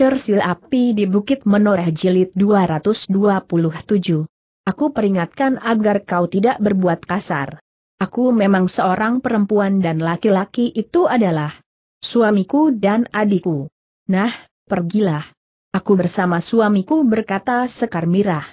Cersil Api di Bukit Menoreh Jilid 227. Aku peringatkan agar kau tidak berbuat kasar. Aku memang seorang perempuan dan laki-laki itu adalah suamiku dan adikku. Nah, pergilah. Aku bersama suamiku berkata Sekar Mirah.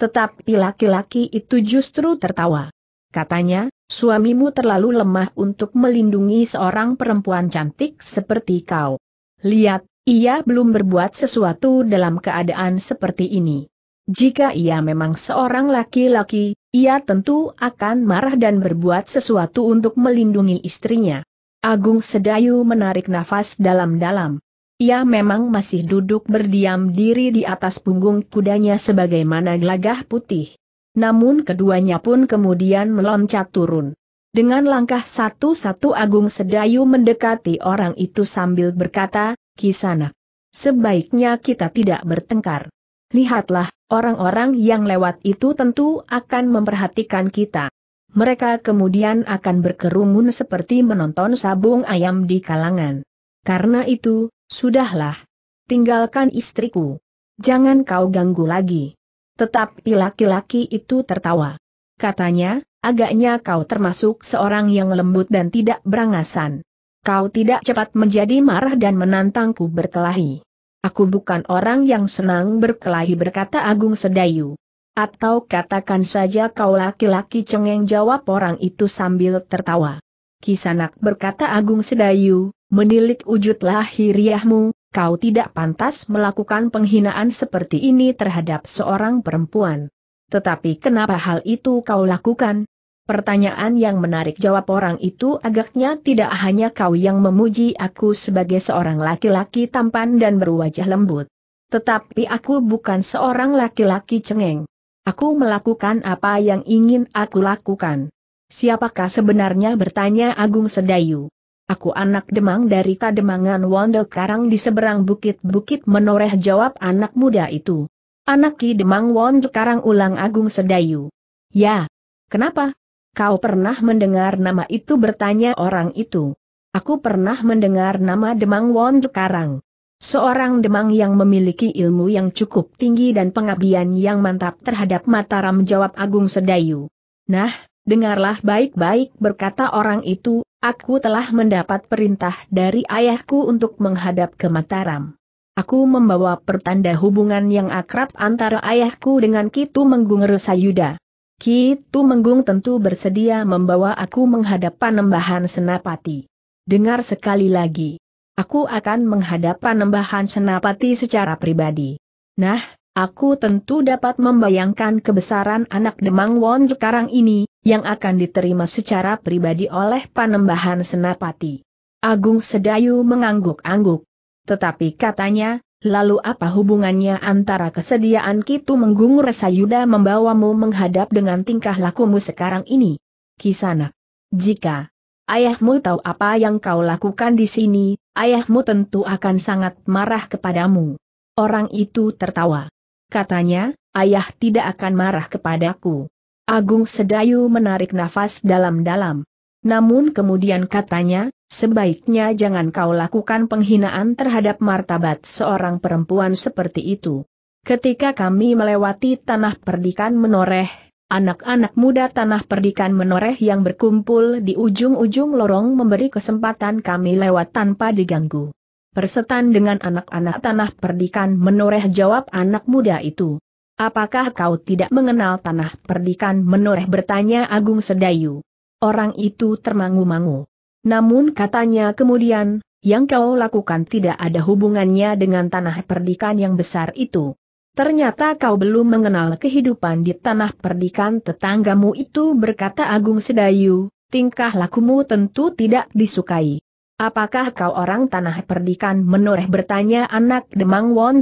Tetapi laki-laki itu justru tertawa. Katanya, suamimu terlalu lemah untuk melindungi seorang perempuan cantik seperti kau. Lihat, ia belum berbuat sesuatu dalam keadaan seperti ini. Jika ia memang seorang laki-laki, ia tentu akan marah dan berbuat sesuatu untuk melindungi istrinya. Agung Sedayu menarik nafas dalam-dalam. Ia memang masih duduk berdiam diri di atas punggung kudanya sebagaimana gelagah putih. Namun keduanya pun kemudian meloncat turun. Dengan langkah satu-satu Agung Sedayu mendekati orang itu sambil berkata, Kisana, Sebaiknya kita tidak bertengkar. Lihatlah, orang-orang yang lewat itu tentu akan memperhatikan kita. Mereka kemudian akan berkerumun seperti menonton sabung ayam di kalangan. Karena itu, sudahlah. Tinggalkan istriku. Jangan kau ganggu lagi. Tetapi laki-laki itu tertawa. Katanya, agaknya kau termasuk seorang yang lembut dan tidak berangasan. Kau tidak cepat menjadi marah dan menantangku berkelahi. Aku bukan orang yang senang berkelahi berkata Agung Sedayu. Atau katakan saja kau laki-laki cengeng jawab orang itu sambil tertawa. Kisanak berkata Agung Sedayu, menilik wujud lahiriahmu, kau tidak pantas melakukan penghinaan seperti ini terhadap seorang perempuan. Tetapi kenapa hal itu kau lakukan? Pertanyaan yang menarik jawab orang itu agaknya tidak hanya kau yang memuji aku sebagai seorang laki-laki tampan dan berwajah lembut. Tetapi aku bukan seorang laki-laki cengeng. Aku melakukan apa yang ingin aku lakukan. Siapakah sebenarnya bertanya Agung Sedayu. Aku anak demang dari Kademangan Wondo Karang di seberang bukit-bukit menoreh jawab anak muda itu. Anak Ki Demang Wondo Karang ulang Agung Sedayu. Ya. Kenapa? Kau pernah mendengar nama itu bertanya orang itu. Aku pernah mendengar nama Demang Won Karang. Seorang demang yang memiliki ilmu yang cukup tinggi dan pengabdian yang mantap terhadap Mataram jawab Agung Sedayu. Nah, dengarlah baik-baik berkata orang itu, aku telah mendapat perintah dari ayahku untuk menghadap ke Mataram. Aku membawa pertanda hubungan yang akrab antara ayahku dengan Kitu Menggung Resayuda. Ki Menggung tentu bersedia membawa aku menghadap panembahan Senapati. Dengar sekali lagi. Aku akan menghadap panembahan Senapati secara pribadi. Nah, aku tentu dapat membayangkan kebesaran anak Demang Won Karang ini, yang akan diterima secara pribadi oleh panembahan Senapati. Agung Sedayu mengangguk-angguk. Tetapi katanya, Lalu apa hubungannya antara kesediaan Kitu Menggung Resayuda membawamu menghadap dengan tingkah lakumu sekarang ini? kisana? Jika ayahmu tahu apa yang kau lakukan di sini, ayahmu tentu akan sangat marah kepadamu. Orang itu tertawa. Katanya, ayah tidak akan marah kepadaku. Agung Sedayu menarik nafas dalam-dalam. Namun kemudian katanya, Sebaiknya jangan kau lakukan penghinaan terhadap martabat seorang perempuan seperti itu. Ketika kami melewati tanah perdikan menoreh, anak-anak muda tanah perdikan menoreh yang berkumpul di ujung-ujung lorong memberi kesempatan kami lewat tanpa diganggu. Persetan dengan anak-anak tanah perdikan menoreh jawab anak muda itu. Apakah kau tidak mengenal tanah perdikan menoreh bertanya Agung Sedayu. Orang itu termangu-mangu. Namun katanya kemudian, yang kau lakukan tidak ada hubungannya dengan tanah perdikan yang besar itu. Ternyata kau belum mengenal kehidupan di tanah perdikan tetanggamu itu berkata Agung Sedayu, tingkah lakumu tentu tidak disukai. Apakah kau orang tanah perdikan menoreh bertanya anak Demang Won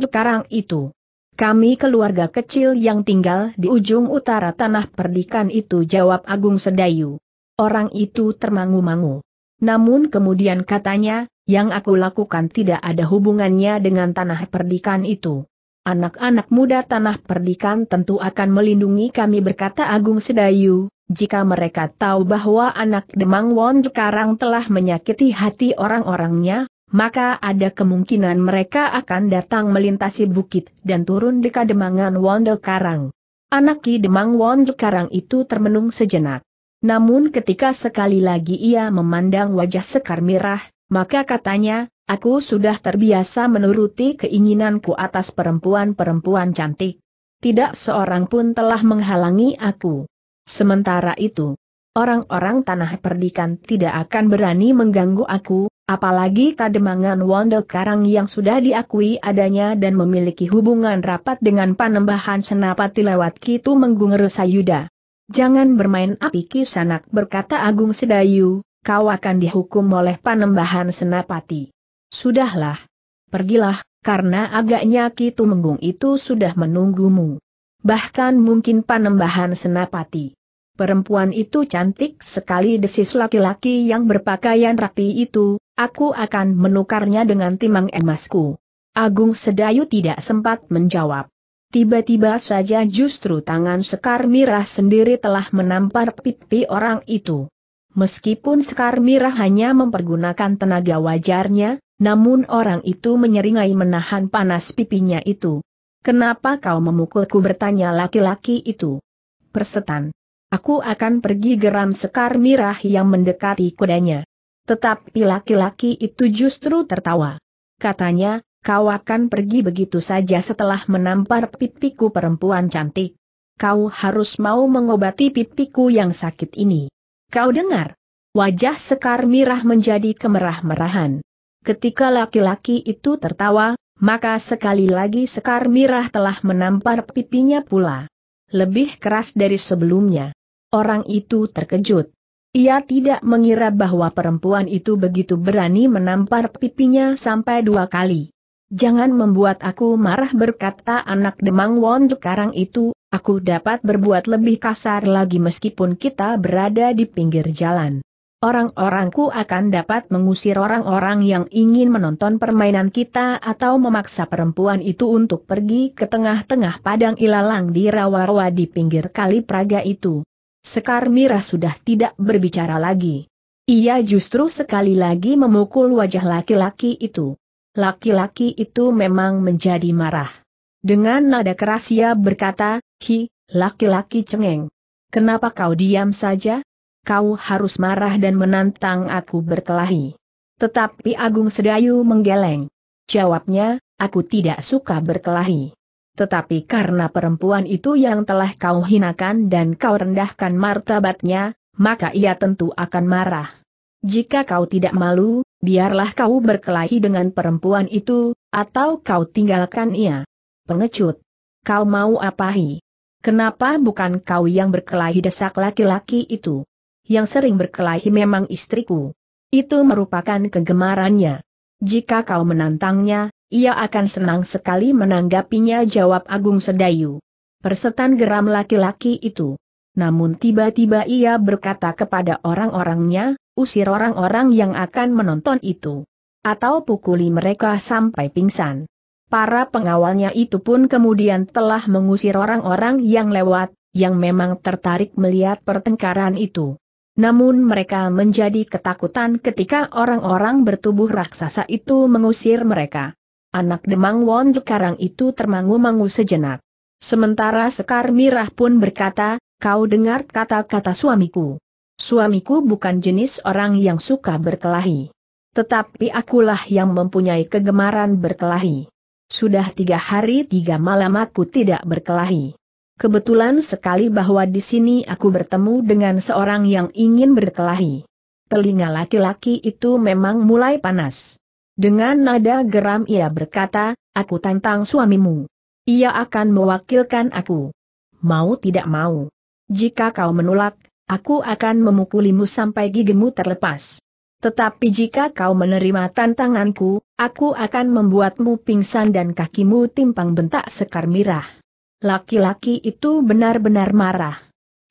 itu? Kami keluarga kecil yang tinggal di ujung utara tanah perdikan itu jawab Agung Sedayu. Orang itu termangu-mangu. Namun kemudian katanya, yang aku lakukan tidak ada hubungannya dengan tanah perdikan itu. Anak-anak muda tanah perdikan tentu akan melindungi kami berkata Agung Sedayu, jika mereka tahu bahwa anak Demang Won sekarang telah menyakiti hati orang-orangnya, maka ada kemungkinan mereka akan datang melintasi bukit dan turun di kademangan Wondel Karang. Anak Ki Demang Wondel Karang itu termenung sejenak. Namun ketika sekali lagi ia memandang wajah Sekar Mirah, maka katanya, aku sudah terbiasa menuruti keinginanku atas perempuan-perempuan cantik. Tidak seorang pun telah menghalangi aku. Sementara itu, orang-orang tanah perdikan tidak akan berani mengganggu aku, apalagi kademangan Wondo Karang yang sudah diakui adanya dan memiliki hubungan rapat dengan panembahan senapati lewat Kitu Menggung Sayuda. Jangan bermain api kisanak berkata Agung Sedayu, kau akan dihukum oleh panembahan senapati. Sudahlah. Pergilah, karena agaknya kitu menggung itu sudah menunggumu. Bahkan mungkin panembahan senapati. Perempuan itu cantik sekali desis laki-laki yang berpakaian rapi itu, aku akan menukarnya dengan timang emasku. Agung Sedayu tidak sempat menjawab. Tiba-tiba saja justru tangan Sekar Mirah sendiri telah menampar pipi orang itu. Meskipun Sekar Mirah hanya mempergunakan tenaga wajarnya, namun orang itu menyeringai menahan panas pipinya itu. Kenapa kau memukulku bertanya laki-laki itu? Persetan. Aku akan pergi geram Sekar Mirah yang mendekati kudanya. Tetapi laki-laki itu justru tertawa. Katanya, kau akan pergi begitu saja setelah menampar pipiku perempuan cantik. Kau harus mau mengobati pipiku yang sakit ini. Kau dengar? Wajah Sekar Mirah menjadi kemerah-merahan. Ketika laki-laki itu tertawa, maka sekali lagi Sekar Mirah telah menampar pipinya pula. Lebih keras dari sebelumnya. Orang itu terkejut. Ia tidak mengira bahwa perempuan itu begitu berani menampar pipinya sampai dua kali. Jangan membuat aku marah berkata anak demang wonduk karang itu, aku dapat berbuat lebih kasar lagi meskipun kita berada di pinggir jalan. Orang-orangku akan dapat mengusir orang-orang yang ingin menonton permainan kita atau memaksa perempuan itu untuk pergi ke tengah-tengah padang ilalang di rawa-rawa di pinggir kali Praga itu. Sekar Mira sudah tidak berbicara lagi. Ia justru sekali lagi memukul wajah laki-laki itu. Laki-laki itu memang menjadi marah. Dengan nada keras ia berkata, Hi, laki-laki cengeng. Kenapa kau diam saja? Kau harus marah dan menantang aku berkelahi. Tetapi Agung Sedayu menggeleng. Jawabnya, aku tidak suka berkelahi. Tetapi karena perempuan itu yang telah kau hinakan dan kau rendahkan martabatnya, maka ia tentu akan marah. Jika kau tidak malu, biarlah kau berkelahi dengan perempuan itu, atau kau tinggalkan ia. Pengecut. Kau mau apahi? Kenapa bukan kau yang berkelahi desak laki-laki itu? Yang sering berkelahi memang istriku. Itu merupakan kegemarannya. Jika kau menantangnya, ia akan senang sekali menanggapinya jawab Agung Sedayu. Persetan geram laki-laki itu. Namun tiba-tiba ia berkata kepada orang-orangnya, usir orang-orang yang akan menonton itu. Atau pukuli mereka sampai pingsan. Para pengawalnya itu pun kemudian telah mengusir orang-orang yang lewat, yang memang tertarik melihat pertengkaran itu. Namun mereka menjadi ketakutan ketika orang-orang bertubuh raksasa itu mengusir mereka. Anak Demang Won Karang itu termangu-mangu sejenak. Sementara Sekar Mirah pun berkata, kau dengar kata-kata suamiku. Suamiku bukan jenis orang yang suka berkelahi. Tetapi akulah yang mempunyai kegemaran berkelahi. Sudah tiga hari tiga malam aku tidak berkelahi. Kebetulan sekali bahwa di sini aku bertemu dengan seorang yang ingin berkelahi. Telinga laki-laki itu memang mulai panas. Dengan nada geram ia berkata, aku tantang suamimu. Ia akan mewakilkan aku. Mau tidak mau. Jika kau menolak, Aku akan memukulimu sampai gigimu terlepas. Tetapi jika kau menerima tantanganku, aku akan membuatmu pingsan dan kakimu timpang bentak sekar mirah. Laki-laki itu benar-benar marah.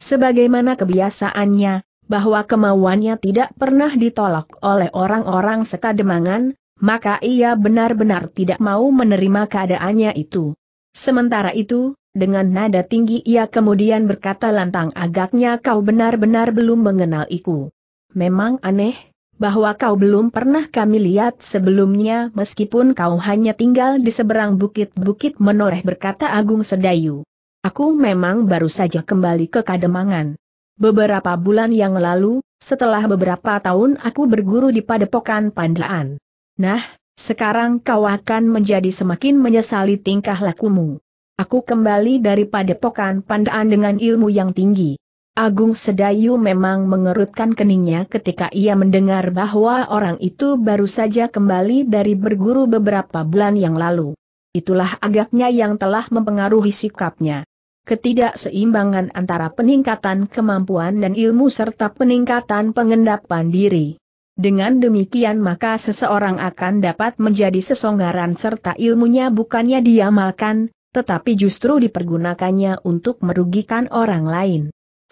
Sebagaimana kebiasaannya, bahwa kemauannya tidak pernah ditolak oleh orang-orang sekademangan, maka ia benar-benar tidak mau menerima keadaannya itu. Sementara itu, dengan nada tinggi ia kemudian berkata lantang agaknya kau benar-benar belum mengenal iku. Memang aneh, bahwa kau belum pernah kami lihat sebelumnya meskipun kau hanya tinggal di seberang bukit-bukit menoreh berkata Agung Sedayu. Aku memang baru saja kembali ke Kademangan. Beberapa bulan yang lalu, setelah beberapa tahun aku berguru di Padepokan Pandaan. Nah, sekarang kau akan menjadi semakin menyesali tingkah lakumu. Aku kembali daripada padepokan pandaan dengan ilmu yang tinggi. Agung Sedayu memang mengerutkan keningnya ketika ia mendengar bahwa orang itu baru saja kembali dari berguru beberapa bulan yang lalu. Itulah agaknya yang telah mempengaruhi sikapnya. Ketidakseimbangan antara peningkatan kemampuan dan ilmu serta peningkatan pengendapan diri. Dengan demikian maka seseorang akan dapat menjadi sesonggaran serta ilmunya bukannya diamalkan, tetapi justru dipergunakannya untuk merugikan orang lain.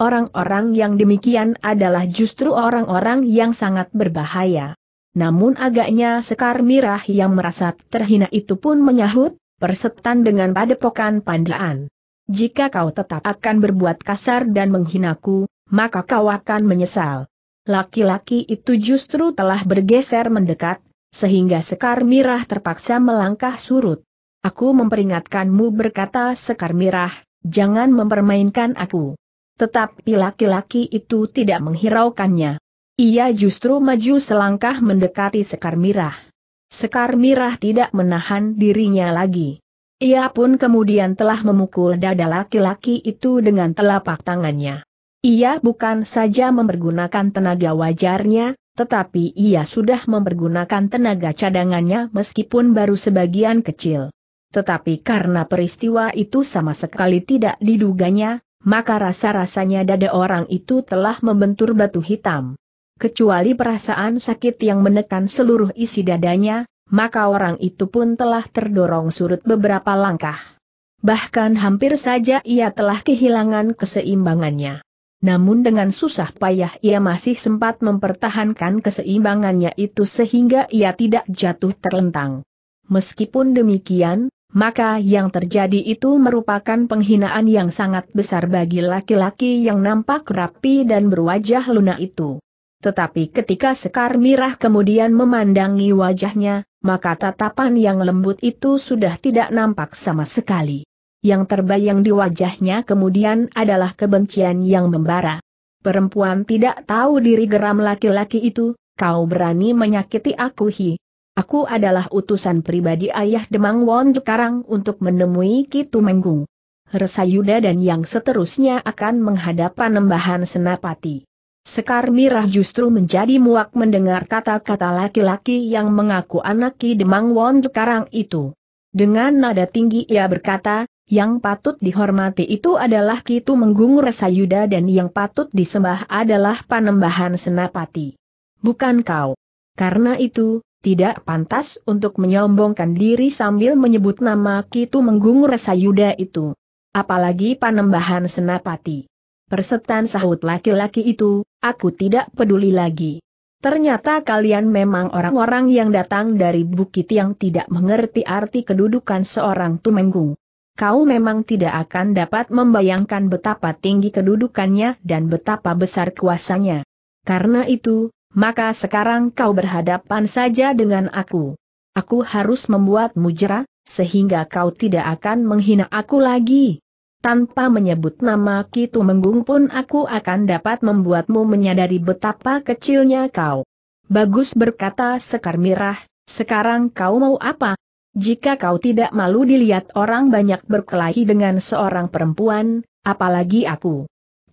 Orang-orang yang demikian adalah justru orang-orang yang sangat berbahaya. Namun agaknya Sekar Mirah yang merasa terhina itu pun menyahut, persetan dengan padepokan pandaan. Jika kau tetap akan berbuat kasar dan menghinaku, maka kau akan menyesal laki-laki itu justru telah bergeser mendekat, sehingga Sekar Mirah terpaksa melangkah surut. Aku memperingatkanmu berkata Sekar Mirah, jangan mempermainkan aku. Tetapi laki-laki itu tidak menghiraukannya. Ia justru maju selangkah mendekati Sekar Mirah. Sekar Mirah tidak menahan dirinya lagi. Ia pun kemudian telah memukul dada laki-laki itu dengan telapak tangannya. Ia bukan saja mempergunakan tenaga wajarnya, tetapi ia sudah mempergunakan tenaga cadangannya meskipun baru sebagian kecil. Tetapi karena peristiwa itu sama sekali tidak diduganya, maka rasa-rasanya dada orang itu telah membentur batu hitam. Kecuali perasaan sakit yang menekan seluruh isi dadanya, maka orang itu pun telah terdorong surut beberapa langkah. Bahkan hampir saja ia telah kehilangan keseimbangannya namun dengan susah payah ia masih sempat mempertahankan keseimbangannya itu sehingga ia tidak jatuh terlentang. Meskipun demikian, maka yang terjadi itu merupakan penghinaan yang sangat besar bagi laki-laki yang nampak rapi dan berwajah lunak itu. Tetapi ketika Sekar Mirah kemudian memandangi wajahnya, maka tatapan yang lembut itu sudah tidak nampak sama sekali yang terbayang di wajahnya kemudian adalah kebencian yang membara. Perempuan tidak tahu diri geram laki-laki itu, kau berani menyakiti aku hi. Aku adalah utusan pribadi ayah Demang Won Dekarang untuk menemui Kitu Menggung. Yuda dan yang seterusnya akan menghadap panembahan senapati. Sekar Mirah justru menjadi muak mendengar kata-kata laki-laki yang mengaku anak Ki Demang Won Dekarang itu. Dengan nada tinggi ia berkata, yang patut dihormati itu adalah Kitu Menggung Resayuda dan yang patut disembah adalah Panembahan Senapati. Bukan kau. Karena itu, tidak pantas untuk menyombongkan diri sambil menyebut nama Kitu Menggung Resayuda itu. Apalagi Panembahan Senapati. Persetan sahut laki-laki itu, aku tidak peduli lagi. Ternyata kalian memang orang-orang yang datang dari bukit yang tidak mengerti arti kedudukan seorang tumenggung kau memang tidak akan dapat membayangkan betapa tinggi kedudukannya dan betapa besar kuasanya. Karena itu, maka sekarang kau berhadapan saja dengan aku. Aku harus membuat mujra, sehingga kau tidak akan menghina aku lagi. Tanpa menyebut nama Kitu Menggung pun aku akan dapat membuatmu menyadari betapa kecilnya kau. Bagus berkata Sekar Mirah, sekarang kau mau apa? Jika kau tidak malu dilihat orang banyak berkelahi dengan seorang perempuan, apalagi aku.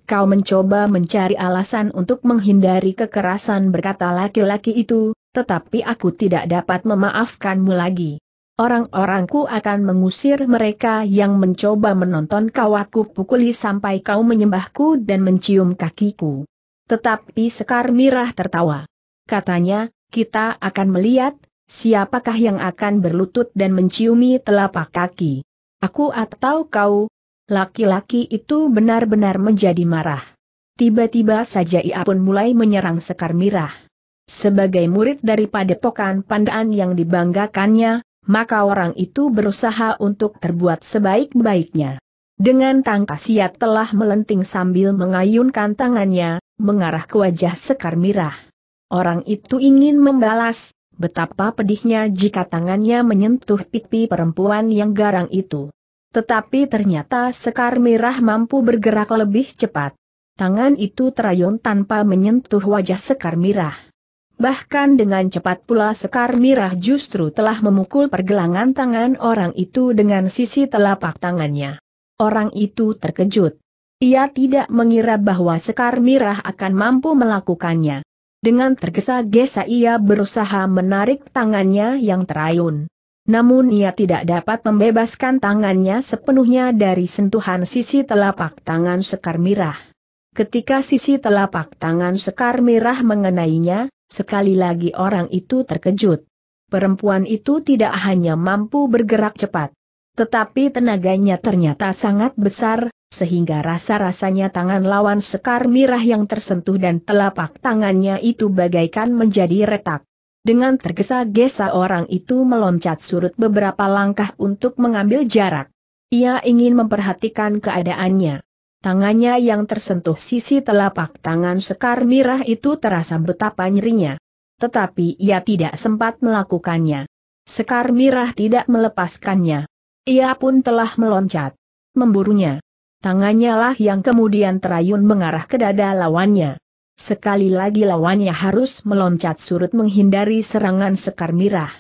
Kau mencoba mencari alasan untuk menghindari kekerasan berkata laki-laki itu, tetapi aku tidak dapat memaafkanmu lagi. Orang-orangku akan mengusir mereka yang mencoba menonton kau aku pukuli sampai kau menyembahku dan mencium kakiku. Tetapi Sekar Mirah tertawa. Katanya, kita akan melihat, siapakah yang akan berlutut dan menciumi telapak kaki? Aku atau kau? Laki-laki itu benar-benar menjadi marah. Tiba-tiba saja ia pun mulai menyerang Sekar Mirah. Sebagai murid daripada pokan pandaan yang dibanggakannya, maka orang itu berusaha untuk terbuat sebaik-baiknya. Dengan tangkas ia telah melenting sambil mengayunkan tangannya, mengarah ke wajah Sekar Mirah. Orang itu ingin membalas, betapa pedihnya jika tangannya menyentuh pipi perempuan yang garang itu. Tetapi ternyata Sekar Mirah mampu bergerak lebih cepat. Tangan itu terayun tanpa menyentuh wajah Sekar Mirah. Bahkan dengan cepat pula Sekar Mirah justru telah memukul pergelangan tangan orang itu dengan sisi telapak tangannya. Orang itu terkejut. Ia tidak mengira bahwa Sekar Mirah akan mampu melakukannya. Dengan tergesa-gesa ia berusaha menarik tangannya yang terayun. Namun ia tidak dapat membebaskan tangannya sepenuhnya dari sentuhan sisi telapak tangan Sekar Mirah. Ketika sisi telapak tangan Sekar Mirah mengenainya, sekali lagi orang itu terkejut. Perempuan itu tidak hanya mampu bergerak cepat, tetapi tenaganya ternyata sangat besar, sehingga rasa-rasanya tangan lawan sekar mirah yang tersentuh dan telapak tangannya itu bagaikan menjadi retak. Dengan tergesa-gesa orang itu meloncat surut beberapa langkah untuk mengambil jarak. Ia ingin memperhatikan keadaannya. Tangannya yang tersentuh sisi telapak tangan sekar mirah itu terasa betapa nyerinya. Tetapi ia tidak sempat melakukannya. Sekar mirah tidak melepaskannya ia pun telah meloncat. Memburunya. Tangannya lah yang kemudian terayun mengarah ke dada lawannya. Sekali lagi lawannya harus meloncat surut menghindari serangan Sekar Mirah.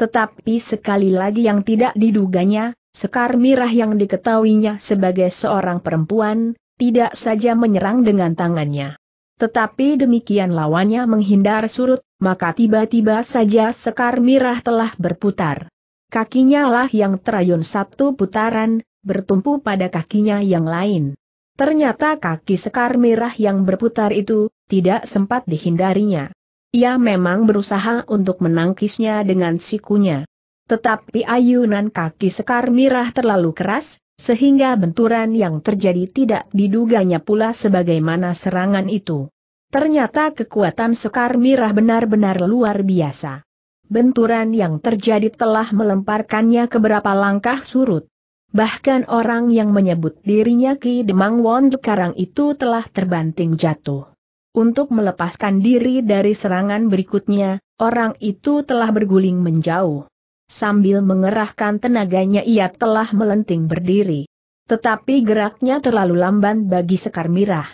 Tetapi sekali lagi yang tidak diduganya, Sekar Mirah yang diketahuinya sebagai seorang perempuan, tidak saja menyerang dengan tangannya. Tetapi demikian lawannya menghindar surut, maka tiba-tiba saja Sekar Mirah telah berputar. Kakinya lah yang terayun satu putaran, bertumpu pada kakinya yang lain. Ternyata kaki sekar merah yang berputar itu, tidak sempat dihindarinya. Ia memang berusaha untuk menangkisnya dengan sikunya. Tetapi ayunan kaki sekar Merah terlalu keras, sehingga benturan yang terjadi tidak diduganya pula sebagaimana serangan itu. Ternyata kekuatan sekar Merah benar-benar luar biasa benturan yang terjadi telah melemparkannya ke beberapa langkah surut. Bahkan orang yang menyebut dirinya Ki Demang Won Dekarang itu telah terbanting jatuh. Untuk melepaskan diri dari serangan berikutnya, orang itu telah berguling menjauh. Sambil mengerahkan tenaganya ia telah melenting berdiri. Tetapi geraknya terlalu lamban bagi Sekar Mirah.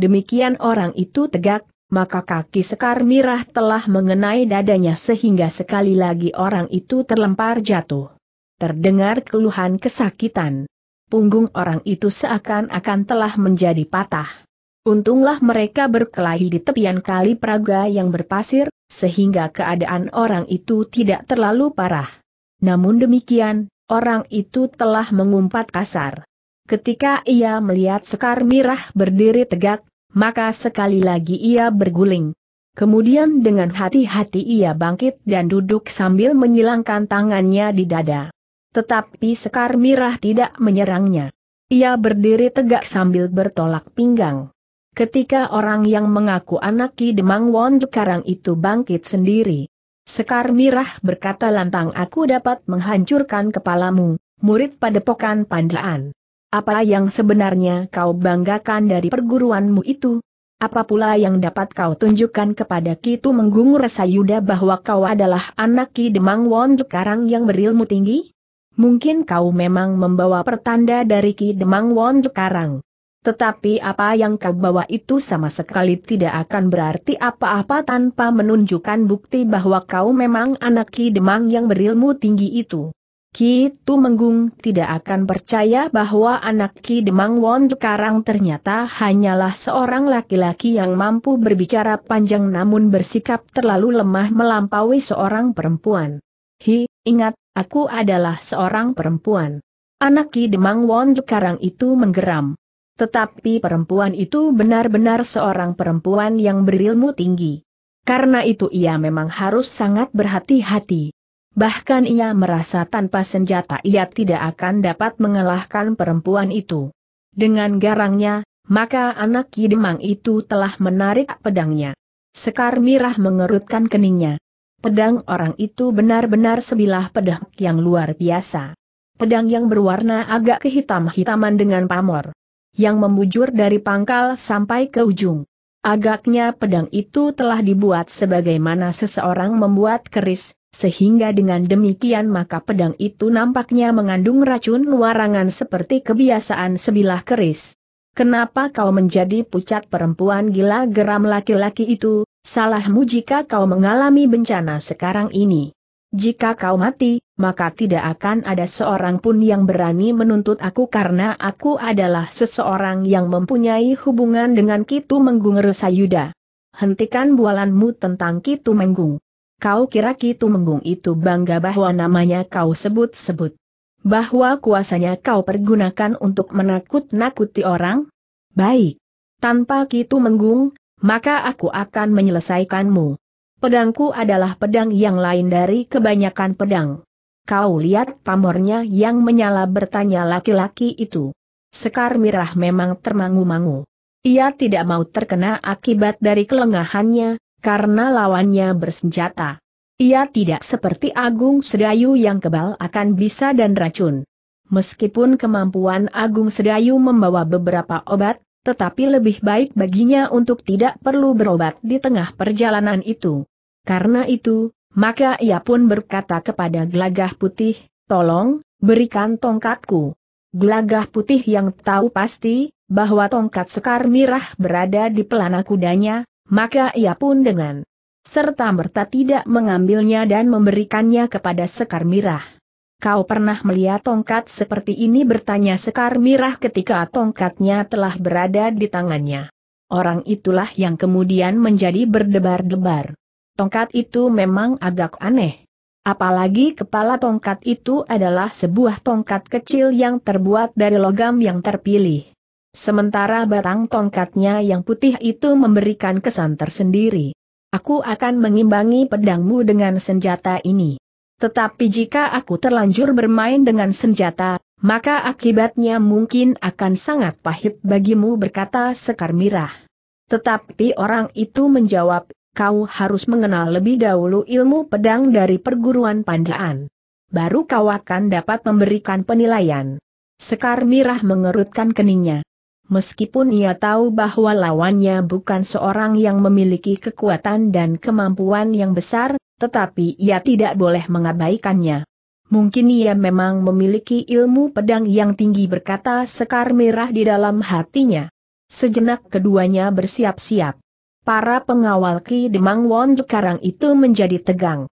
Demikian orang itu tegak, maka kaki Sekar Mirah telah mengenai dadanya sehingga sekali lagi orang itu terlempar jatuh. Terdengar keluhan kesakitan. Punggung orang itu seakan-akan telah menjadi patah. Untunglah mereka berkelahi di tepian kali Praga yang berpasir, sehingga keadaan orang itu tidak terlalu parah. Namun demikian, orang itu telah mengumpat kasar. Ketika ia melihat Sekar Mirah berdiri tegak, maka sekali lagi ia berguling. Kemudian dengan hati-hati ia bangkit dan duduk sambil menyilangkan tangannya di dada. Tetapi Sekar Mirah tidak menyerangnya. Ia berdiri tegak sambil bertolak pinggang. Ketika orang yang mengaku anak Ki Demang Won itu bangkit sendiri. Sekar Mirah berkata lantang aku dapat menghancurkan kepalamu, murid padepokan pandaan. Apa yang sebenarnya kau banggakan dari perguruanmu itu? Apa pula yang dapat kau tunjukkan kepada Kitu menggungur sayuda bahwa kau adalah anak Ki Demang Won Karang yang berilmu tinggi? Mungkin kau memang membawa pertanda dari Ki Demang Won Karang. Tetapi apa yang kau bawa itu sama sekali tidak akan berarti apa-apa tanpa menunjukkan bukti bahwa kau memang anak Ki Demang yang berilmu tinggi itu. Ki Menggung tidak akan percaya bahwa anak Ki Demang Won Karang ternyata hanyalah seorang laki-laki yang mampu berbicara panjang namun bersikap terlalu lemah melampaui seorang perempuan. Hi, ingat, aku adalah seorang perempuan. Anak Ki Demang Won Karang itu menggeram. Tetapi perempuan itu benar-benar seorang perempuan yang berilmu tinggi. Karena itu ia memang harus sangat berhati-hati. Bahkan ia merasa tanpa senjata ia tidak akan dapat mengalahkan perempuan itu. Dengan garangnya, maka anak Kidemang itu telah menarik pedangnya. Sekar Mirah mengerutkan keningnya. Pedang orang itu benar-benar sebilah pedang yang luar biasa. Pedang yang berwarna agak kehitam-hitaman dengan pamor. Yang membujur dari pangkal sampai ke ujung. Agaknya pedang itu telah dibuat sebagaimana seseorang membuat keris, sehingga dengan demikian maka pedang itu nampaknya mengandung racun warangan seperti kebiasaan sebilah keris. Kenapa kau menjadi pucat perempuan gila geram laki-laki itu, salahmu jika kau mengalami bencana sekarang ini. Jika kau mati, maka tidak akan ada seorang pun yang berani menuntut aku karena aku adalah seseorang yang mempunyai hubungan dengan Kitu Menggung Resayuda. Hentikan bualanmu tentang Kitu Menggung. Kau kira Kitu Menggung itu bangga bahwa namanya kau sebut-sebut? Bahwa kuasanya kau pergunakan untuk menakut-nakuti orang? Baik. Tanpa Kitu Menggung, maka aku akan menyelesaikanmu. Pedangku adalah pedang yang lain dari kebanyakan pedang. Kau lihat pamornya yang menyala bertanya laki-laki itu. Sekar Mirah memang termangu-mangu. Ia tidak mau terkena akibat dari kelengahannya, karena lawannya bersenjata. Ia tidak seperti Agung Sedayu yang kebal akan bisa dan racun. Meskipun kemampuan Agung Sedayu membawa beberapa obat, tetapi lebih baik baginya untuk tidak perlu berobat di tengah perjalanan itu. Karena itu, maka ia pun berkata kepada Glagah putih, tolong, berikan tongkatku. Glagah putih yang tahu pasti, bahwa tongkat sekar mirah berada di pelana kudanya, maka ia pun dengan serta merta tidak mengambilnya dan memberikannya kepada Sekar Mirah. Kau pernah melihat tongkat seperti ini bertanya Sekar Mirah ketika tongkatnya telah berada di tangannya. Orang itulah yang kemudian menjadi berdebar-debar. Tongkat itu memang agak aneh. Apalagi kepala tongkat itu adalah sebuah tongkat kecil yang terbuat dari logam yang terpilih. Sementara batang tongkatnya yang putih itu memberikan kesan tersendiri. Aku akan mengimbangi pedangmu dengan senjata ini. Tetapi jika aku terlanjur bermain dengan senjata, maka akibatnya mungkin akan sangat pahit bagimu berkata Sekar Mirah. Tetapi orang itu menjawab, kau harus mengenal lebih dahulu ilmu pedang dari perguruan pandaan. Baru kau akan dapat memberikan penilaian. Sekar Mirah mengerutkan keningnya meskipun ia tahu bahwa lawannya bukan seorang yang memiliki kekuatan dan kemampuan yang besar, tetapi ia tidak boleh mengabaikannya. Mungkin ia memang memiliki ilmu pedang yang tinggi berkata Sekar Merah di dalam hatinya. Sejenak keduanya bersiap-siap. Para pengawal Ki Demang Won sekarang itu menjadi tegang.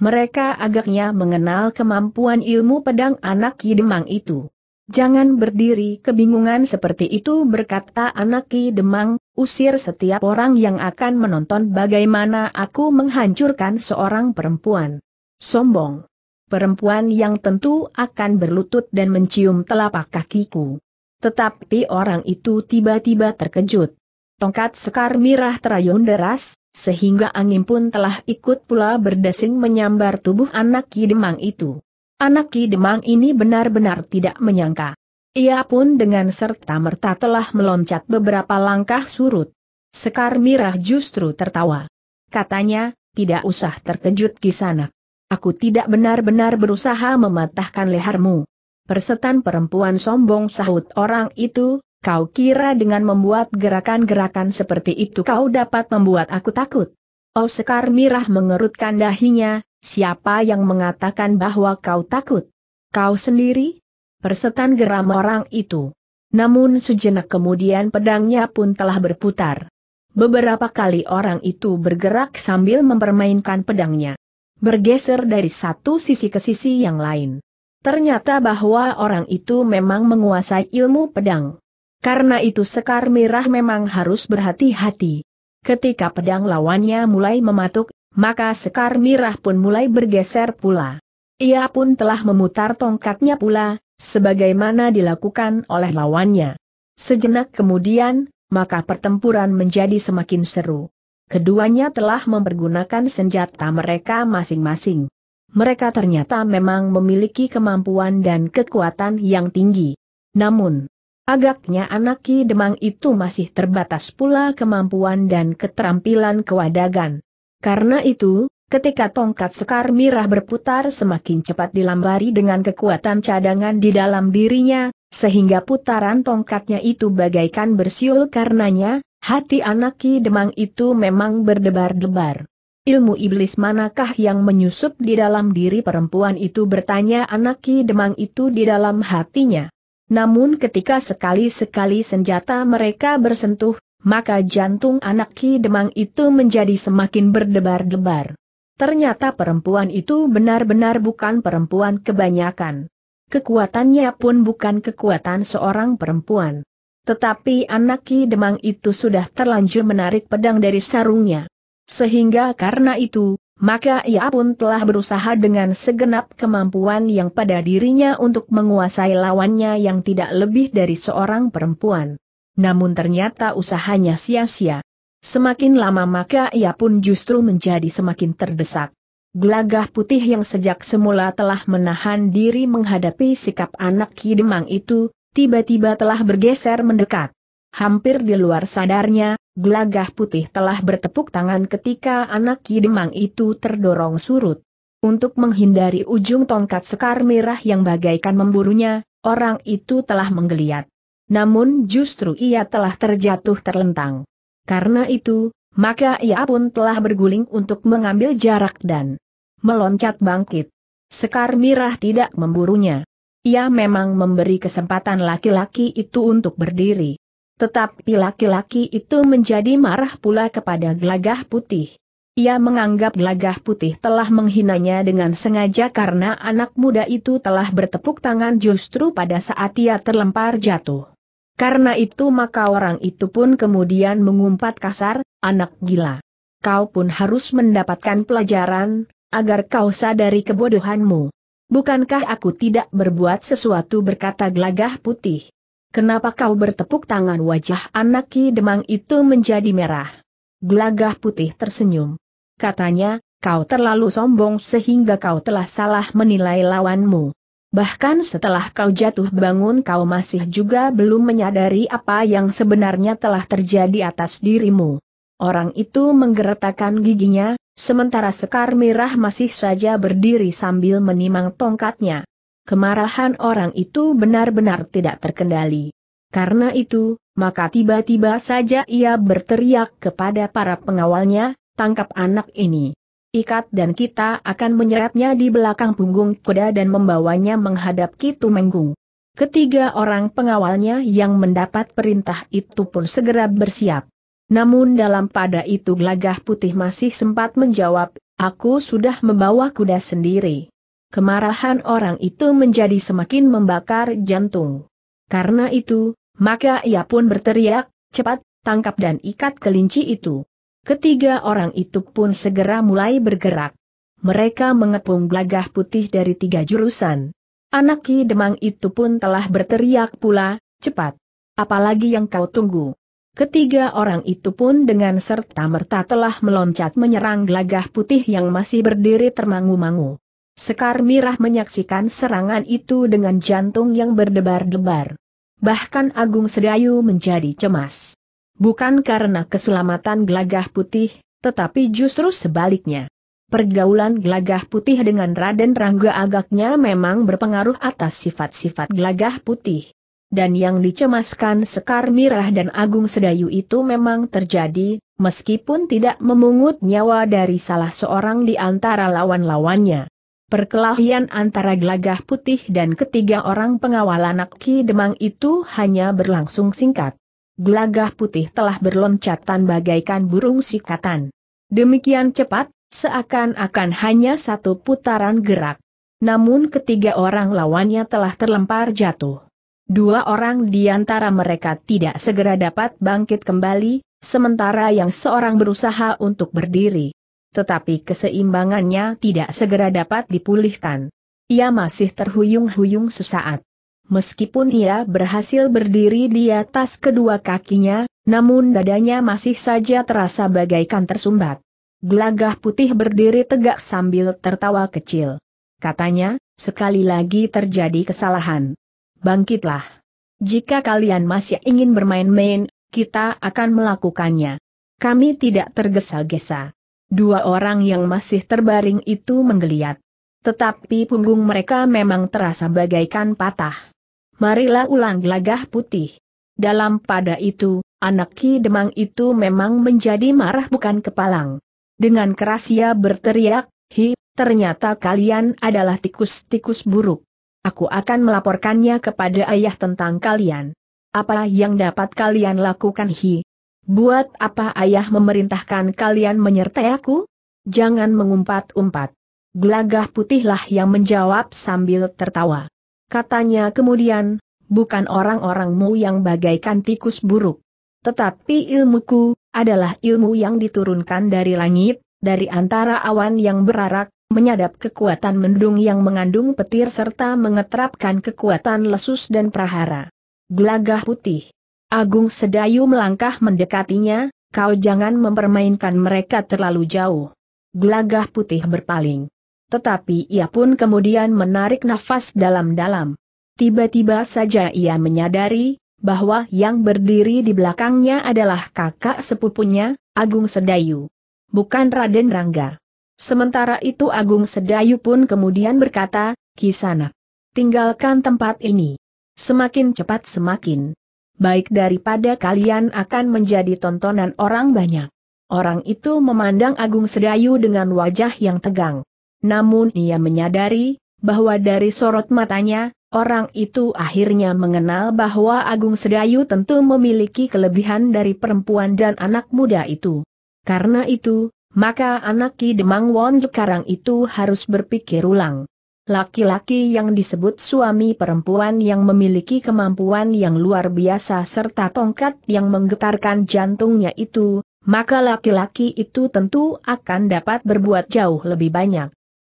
Mereka agaknya mengenal kemampuan ilmu pedang anak Ki Demang itu. Jangan berdiri kebingungan seperti itu berkata anak Ki Demang, usir setiap orang yang akan menonton bagaimana aku menghancurkan seorang perempuan. Sombong. Perempuan yang tentu akan berlutut dan mencium telapak kakiku. Tetapi orang itu tiba-tiba terkejut. Tongkat sekar mirah terayun deras, sehingga angin pun telah ikut pula berdesing menyambar tubuh anak Ki Demang itu. Anak Ki Demang ini benar-benar tidak menyangka. Ia pun dengan serta-merta telah meloncat beberapa langkah surut. Sekar Mirah justru tertawa. Katanya, tidak usah terkejut kisanak. Aku tidak benar-benar berusaha mematahkan lehermu. Persetan perempuan sombong sahut orang itu, kau kira dengan membuat gerakan-gerakan seperti itu kau dapat membuat aku takut. Oh Sekar Mirah mengerutkan dahinya, Siapa yang mengatakan bahwa kau takut? Kau sendiri? Persetan geram orang itu. Namun sejenak kemudian pedangnya pun telah berputar. Beberapa kali orang itu bergerak sambil mempermainkan pedangnya. Bergeser dari satu sisi ke sisi yang lain. Ternyata bahwa orang itu memang menguasai ilmu pedang. Karena itu Sekar Mirah memang harus berhati-hati. Ketika pedang lawannya mulai mematuk, maka Sekar Mirah pun mulai bergeser pula. Ia pun telah memutar tongkatnya pula, sebagaimana dilakukan oleh lawannya. Sejenak kemudian, maka pertempuran menjadi semakin seru. Keduanya telah mempergunakan senjata mereka masing-masing. Mereka ternyata memang memiliki kemampuan dan kekuatan yang tinggi. Namun, agaknya anak Ki Demang itu masih terbatas pula kemampuan dan keterampilan kewadagan. Karena itu, ketika tongkat sekar mirah berputar semakin cepat dilambari dengan kekuatan cadangan di dalam dirinya, sehingga putaran tongkatnya itu bagaikan bersiul karenanya, hati anak Ki Demang itu memang berdebar-debar. Ilmu iblis manakah yang menyusup di dalam diri perempuan itu bertanya anak Ki Demang itu di dalam hatinya. Namun ketika sekali-sekali senjata mereka bersentuh, maka jantung anak Ki Demang itu menjadi semakin berdebar-debar. Ternyata perempuan itu benar-benar bukan perempuan kebanyakan. Kekuatannya pun bukan kekuatan seorang perempuan. Tetapi anak Ki Demang itu sudah terlanjur menarik pedang dari sarungnya. Sehingga karena itu, maka ia pun telah berusaha dengan segenap kemampuan yang pada dirinya untuk menguasai lawannya yang tidak lebih dari seorang perempuan namun ternyata usahanya sia-sia. Semakin lama maka ia pun justru menjadi semakin terdesak. Gelagah putih yang sejak semula telah menahan diri menghadapi sikap anak Kidemang itu, tiba-tiba telah bergeser mendekat. Hampir di luar sadarnya, gelagah putih telah bertepuk tangan ketika anak Kidemang itu terdorong surut. Untuk menghindari ujung tongkat sekar merah yang bagaikan memburunya, orang itu telah menggeliat. Namun justru ia telah terjatuh terlentang. Karena itu, maka ia pun telah berguling untuk mengambil jarak dan meloncat bangkit. Sekar Mirah tidak memburunya. Ia memang memberi kesempatan laki-laki itu untuk berdiri. Tetapi laki-laki itu menjadi marah pula kepada gelagah putih. Ia menganggap gelagah putih telah menghinanya dengan sengaja karena anak muda itu telah bertepuk tangan justru pada saat ia terlempar jatuh. Karena itu maka orang itu pun kemudian mengumpat kasar, anak gila. Kau pun harus mendapatkan pelajaran, agar kau sadari kebodohanmu. Bukankah aku tidak berbuat sesuatu berkata gelagah putih? Kenapa kau bertepuk tangan wajah anak Ki Demang itu menjadi merah? Gelagah putih tersenyum. Katanya, kau terlalu sombong sehingga kau telah salah menilai lawanmu. Bahkan setelah kau jatuh bangun kau masih juga belum menyadari apa yang sebenarnya telah terjadi atas dirimu. Orang itu menggeretakkan giginya, sementara Sekar Mirah masih saja berdiri sambil menimang tongkatnya. Kemarahan orang itu benar-benar tidak terkendali. Karena itu, maka tiba-tiba saja ia berteriak kepada para pengawalnya, tangkap anak ini ikat dan kita akan menyeretnya di belakang punggung kuda dan membawanya menghadap Kitu Menggung. Ketiga orang pengawalnya yang mendapat perintah itu pun segera bersiap. Namun dalam pada itu gelagah putih masih sempat menjawab, aku sudah membawa kuda sendiri. Kemarahan orang itu menjadi semakin membakar jantung. Karena itu, maka ia pun berteriak, cepat, tangkap dan ikat kelinci itu. Ketiga orang itu pun segera mulai bergerak. Mereka mengepung gelagah putih dari tiga jurusan. Anak Ki Demang itu pun telah berteriak pula, cepat. Apalagi yang kau tunggu. Ketiga orang itu pun dengan serta-merta telah meloncat menyerang gelagah putih yang masih berdiri termangu-mangu. Sekar Mirah menyaksikan serangan itu dengan jantung yang berdebar-debar. Bahkan Agung Sedayu menjadi cemas. Bukan karena keselamatan Glagah putih, tetapi justru sebaliknya. Pergaulan Glagah putih dengan Raden Rangga agaknya memang berpengaruh atas sifat-sifat Glagah putih. Dan yang dicemaskan Sekar Mirah dan Agung Sedayu itu memang terjadi, meskipun tidak memungut nyawa dari salah seorang di antara lawan-lawannya. Perkelahian antara Glagah putih dan ketiga orang pengawal anak Ki Demang itu hanya berlangsung singkat gelagah putih telah berloncatan bagaikan burung sikatan. Demikian cepat, seakan-akan hanya satu putaran gerak. Namun ketiga orang lawannya telah terlempar jatuh. Dua orang di antara mereka tidak segera dapat bangkit kembali, sementara yang seorang berusaha untuk berdiri. Tetapi keseimbangannya tidak segera dapat dipulihkan. Ia masih terhuyung-huyung sesaat. Meskipun ia berhasil berdiri di atas kedua kakinya, namun dadanya masih saja terasa bagaikan tersumbat. Gelagah putih berdiri tegak sambil tertawa kecil. Katanya, sekali lagi terjadi kesalahan. Bangkitlah. Jika kalian masih ingin bermain-main, kita akan melakukannya. Kami tidak tergesa-gesa. Dua orang yang masih terbaring itu menggeliat. Tetapi punggung mereka memang terasa bagaikan patah marilah ulang gelagah putih. Dalam pada itu, anak Ki Demang itu memang menjadi marah bukan kepalang. Dengan keras ia berteriak, Hi, ternyata kalian adalah tikus-tikus buruk. Aku akan melaporkannya kepada ayah tentang kalian. Apa yang dapat kalian lakukan Hi? Buat apa ayah memerintahkan kalian menyertai aku? Jangan mengumpat-umpat. Gelagah putihlah yang menjawab sambil tertawa. Katanya kemudian, bukan orang-orangmu yang bagaikan tikus buruk. Tetapi ilmuku, adalah ilmu yang diturunkan dari langit, dari antara awan yang berarak, menyadap kekuatan mendung yang mengandung petir serta mengetrapkan kekuatan lesus dan prahara. Gelagah putih. Agung Sedayu melangkah mendekatinya, kau jangan mempermainkan mereka terlalu jauh. Gelagah putih berpaling. Tetapi ia pun kemudian menarik nafas dalam-dalam. Tiba-tiba saja ia menyadari, bahwa yang berdiri di belakangnya adalah kakak sepupunya, Agung Sedayu. Bukan Raden Rangga. Sementara itu Agung Sedayu pun kemudian berkata, Kisana, tinggalkan tempat ini. Semakin cepat semakin baik daripada kalian akan menjadi tontonan orang banyak. Orang itu memandang Agung Sedayu dengan wajah yang tegang namun ia menyadari, bahwa dari sorot matanya, orang itu akhirnya mengenal bahwa Agung Sedayu tentu memiliki kelebihan dari perempuan dan anak muda itu. Karena itu, maka anak Ki Demang Won itu harus berpikir ulang. Laki-laki yang disebut suami perempuan yang memiliki kemampuan yang luar biasa serta tongkat yang menggetarkan jantungnya itu, maka laki-laki itu tentu akan dapat berbuat jauh lebih banyak.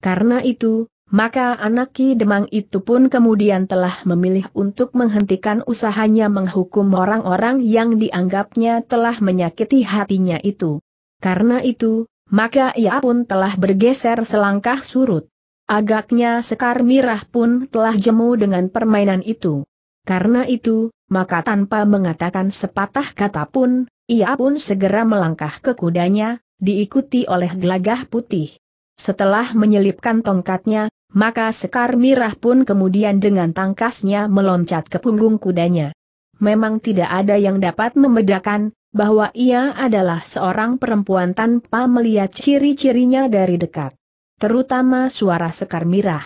Karena itu, maka anak Ki Demang itu pun kemudian telah memilih untuk menghentikan usahanya menghukum orang-orang yang dianggapnya telah menyakiti hatinya itu. Karena itu, maka ia pun telah bergeser selangkah surut. Agaknya Sekar Mirah pun telah jemu dengan permainan itu. Karena itu, maka tanpa mengatakan sepatah kata pun, ia pun segera melangkah ke kudanya, diikuti oleh gelagah putih. Setelah menyelipkan tongkatnya, maka Sekar Mirah pun kemudian dengan tangkasnya meloncat ke punggung kudanya. Memang tidak ada yang dapat membedakan, bahwa ia adalah seorang perempuan tanpa melihat ciri-cirinya dari dekat. Terutama suara Sekar Mirah.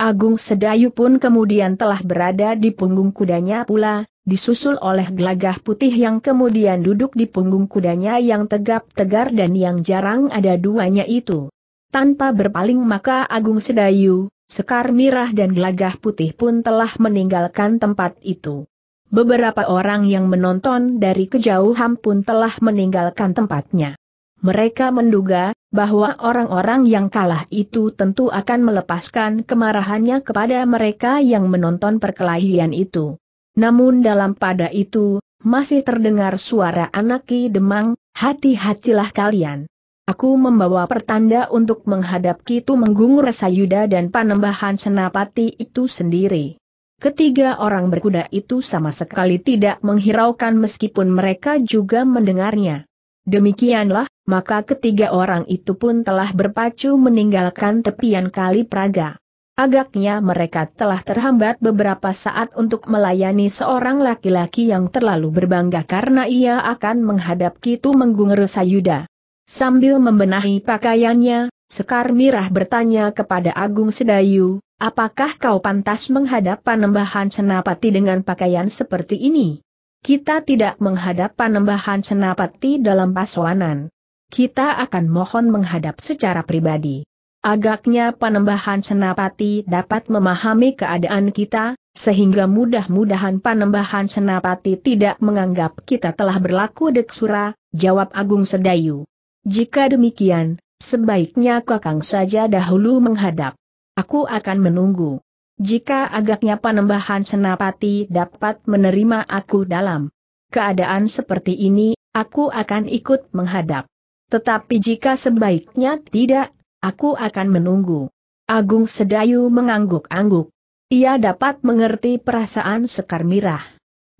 Agung Sedayu pun kemudian telah berada di punggung kudanya pula, disusul oleh gelagah putih yang kemudian duduk di punggung kudanya yang tegap-tegar dan yang jarang ada duanya itu. Tanpa berpaling maka Agung Sedayu, Sekar Mirah dan Gelagah Putih pun telah meninggalkan tempat itu. Beberapa orang yang menonton dari kejauhan pun telah meninggalkan tempatnya. Mereka menduga bahwa orang-orang yang kalah itu tentu akan melepaskan kemarahannya kepada mereka yang menonton perkelahian itu. Namun dalam pada itu, masih terdengar suara anaki demang, hati-hatilah kalian. Aku membawa pertanda untuk menghadap Kitu Menggung Resayuda dan Panembahan Senapati itu sendiri. Ketiga orang berkuda itu sama sekali tidak menghiraukan meskipun mereka juga mendengarnya. Demikianlah, maka ketiga orang itu pun telah berpacu meninggalkan tepian kali Praga. Agaknya mereka telah terhambat beberapa saat untuk melayani seorang laki-laki yang terlalu berbangga karena ia akan menghadap Kitu Menggung Resayuda. Sambil membenahi pakaiannya, Sekar Mirah bertanya kepada Agung Sedayu, apakah kau pantas menghadap panembahan senapati dengan pakaian seperti ini? Kita tidak menghadap panembahan senapati dalam pasuanan. Kita akan mohon menghadap secara pribadi. Agaknya panembahan senapati dapat memahami keadaan kita, sehingga mudah-mudahan panembahan senapati tidak menganggap kita telah berlaku deksura, jawab Agung Sedayu. Jika demikian, sebaiknya Kakang saja dahulu menghadap. Aku akan menunggu. Jika agaknya Panembahan Senapati dapat menerima aku dalam keadaan seperti ini, aku akan ikut menghadap. Tetapi jika sebaiknya tidak, aku akan menunggu. Agung Sedayu mengangguk-angguk. Ia dapat mengerti perasaan Sekar Mirah.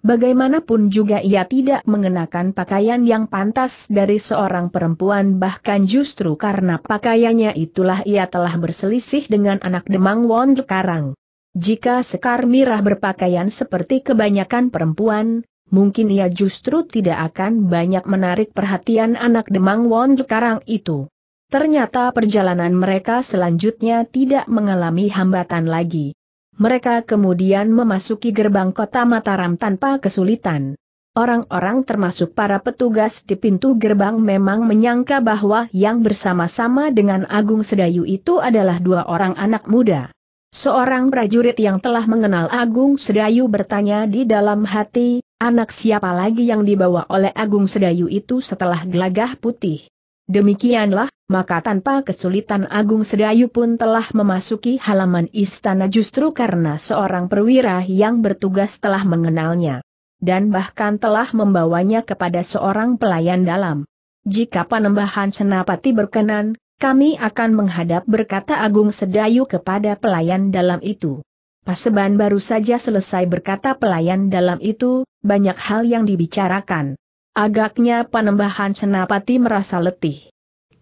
Bagaimanapun juga ia tidak mengenakan pakaian yang pantas dari seorang perempuan bahkan justru karena pakaiannya itulah ia telah berselisih dengan anak Demang Won Karang. Jika Sekar Mirah berpakaian seperti kebanyakan perempuan, mungkin ia justru tidak akan banyak menarik perhatian anak Demang Won Karang itu. Ternyata perjalanan mereka selanjutnya tidak mengalami hambatan lagi. Mereka kemudian memasuki gerbang kota Mataram tanpa kesulitan. Orang-orang termasuk para petugas di pintu gerbang memang menyangka bahwa yang bersama-sama dengan Agung Sedayu itu adalah dua orang anak muda. Seorang prajurit yang telah mengenal Agung Sedayu bertanya di dalam hati, anak siapa lagi yang dibawa oleh Agung Sedayu itu setelah gelagah putih. Demikianlah, maka tanpa kesulitan Agung Sedayu pun telah memasuki halaman istana justru karena seorang perwira yang bertugas telah mengenalnya. Dan bahkan telah membawanya kepada seorang pelayan dalam. Jika panembahan senapati berkenan, kami akan menghadap berkata Agung Sedayu kepada pelayan dalam itu. Paseban baru saja selesai berkata pelayan dalam itu, banyak hal yang dibicarakan. Agaknya panembahan senapati merasa letih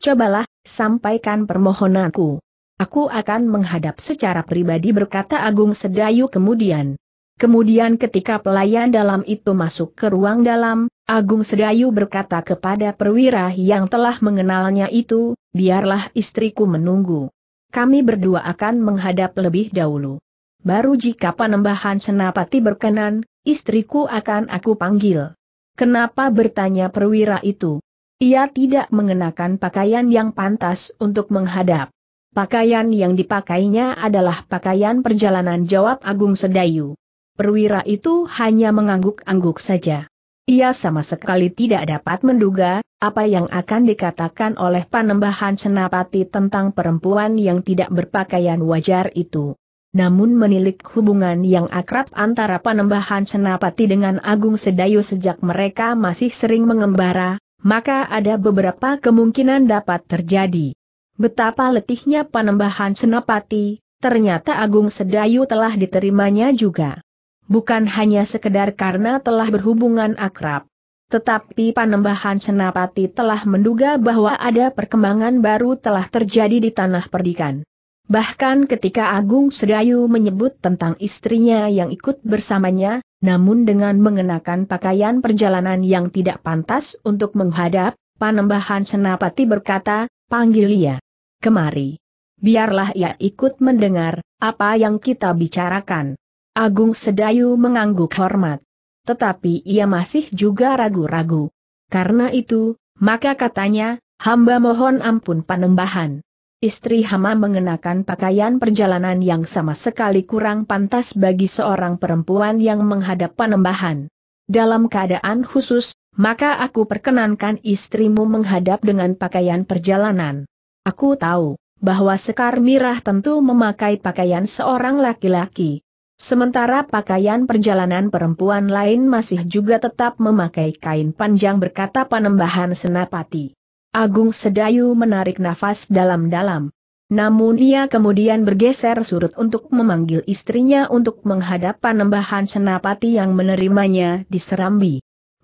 cobalah, sampaikan permohonanku. Aku akan menghadap secara pribadi berkata Agung Sedayu kemudian. Kemudian ketika pelayan dalam itu masuk ke ruang dalam, Agung Sedayu berkata kepada perwira yang telah mengenalnya itu, biarlah istriku menunggu. Kami berdua akan menghadap lebih dahulu. Baru jika penembahan senapati berkenan, istriku akan aku panggil. Kenapa bertanya perwira itu? Ia tidak mengenakan pakaian yang pantas untuk menghadap. Pakaian yang dipakainya adalah pakaian perjalanan jawab Agung Sedayu. Perwira itu hanya mengangguk-angguk saja. Ia sama sekali tidak dapat menduga, apa yang akan dikatakan oleh panembahan senapati tentang perempuan yang tidak berpakaian wajar itu. Namun menilik hubungan yang akrab antara panembahan senapati dengan Agung Sedayu sejak mereka masih sering mengembara, maka ada beberapa kemungkinan dapat terjadi. Betapa letihnya panembahan Senapati, ternyata Agung Sedayu telah diterimanya juga. Bukan hanya sekedar karena telah berhubungan akrab. Tetapi panembahan Senapati telah menduga bahwa ada perkembangan baru telah terjadi di tanah perdikan. Bahkan ketika Agung Sedayu menyebut tentang istrinya yang ikut bersamanya, namun dengan mengenakan pakaian perjalanan yang tidak pantas untuk menghadap, Panembahan Senapati berkata, panggil ia. Kemari. Biarlah ia ikut mendengar, apa yang kita bicarakan. Agung Sedayu mengangguk hormat. Tetapi ia masih juga ragu-ragu. Karena itu, maka katanya, hamba mohon ampun Panembahan. Istri Hama mengenakan pakaian perjalanan yang sama sekali kurang pantas bagi seorang perempuan yang menghadap panembahan. Dalam keadaan khusus, maka aku perkenankan istrimu menghadap dengan pakaian perjalanan. Aku tahu bahwa Sekar Mirah tentu memakai pakaian seorang laki-laki. Sementara pakaian perjalanan perempuan lain masih juga tetap memakai kain panjang berkata panembahan senapati. Agung Sedayu menarik nafas dalam-dalam. Namun ia kemudian bergeser surut untuk memanggil istrinya untuk menghadap panembahan senapati yang menerimanya di Serambi.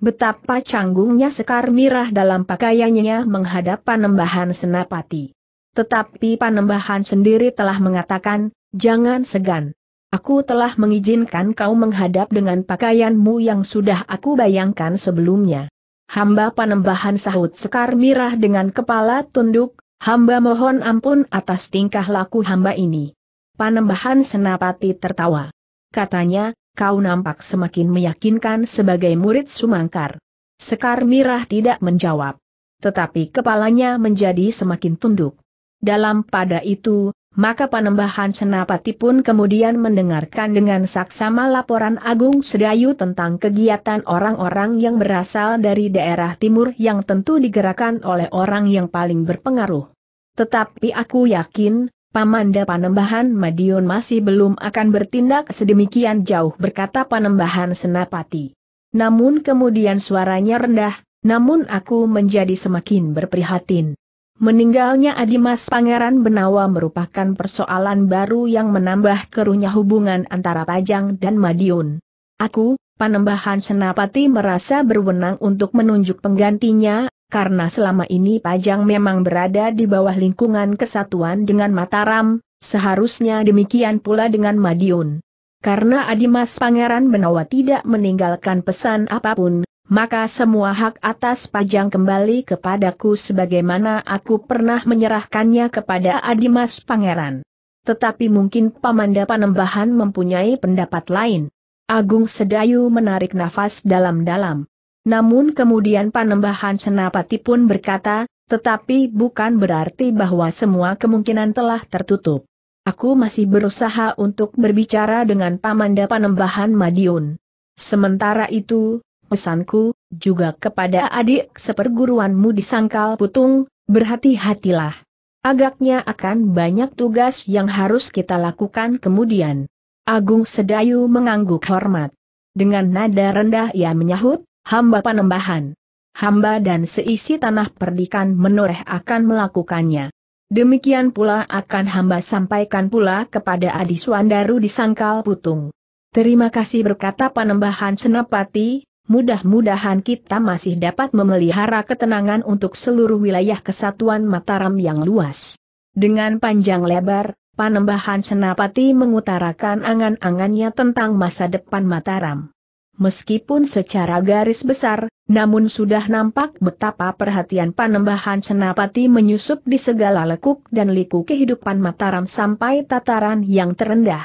Betapa canggungnya Sekar Mirah dalam pakaiannya menghadap panembahan senapati. Tetapi panembahan sendiri telah mengatakan, jangan segan. Aku telah mengizinkan kau menghadap dengan pakaianmu yang sudah aku bayangkan sebelumnya hamba panembahan sahut Sekar Mirah dengan kepala tunduk, hamba mohon ampun atas tingkah laku hamba ini. Panembahan Senapati tertawa. Katanya, kau nampak semakin meyakinkan sebagai murid Sumangkar. Sekar Mirah tidak menjawab. Tetapi kepalanya menjadi semakin tunduk. Dalam pada itu, maka Panembahan Senapati pun kemudian mendengarkan dengan saksama laporan Agung Sedayu tentang kegiatan orang-orang yang berasal dari daerah timur yang tentu digerakkan oleh orang yang paling berpengaruh. Tetapi aku yakin, Pamanda Panembahan Madiun masih belum akan bertindak sedemikian jauh berkata Panembahan Senapati. Namun kemudian suaranya rendah, namun aku menjadi semakin berprihatin. Meninggalnya Adimas Pangeran Benawa merupakan persoalan baru yang menambah keruhnya hubungan antara Pajang dan Madiun. Aku, Panembahan Senapati merasa berwenang untuk menunjuk penggantinya, karena selama ini Pajang memang berada di bawah lingkungan kesatuan dengan Mataram, seharusnya demikian pula dengan Madiun. Karena Adimas Pangeran Benawa tidak meninggalkan pesan apapun, maka semua hak atas pajang kembali kepadaku sebagaimana aku pernah menyerahkannya kepada Adimas Pangeran. Tetapi mungkin Pamanda Panembahan mempunyai pendapat lain. Agung Sedayu menarik nafas dalam-dalam. Namun kemudian Panembahan Senapati pun berkata, tetapi bukan berarti bahwa semua kemungkinan telah tertutup. Aku masih berusaha untuk berbicara dengan Pamanda Panembahan Madiun. Sementara itu, pesanku, juga kepada adik seperguruanmu di Sangkal Putung, berhati-hatilah. Agaknya akan banyak tugas yang harus kita lakukan kemudian. Agung Sedayu mengangguk hormat. Dengan nada rendah ia menyahut, hamba Panembahan, Hamba dan seisi tanah perdikan menoreh akan melakukannya. Demikian pula akan hamba sampaikan pula kepada Adi Suandaru di Sangkal Putung. Terima kasih berkata Panembahan Senapati, mudah-mudahan kita masih dapat memelihara ketenangan untuk seluruh wilayah kesatuan Mataram yang luas. Dengan panjang lebar, Panembahan Senapati mengutarakan angan-angannya tentang masa depan Mataram. Meskipun secara garis besar, namun sudah nampak betapa perhatian Panembahan Senapati menyusup di segala lekuk dan liku kehidupan Mataram sampai tataran yang terendah.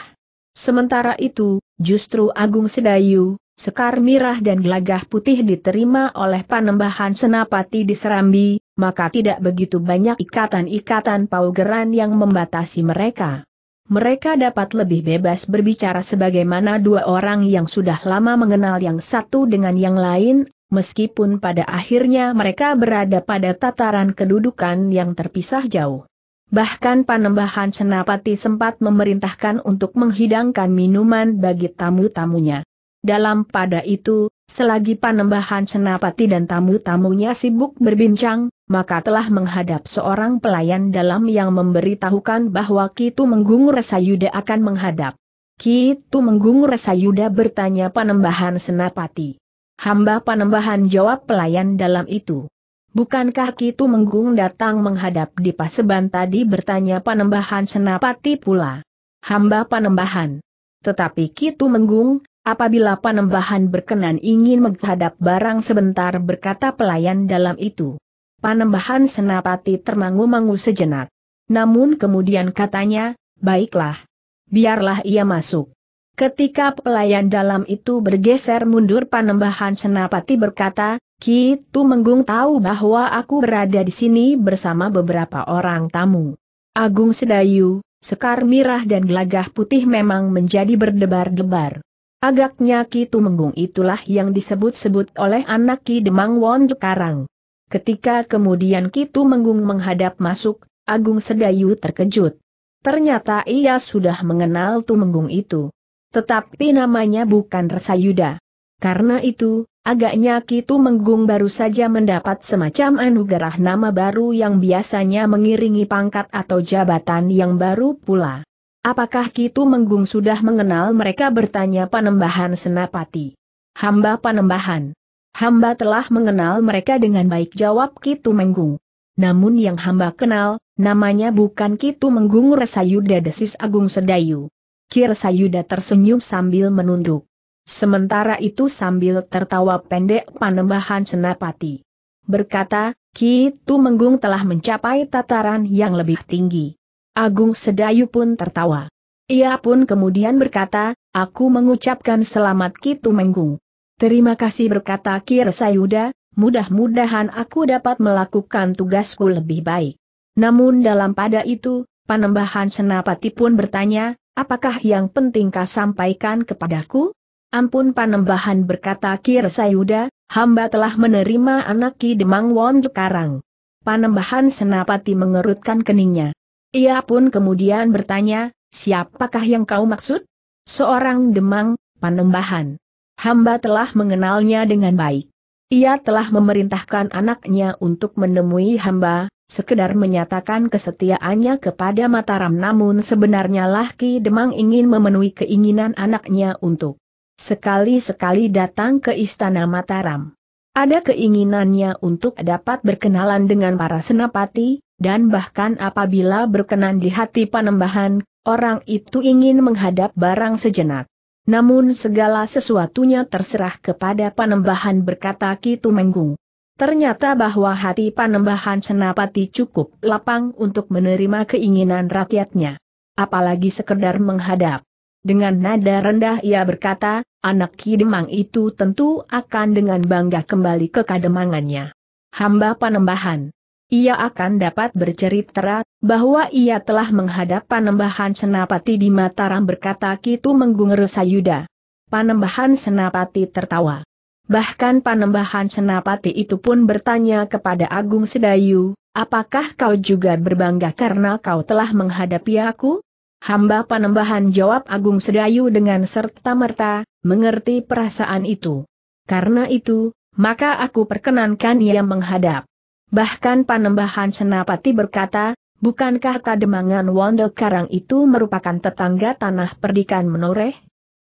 Sementara itu, justru Agung Sedayu, Sekar mirah dan gelagah putih diterima oleh panembahan senapati di Serambi, maka tidak begitu banyak ikatan-ikatan paugeran yang membatasi mereka. Mereka dapat lebih bebas berbicara sebagaimana dua orang yang sudah lama mengenal yang satu dengan yang lain, meskipun pada akhirnya mereka berada pada tataran kedudukan yang terpisah jauh. Bahkan Panembahan Senapati sempat memerintahkan untuk menghidangkan minuman bagi tamu-tamunya. Dalam pada itu, selagi panembahan senapati dan tamu-tamunya sibuk berbincang, maka telah menghadap seorang pelayan dalam yang memberitahukan bahwa Kitu Menggung yuda akan menghadap. Kitu Menggung yuda bertanya panembahan senapati. Hamba panembahan jawab pelayan dalam itu. Bukankah Kitu Menggung datang menghadap di paseban tadi bertanya panembahan senapati pula. Hamba panembahan. Tetapi Kitu Menggung, Apabila Panembahan berkenan ingin menghadap barang sebentar berkata pelayan dalam itu. Panembahan Senapati termangu-mangu sejenak. Namun kemudian katanya, baiklah. Biarlah ia masuk. Ketika pelayan dalam itu bergeser mundur panembahan Senapati berkata, Kitu Menggung tahu bahwa aku berada di sini bersama beberapa orang tamu. Agung Sedayu, Sekar Mirah dan Gelagah Putih memang menjadi berdebar-debar. Agaknya Ki Tumenggung itulah yang disebut-sebut oleh anak Ki Demang Won Karang. Ketika kemudian Ki Tumenggung menghadap masuk, Agung Sedayu terkejut. Ternyata ia sudah mengenal Tumenggung itu. Tetapi namanya bukan Resayuda. Karena itu, agaknya Ki Tumenggung baru saja mendapat semacam anugerah nama baru yang biasanya mengiringi pangkat atau jabatan yang baru pula. Apakah Kitu Menggung sudah mengenal mereka bertanya Panembahan Senapati? Hamba Panembahan. Hamba telah mengenal mereka dengan baik jawab Kitu Menggung. Namun yang hamba kenal, namanya bukan Kitu Menggung Resayuda Desis Agung Sedayu. Kirsayuda tersenyum sambil menunduk. Sementara itu sambil tertawa pendek Panembahan Senapati. Berkata, Kitu Menggung telah mencapai tataran yang lebih tinggi. Agung Sedayu pun tertawa. Ia pun kemudian berkata, aku mengucapkan selamat Kitu Menggung. Terima kasih berkata Sayuda, mudah-mudahan aku dapat melakukan tugasku lebih baik. Namun dalam pada itu, Panembahan Senapati pun bertanya, apakah yang penting kau sampaikan kepadaku? Ampun Panembahan berkata Sayuda, hamba telah menerima anak Ki Demang Won Karang. Panembahan Senapati mengerutkan keningnya. Ia pun kemudian bertanya, siapakah yang kau maksud? Seorang demang, panembahan. Hamba telah mengenalnya dengan baik. Ia telah memerintahkan anaknya untuk menemui hamba, sekedar menyatakan kesetiaannya kepada Mataram namun sebenarnya laki Demang ingin memenuhi keinginan anaknya untuk sekali-sekali datang ke istana Mataram. Ada keinginannya untuk dapat berkenalan dengan para senapati, dan bahkan apabila berkenan di hati panembahan, orang itu ingin menghadap barang sejenak. Namun segala sesuatunya terserah kepada panembahan berkata Kitu Menggung. Ternyata bahwa hati panembahan senapati cukup lapang untuk menerima keinginan rakyatnya. Apalagi sekedar menghadap. Dengan nada rendah ia berkata, anak Kidemang itu tentu akan dengan bangga kembali ke kademangannya. Hamba panembahan ia akan dapat bercerita bahwa ia telah menghadap panembahan senapati di Mataram berkata Kitu Menggung Resayuda. Panembahan senapati tertawa. Bahkan panembahan senapati itu pun bertanya kepada Agung Sedayu, apakah kau juga berbangga karena kau telah menghadapi aku? Hamba panembahan jawab Agung Sedayu dengan serta-merta, mengerti perasaan itu. Karena itu, maka aku perkenankan ia menghadap. Bahkan Panembahan Senapati berkata, bukankah Kademangan Wondel Karang itu merupakan tetangga tanah perdikan menoreh?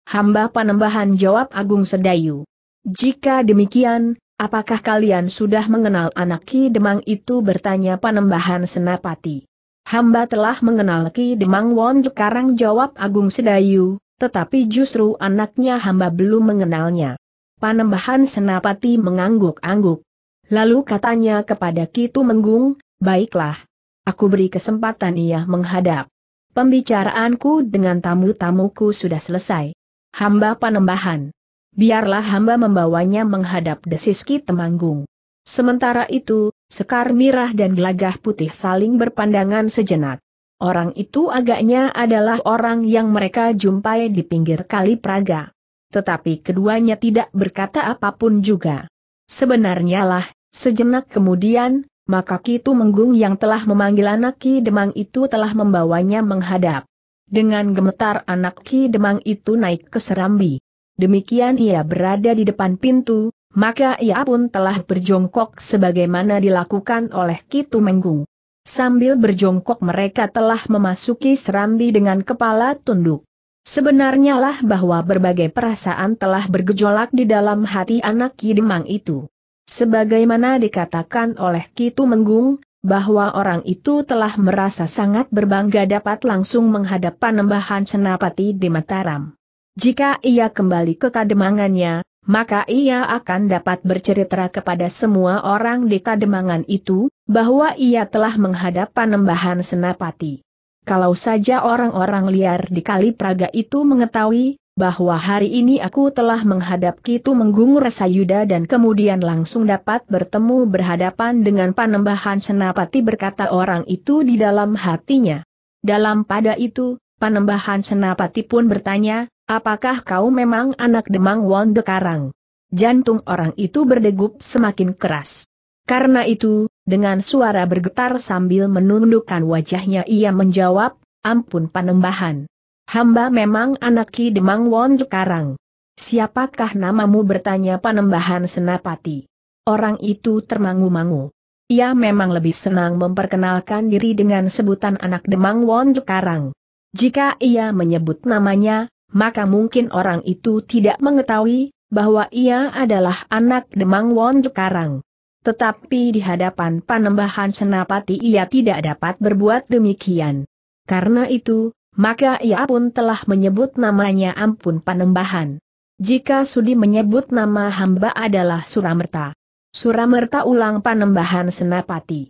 Hamba Panembahan jawab Agung Sedayu. Jika demikian, apakah kalian sudah mengenal anak Ki Demang itu bertanya Panembahan Senapati. Hamba telah mengenal Ki Demang Wondel Karang jawab Agung Sedayu, tetapi justru anaknya hamba belum mengenalnya. Panembahan Senapati mengangguk-angguk. Lalu katanya kepada Kitu Menggung, baiklah. Aku beri kesempatan ia menghadap. Pembicaraanku dengan tamu-tamuku sudah selesai. Hamba panembahan. Biarlah hamba membawanya menghadap Desiski Temanggung. Sementara itu, Sekar Mirah dan Gelagah Putih saling berpandangan sejenak. Orang itu agaknya adalah orang yang mereka jumpai di pinggir Kali Praga. Tetapi keduanya tidak berkata apapun juga. Sebenarnya lah, Sejenak kemudian, maka Kitu Menggung yang telah memanggil anak Ki Demang itu telah membawanya menghadap. Dengan gemetar anak Ki Demang itu naik ke serambi. Demikian ia berada di depan pintu, maka ia pun telah berjongkok sebagaimana dilakukan oleh Kitu Menggung. Sambil berjongkok mereka telah memasuki serambi dengan kepala tunduk. Sebenarnya lah bahwa berbagai perasaan telah bergejolak di dalam hati anak Ki Demang itu. Sebagaimana dikatakan oleh Kitu Menggung, bahwa orang itu telah merasa sangat berbangga dapat langsung menghadap panembahan Senapati di Mataram. Jika ia kembali ke kademangannya, maka ia akan dapat bercerita kepada semua orang di kademangan itu, bahwa ia telah menghadap panembahan Senapati. Kalau saja orang-orang liar di Kali itu mengetahui, bahwa hari ini aku telah menghadap Kitu Menggung Resayuda dan kemudian langsung dapat bertemu berhadapan dengan Panembahan Senapati berkata orang itu di dalam hatinya. Dalam pada itu, Panembahan Senapati pun bertanya, apakah kau memang anak Demang Wondekarang? Jantung orang itu berdegup semakin keras. Karena itu, dengan suara bergetar sambil menundukkan wajahnya ia menjawab, ampun Panembahan. Hamba memang anak Ki Demang Won Karang. Siapakah namamu bertanya panembahan senapati? Orang itu termangu-mangu. Ia memang lebih senang memperkenalkan diri dengan sebutan anak Demang Won Karang. Jika ia menyebut namanya, maka mungkin orang itu tidak mengetahui bahwa ia adalah anak Demang Won Karang. Tetapi di hadapan panembahan senapati ia tidak dapat berbuat demikian. Karena itu, maka ia pun telah menyebut namanya ampun panembahan. Jika Sudi menyebut nama hamba adalah Suramerta. Suramerta ulang panembahan senapati.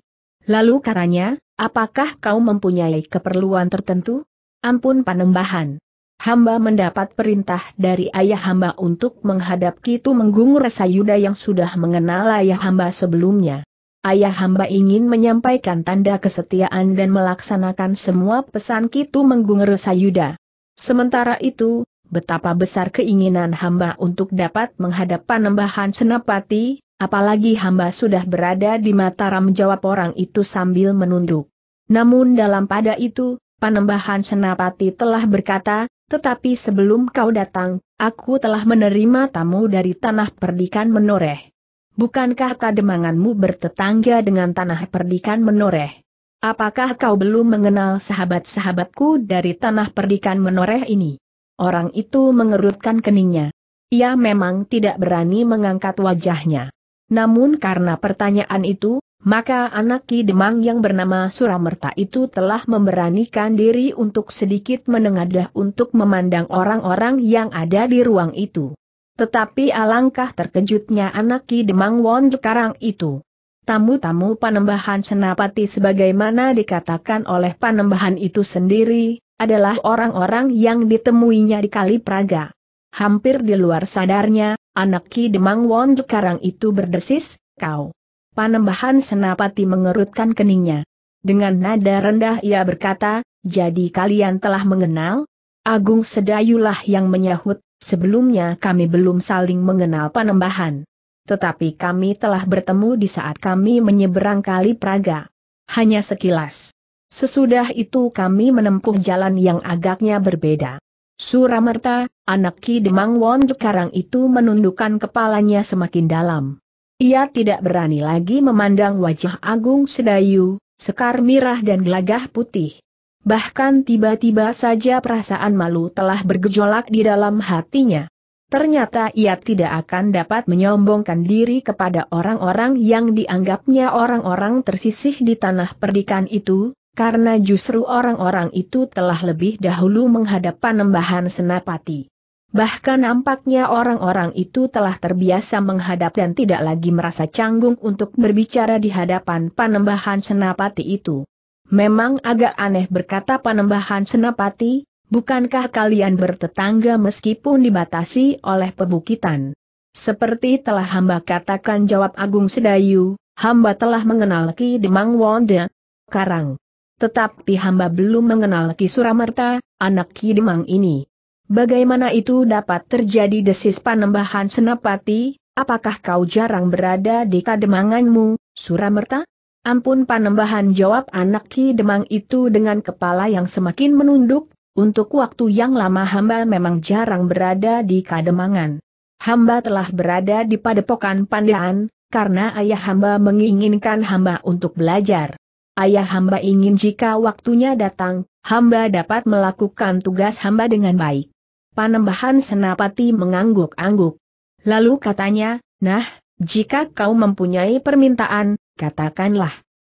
Lalu katanya, apakah kau mempunyai keperluan tertentu? Ampun panembahan. Hamba mendapat perintah dari ayah hamba untuk menghadap Kitu Menggung Resayuda yang sudah mengenal ayah hamba sebelumnya. Ayah hamba ingin menyampaikan tanda kesetiaan dan melaksanakan semua pesan Kitu Menggung Resayuda. Sementara itu, betapa besar keinginan hamba untuk dapat menghadap panembahan Senapati, apalagi hamba sudah berada di Mataram jawab orang itu sambil menunduk. Namun dalam pada itu, panembahan Senapati telah berkata, tetapi sebelum kau datang, aku telah menerima tamu dari tanah perdikan menoreh. Bukankah kademanganmu bertetangga dengan tanah perdikan menoreh? Apakah kau belum mengenal sahabat-sahabatku dari tanah perdikan menoreh ini? Orang itu mengerutkan keningnya. Ia memang tidak berani mengangkat wajahnya. Namun karena pertanyaan itu, maka anak Ki Demang yang bernama Suramerta itu telah memberanikan diri untuk sedikit menengadah untuk memandang orang-orang yang ada di ruang itu. Tetapi alangkah terkejutnya anak Ki Demang Won Karang itu. Tamu-tamu panembahan senapati sebagaimana dikatakan oleh panembahan itu sendiri, adalah orang-orang yang ditemuinya di Kali Praga. Hampir di luar sadarnya, anak Ki Demang Won Karang itu berdesis, kau. Panembahan senapati mengerutkan keningnya. Dengan nada rendah ia berkata, jadi kalian telah mengenal? Agung Sedayulah yang menyahut, Sebelumnya kami belum saling mengenal panembahan. Tetapi kami telah bertemu di saat kami menyeberang kali Praga. Hanya sekilas. Sesudah itu kami menempuh jalan yang agaknya berbeda. Suramerta, anak Ki Demang Wondekarang itu menundukkan kepalanya semakin dalam. Ia tidak berani lagi memandang wajah Agung Sedayu, sekar mirah dan gelagah putih. Bahkan tiba-tiba saja perasaan malu telah bergejolak di dalam hatinya. Ternyata ia tidak akan dapat menyombongkan diri kepada orang-orang yang dianggapnya orang-orang tersisih di tanah perdikan itu, karena justru orang-orang itu telah lebih dahulu menghadap panembahan senapati. Bahkan nampaknya orang-orang itu telah terbiasa menghadap dan tidak lagi merasa canggung untuk berbicara di hadapan panembahan senapati itu. Memang agak aneh berkata Panembahan Senapati, bukankah kalian bertetangga meskipun dibatasi oleh pebukitan? Seperti telah hamba katakan jawab Agung Sedayu, hamba telah mengenal Ki Demang Wonde, Karang. Tetapi hamba belum mengenal Ki Suramerta, anak Ki Demang ini. Bagaimana itu dapat terjadi desis Panembahan Senapati, apakah kau jarang berada di kademanganmu, Suramerta? Ampun panembahan jawab anak Ki Demang itu dengan kepala yang semakin menunduk, untuk waktu yang lama hamba memang jarang berada di Kademangan. Hamba telah berada di padepokan pandaan, karena ayah hamba menginginkan hamba untuk belajar. Ayah hamba ingin jika waktunya datang, hamba dapat melakukan tugas hamba dengan baik. Panembahan Senapati mengangguk-angguk. Lalu katanya, nah, jika kau mempunyai permintaan, katakanlah.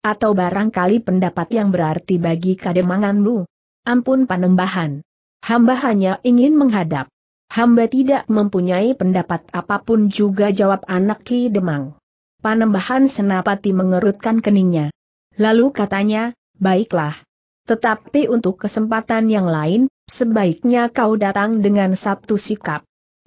Atau barangkali pendapat yang berarti bagi kademanganmu. Ampun panembahan. Hamba hanya ingin menghadap. Hamba tidak mempunyai pendapat apapun juga jawab anak Ki Demang. Panembahan Senapati mengerutkan keningnya. Lalu katanya, baiklah. Tetapi untuk kesempatan yang lain, sebaiknya kau datang dengan sabtu sikap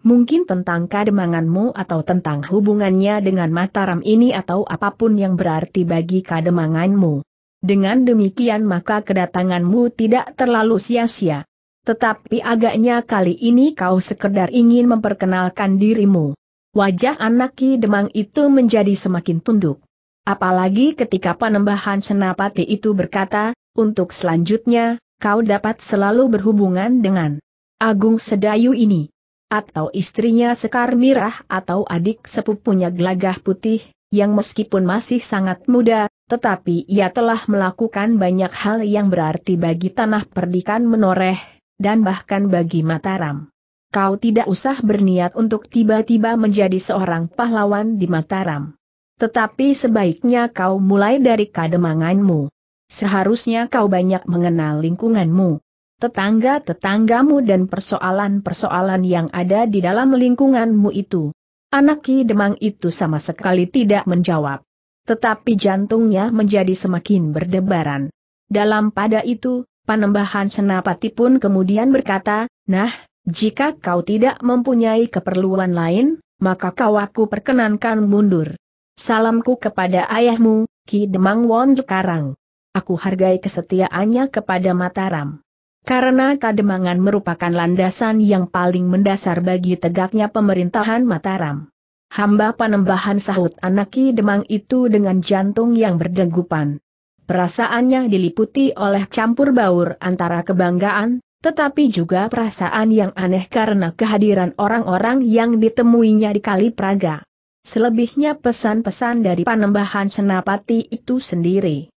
mungkin tentang kademanganmu atau tentang hubungannya dengan Mataram ini atau apapun yang berarti bagi kademanganmu. Dengan demikian maka kedatanganmu tidak terlalu sia-sia. Tetapi agaknya kali ini kau sekedar ingin memperkenalkan dirimu. Wajah anak Ki Demang itu menjadi semakin tunduk. Apalagi ketika penembahan senapati itu berkata, untuk selanjutnya, kau dapat selalu berhubungan dengan Agung Sedayu ini atau istrinya Sekar Mirah atau adik sepupunya Gelagah Putih, yang meskipun masih sangat muda, tetapi ia telah melakukan banyak hal yang berarti bagi tanah perdikan menoreh, dan bahkan bagi Mataram. Kau tidak usah berniat untuk tiba-tiba menjadi seorang pahlawan di Mataram. Tetapi sebaiknya kau mulai dari kademanganmu. Seharusnya kau banyak mengenal lingkunganmu tetangga-tetanggamu dan persoalan-persoalan yang ada di dalam lingkunganmu itu. Anak Ki Demang itu sama sekali tidak menjawab. Tetapi jantungnya menjadi semakin berdebaran. Dalam pada itu, Panembahan Senapati pun kemudian berkata, Nah, jika kau tidak mempunyai keperluan lain, maka kau aku perkenankan mundur. Salamku kepada ayahmu, Ki Demang Wondekarang. Karang. Aku hargai kesetiaannya kepada Mataram. Karena kademangan merupakan landasan yang paling mendasar bagi tegaknya pemerintahan Mataram. Hamba panembahan sahut anaki demang itu dengan jantung yang berdegupan. Perasaannya diliputi oleh campur baur antara kebanggaan, tetapi juga perasaan yang aneh karena kehadiran orang-orang yang ditemuinya di Kali Praga. Selebihnya pesan-pesan dari panembahan senapati itu sendiri.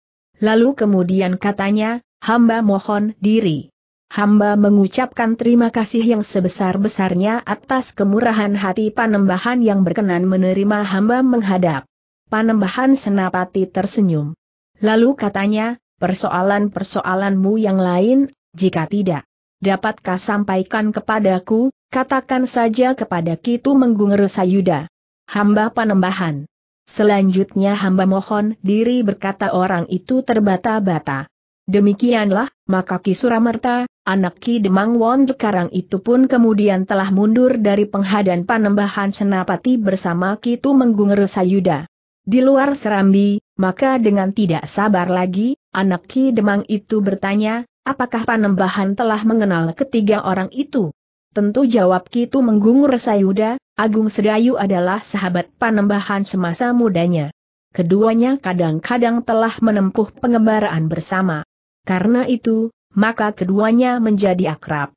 Lalu kemudian katanya, hamba mohon diri. Hamba mengucapkan terima kasih yang sebesar-besarnya atas kemurahan hati Panembahan yang berkenan menerima hamba menghadap. Panembahan Senapati tersenyum. Lalu katanya, persoalan-persoalanmu yang lain, jika tidak, dapatkah sampaikan kepadaku, katakan saja kepada Kitu Menggung Resayuda. Hamba Panembahan. Selanjutnya hamba mohon diri berkata orang itu terbata-bata. Demikianlah, maka Kisuramerta, anak Ki Demang Won Karang itu pun kemudian telah mundur dari penghadan panembahan Senapati bersama Ki Menggung Resayuda. Di luar Serambi, maka dengan tidak sabar lagi, anak Ki Demang itu bertanya, apakah panembahan telah mengenal ketiga orang itu? Tentu jawab Ki Menggung Resayuda, Agung Sedayu adalah sahabat panembahan semasa mudanya. Keduanya kadang-kadang telah menempuh pengembaraan bersama. Karena itu, maka keduanya menjadi akrab.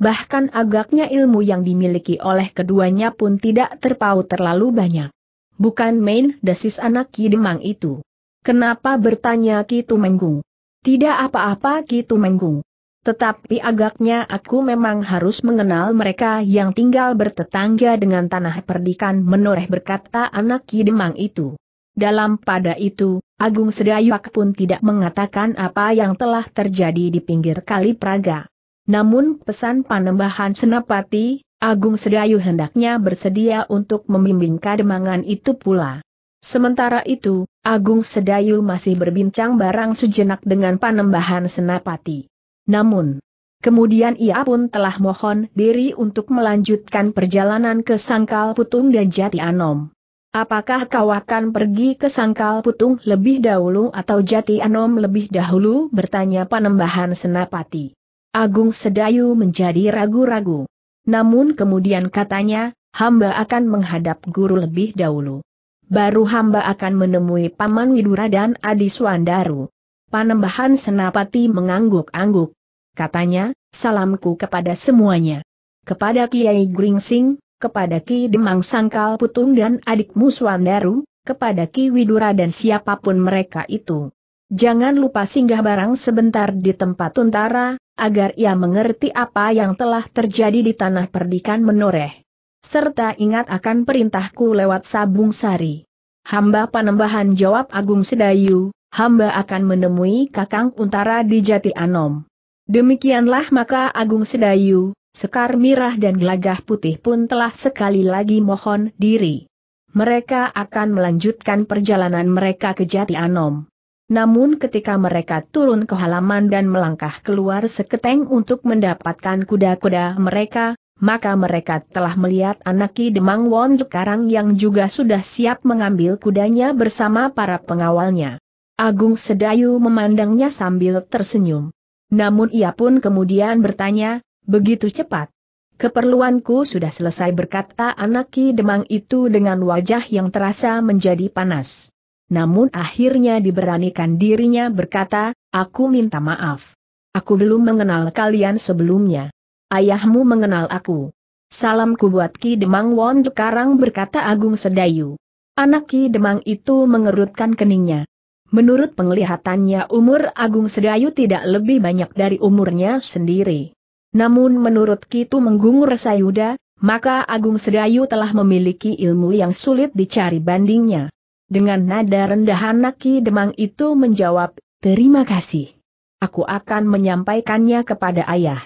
Bahkan agaknya ilmu yang dimiliki oleh keduanya pun tidak terpaut terlalu banyak. Bukan main desis anak Ki Demang itu. Kenapa bertanya Ki Tumenggung? Tidak apa-apa Ki Tumenggung. Tetapi agaknya aku memang harus mengenal mereka yang tinggal bertetangga dengan tanah perdikan menoreh berkata anak Ki Demang itu. Dalam pada itu, Agung Sedayuak pun tidak mengatakan apa yang telah terjadi di pinggir kali Praga. Namun pesan panembahan Senapati, Agung Sedayu hendaknya bersedia untuk membimbing kademangan itu pula. Sementara itu, Agung Sedayu masih berbincang barang sejenak dengan panembahan Senapati. Namun, kemudian ia pun telah mohon diri untuk melanjutkan perjalanan ke Sangkal Putung dan Jati Anom. Apakah kau akan pergi ke Sangkal Putung lebih dahulu atau Jati Anom lebih dahulu? bertanya Panembahan Senapati. Agung Sedayu menjadi ragu-ragu. Namun kemudian katanya, hamba akan menghadap guru lebih dahulu. Baru hamba akan menemui Paman Widura dan Adi Swandaru. Panembahan Senapati mengangguk-angguk. Katanya, salamku kepada semuanya. Kepada Kiai Gringsing, kepada Ki Demang Sangkal Putung dan adikmu Swandaru, kepada Ki Widura dan siapapun mereka itu. Jangan lupa singgah barang sebentar di tempat Untara, agar ia mengerti apa yang telah terjadi di tanah perdikan menoreh. Serta ingat akan perintahku lewat sabung sari. Hamba panembahan jawab Agung Sedayu, hamba akan menemui Kakang Untara di Jati Anom. Demikianlah maka Agung Sedayu, Sekar Mirah dan Gelagah Putih pun telah sekali lagi mohon diri. Mereka akan melanjutkan perjalanan mereka ke Jati Anom. Namun ketika mereka turun ke halaman dan melangkah keluar seketeng untuk mendapatkan kuda-kuda mereka, maka mereka telah melihat anaki Demang Won Lekarang yang juga sudah siap mengambil kudanya bersama para pengawalnya. Agung Sedayu memandangnya sambil tersenyum. Namun ia pun kemudian bertanya, Begitu cepat. Keperluanku sudah selesai berkata anak Ki Demang itu dengan wajah yang terasa menjadi panas. Namun akhirnya diberanikan dirinya berkata, aku minta maaf. Aku belum mengenal kalian sebelumnya. Ayahmu mengenal aku. Salamku buat Ki Demang Won Dekarang berkata Agung Sedayu. Anak Ki Demang itu mengerutkan keningnya. Menurut penglihatannya umur Agung Sedayu tidak lebih banyak dari umurnya sendiri. Namun menurut Kitu Menggung Resayuda, maka Agung Sedayu telah memiliki ilmu yang sulit dicari bandingnya. Dengan nada rendah anak Ki Demang itu menjawab, terima kasih. Aku akan menyampaikannya kepada ayah.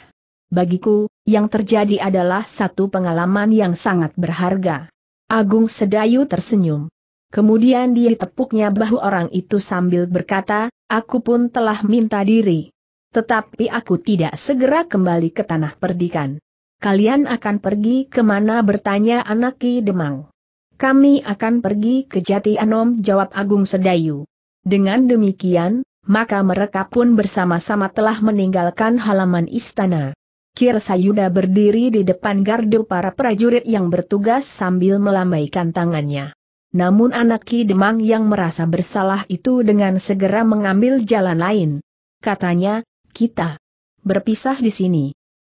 Bagiku, yang terjadi adalah satu pengalaman yang sangat berharga. Agung Sedayu tersenyum. Kemudian dia tepuknya bahu orang itu sambil berkata, aku pun telah minta diri. Tetapi aku tidak segera kembali ke tanah perdikan. Kalian akan pergi kemana bertanya anak Ki Demang. Kami akan pergi ke Jati Anom jawab Agung Sedayu. Dengan demikian, maka mereka pun bersama-sama telah meninggalkan halaman istana. Kirsayuda berdiri di depan gardu para prajurit yang bertugas sambil melambaikan tangannya. Namun anak Ki Demang yang merasa bersalah itu dengan segera mengambil jalan lain. Katanya, kita berpisah di sini.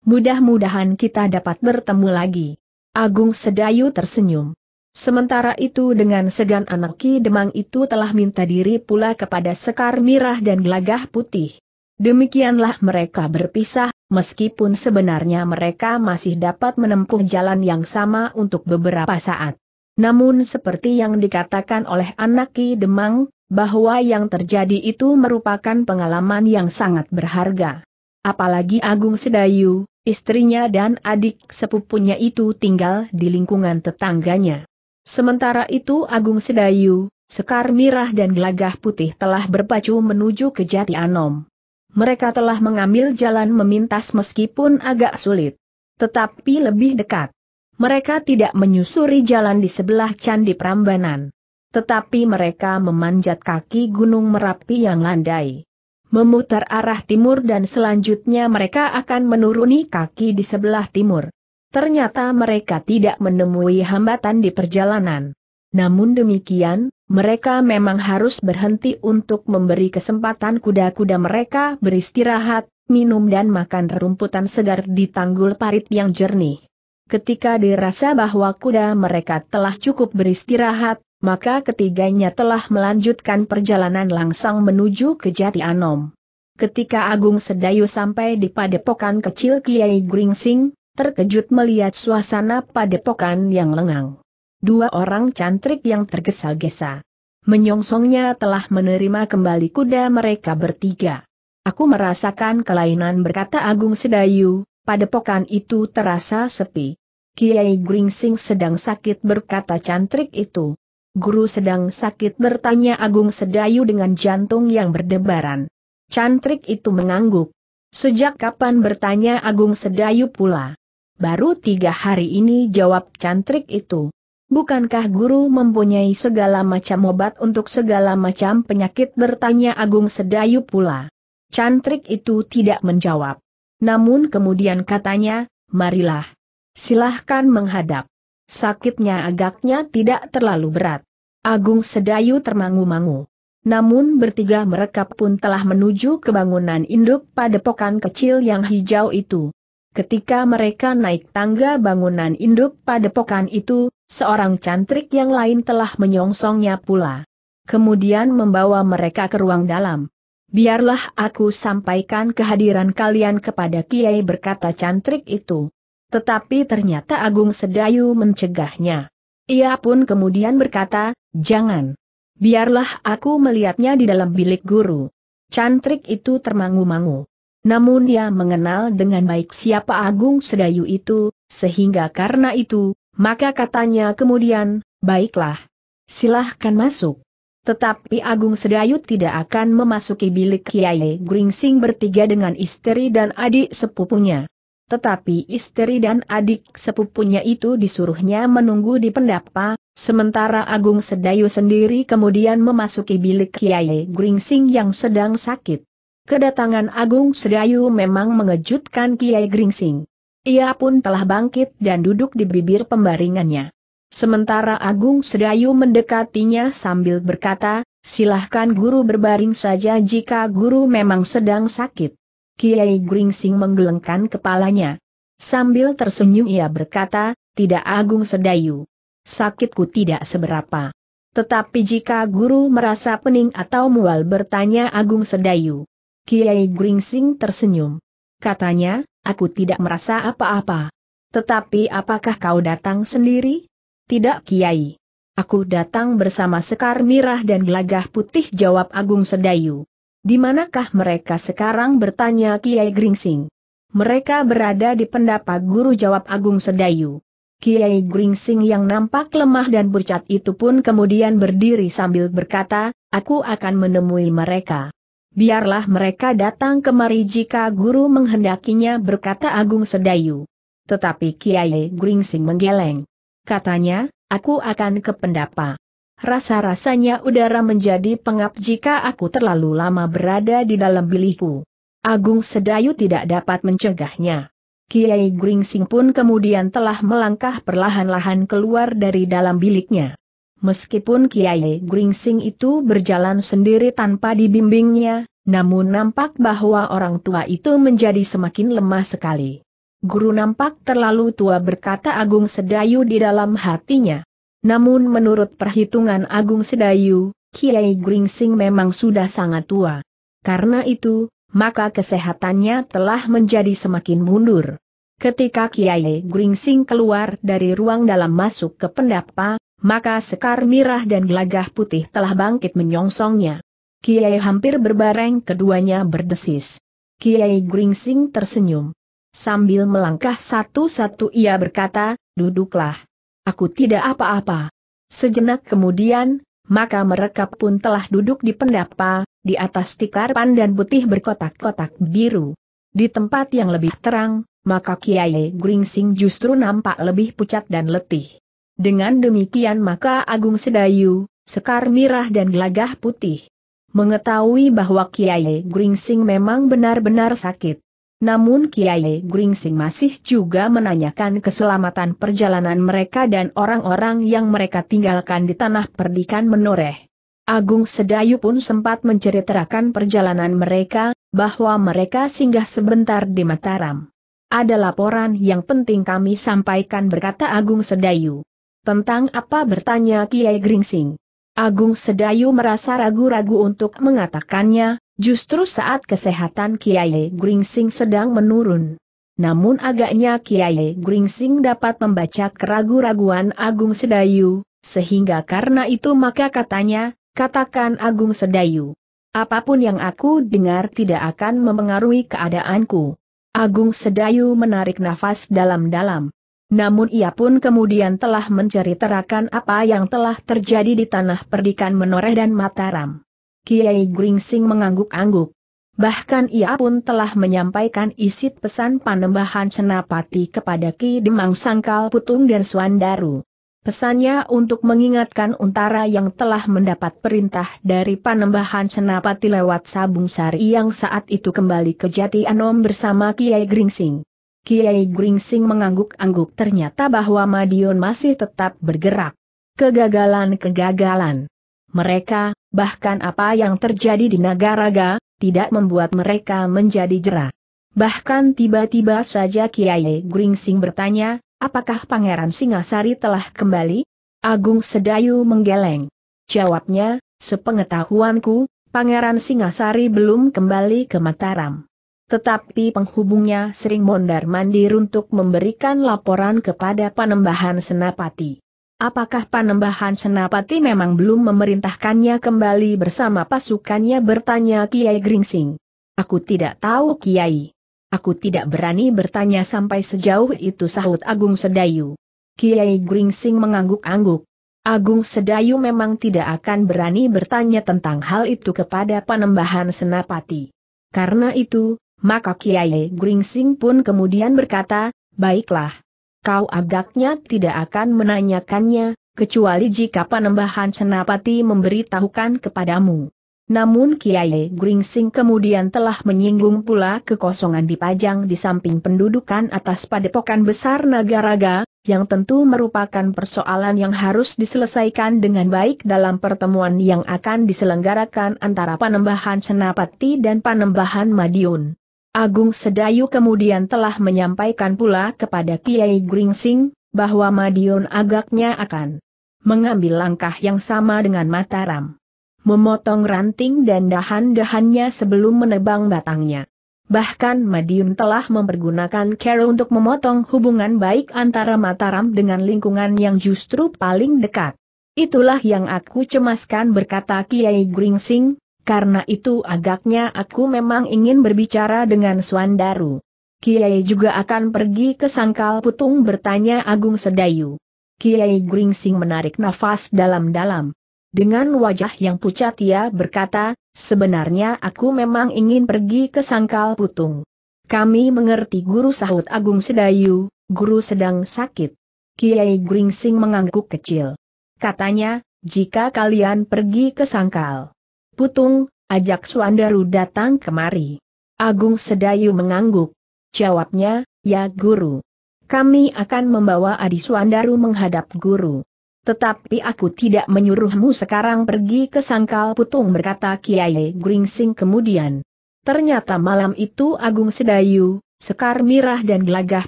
Mudah-mudahan kita dapat bertemu lagi. Agung Sedayu tersenyum. Sementara itu dengan segan anak Ki Demang itu telah minta diri pula kepada Sekar Mirah dan Gelagah Putih. Demikianlah mereka berpisah, meskipun sebenarnya mereka masih dapat menempuh jalan yang sama untuk beberapa saat. Namun seperti yang dikatakan oleh anak Ki Demang, bahwa yang terjadi itu merupakan pengalaman yang sangat berharga. Apalagi Agung Sedayu, istrinya dan adik sepupunya itu tinggal di lingkungan tetangganya. Sementara itu Agung Sedayu, Sekar Mirah dan Gelagah Putih telah berpacu menuju ke Jati Anom. Mereka telah mengambil jalan memintas meskipun agak sulit. Tetapi lebih dekat. Mereka tidak menyusuri jalan di sebelah Candi Prambanan tetapi mereka memanjat kaki Gunung Merapi yang landai. Memutar arah timur dan selanjutnya mereka akan menuruni kaki di sebelah timur. Ternyata mereka tidak menemui hambatan di perjalanan. Namun demikian, mereka memang harus berhenti untuk memberi kesempatan kuda-kuda mereka beristirahat, minum dan makan rumputan segar di tanggul parit yang jernih. Ketika dirasa bahwa kuda mereka telah cukup beristirahat, maka ketiganya telah melanjutkan perjalanan langsung menuju ke Jati Anom. Ketika Agung Sedayu sampai di padepokan kecil Kiai Gringsing, terkejut melihat suasana padepokan yang lengang. Dua orang cantrik yang tergesa-gesa. Menyongsongnya telah menerima kembali kuda mereka bertiga. Aku merasakan kelainan berkata Agung Sedayu, padepokan itu terasa sepi. Kiai Gringsing sedang sakit berkata cantrik itu. Guru sedang sakit bertanya Agung Sedayu dengan jantung yang berdebaran. Cantrik itu mengangguk. Sejak kapan bertanya Agung Sedayu pula? Baru tiga hari ini jawab cantrik itu. Bukankah guru mempunyai segala macam obat untuk segala macam penyakit bertanya Agung Sedayu pula. Cantrik itu tidak menjawab. Namun kemudian katanya, marilah. Silahkan menghadap. Sakitnya agaknya tidak terlalu berat. Agung Sedayu termangu-mangu. Namun bertiga mereka pun telah menuju ke bangunan induk padepokan kecil yang hijau itu. Ketika mereka naik tangga bangunan induk padepokan itu, seorang cantrik yang lain telah menyongsongnya pula. Kemudian membawa mereka ke ruang dalam. Biarlah aku sampaikan kehadiran kalian kepada Kiai berkata cantrik itu. Tetapi ternyata Agung Sedayu mencegahnya. Ia pun kemudian berkata, jangan. Biarlah aku melihatnya di dalam bilik guru. Cantrik itu termangu-mangu. Namun ia mengenal dengan baik siapa Agung Sedayu itu, sehingga karena itu, maka katanya kemudian, baiklah. Silahkan masuk. Tetapi Agung Sedayu tidak akan memasuki bilik Kiai Gringsing bertiga dengan istri dan adik sepupunya tetapi istri dan adik sepupunya itu disuruhnya menunggu di pendapa, sementara Agung Sedayu sendiri kemudian memasuki bilik Kiai Gringsing yang sedang sakit. Kedatangan Agung Sedayu memang mengejutkan Kiai Gringsing. Ia pun telah bangkit dan duduk di bibir pembaringannya. Sementara Agung Sedayu mendekatinya sambil berkata, silahkan guru berbaring saja jika guru memang sedang sakit. Kiai Gringsing menggelengkan kepalanya. Sambil tersenyum ia berkata, tidak agung sedayu. Sakitku tidak seberapa. Tetapi jika guru merasa pening atau mual bertanya Agung Sedayu. Kiai Gringsing tersenyum. Katanya, aku tidak merasa apa-apa. Tetapi apakah kau datang sendiri? Tidak Kiai. Aku datang bersama Sekar Mirah dan Gelagah Putih jawab Agung Sedayu. Di manakah mereka sekarang bertanya Kiai Gringsing? Mereka berada di pendapa guru jawab Agung Sedayu. Kiai Gringsing yang nampak lemah dan bercat itu pun kemudian berdiri sambil berkata, aku akan menemui mereka. Biarlah mereka datang kemari jika guru menghendakinya berkata Agung Sedayu. Tetapi Kiai Gringsing menggeleng. Katanya, aku akan ke pendapa. Rasa-rasanya udara menjadi pengap jika aku terlalu lama berada di dalam bilikku. Agung Sedayu tidak dapat mencegahnya. Kiai Gringsing pun kemudian telah melangkah perlahan-lahan keluar dari dalam biliknya. Meskipun Kiai Gringsing itu berjalan sendiri tanpa dibimbingnya, namun nampak bahwa orang tua itu menjadi semakin lemah sekali. Guru nampak terlalu tua berkata Agung Sedayu di dalam hatinya. Namun menurut perhitungan Agung Sedayu, Kiai Gringsing memang sudah sangat tua. Karena itu, maka kesehatannya telah menjadi semakin mundur. Ketika Kiai Gringsing keluar dari ruang dalam masuk ke pendapa, maka sekar mirah dan gelagah putih telah bangkit menyongsongnya. Kiai hampir berbareng keduanya berdesis. Kiai Gringsing tersenyum. Sambil melangkah satu-satu ia berkata, duduklah. Aku tidak apa-apa. Sejenak kemudian, maka mereka pun telah duduk di pendapa, di atas tikar pandan putih berkotak-kotak biru. Di tempat yang lebih terang, maka Kiai Gringsing justru nampak lebih pucat dan letih. Dengan demikian maka Agung Sedayu, Sekar Mirah dan Gelagah Putih mengetahui bahwa Kiai Gringsing memang benar-benar sakit. Namun Kiai Gringsing masih juga menanyakan keselamatan perjalanan mereka dan orang-orang yang mereka tinggalkan di tanah perdikan menoreh. Agung Sedayu pun sempat menceritakan perjalanan mereka, bahwa mereka singgah sebentar di Mataram. Ada laporan yang penting kami sampaikan berkata Agung Sedayu. Tentang apa bertanya Kiai Gringsing. Agung Sedayu merasa ragu-ragu untuk mengatakannya, Justru saat kesehatan Kiai Gringsing sedang menurun. Namun agaknya Kiai Gringsing dapat membaca keragu-raguan Agung Sedayu, sehingga karena itu maka katanya, katakan Agung Sedayu. Apapun yang aku dengar tidak akan memengaruhi keadaanku. Agung Sedayu menarik nafas dalam-dalam. Namun ia pun kemudian telah menceritakan apa yang telah terjadi di tanah perdikan Menoreh dan Mataram. Kiai Gringsing mengangguk-angguk. Bahkan ia pun telah menyampaikan isi pesan panembahan Senapati kepada Ki Demang Sangkal Putung dan Suandaru. Pesannya untuk mengingatkan Untara yang telah mendapat perintah dari panembahan Senapati lewat Sabung Sari yang saat itu kembali ke Jati Anom bersama Kiai Gringsing. Kiai Gringsing mengangguk-angguk ternyata bahwa Madiun masih tetap bergerak. Kegagalan-kegagalan. Mereka, bahkan apa yang terjadi di Nagaraga, tidak membuat mereka menjadi jerah. Bahkan tiba-tiba saja Kiai Gringsing bertanya, apakah Pangeran Singasari telah kembali? Agung Sedayu menggeleng. Jawabnya, sepengetahuanku, Pangeran Singasari belum kembali ke Mataram. Tetapi penghubungnya sering mondar-mandir untuk memberikan laporan kepada Panembahan Senapati apakah Panembahan Senapati memang belum memerintahkannya kembali bersama pasukannya bertanya Kiai Gringsing. Aku tidak tahu Kiai. Aku tidak berani bertanya sampai sejauh itu sahut Agung Sedayu. Kiai Gringsing mengangguk-angguk. Agung Sedayu memang tidak akan berani bertanya tentang hal itu kepada Panembahan Senapati. Karena itu, maka Kiai Gringsing pun kemudian berkata, Baiklah, kau agaknya tidak akan menanyakannya, kecuali jika panembahan senapati memberitahukan kepadamu. Namun Kiai Gringsing kemudian telah menyinggung pula kekosongan dipajang di samping pendudukan atas padepokan besar Nagaraga, yang tentu merupakan persoalan yang harus diselesaikan dengan baik dalam pertemuan yang akan diselenggarakan antara Panembahan Senapati dan Panembahan Madiun. Agung Sedayu kemudian telah menyampaikan pula kepada Kiai Gringsing, bahwa Madiun agaknya akan mengambil langkah yang sama dengan Mataram. Memotong ranting dan dahan-dahannya sebelum menebang batangnya. Bahkan Madiun telah mempergunakan Carol untuk memotong hubungan baik antara Mataram dengan lingkungan yang justru paling dekat. Itulah yang aku cemaskan berkata Kiai Gringsing, karena itu agaknya aku memang ingin berbicara dengan Suandaru. Kiai juga akan pergi ke Sangkal Putung bertanya Agung Sedayu. Kiai Gringsing menarik nafas dalam-dalam. Dengan wajah yang pucat ia berkata, sebenarnya aku memang ingin pergi ke Sangkal Putung. Kami mengerti guru sahut Agung Sedayu, guru sedang sakit. Kiai Gringsing mengangguk kecil. Katanya, jika kalian pergi ke Sangkal Putung, ajak Suandaru datang kemari. Agung Sedayu mengangguk. Jawabnya, ya guru. Kami akan membawa Adi Suandaru menghadap guru. Tetapi aku tidak menyuruhmu sekarang pergi ke sangkal putung berkata Kiai Gringsing kemudian. Ternyata malam itu Agung Sedayu, Sekar Mirah dan Gelagah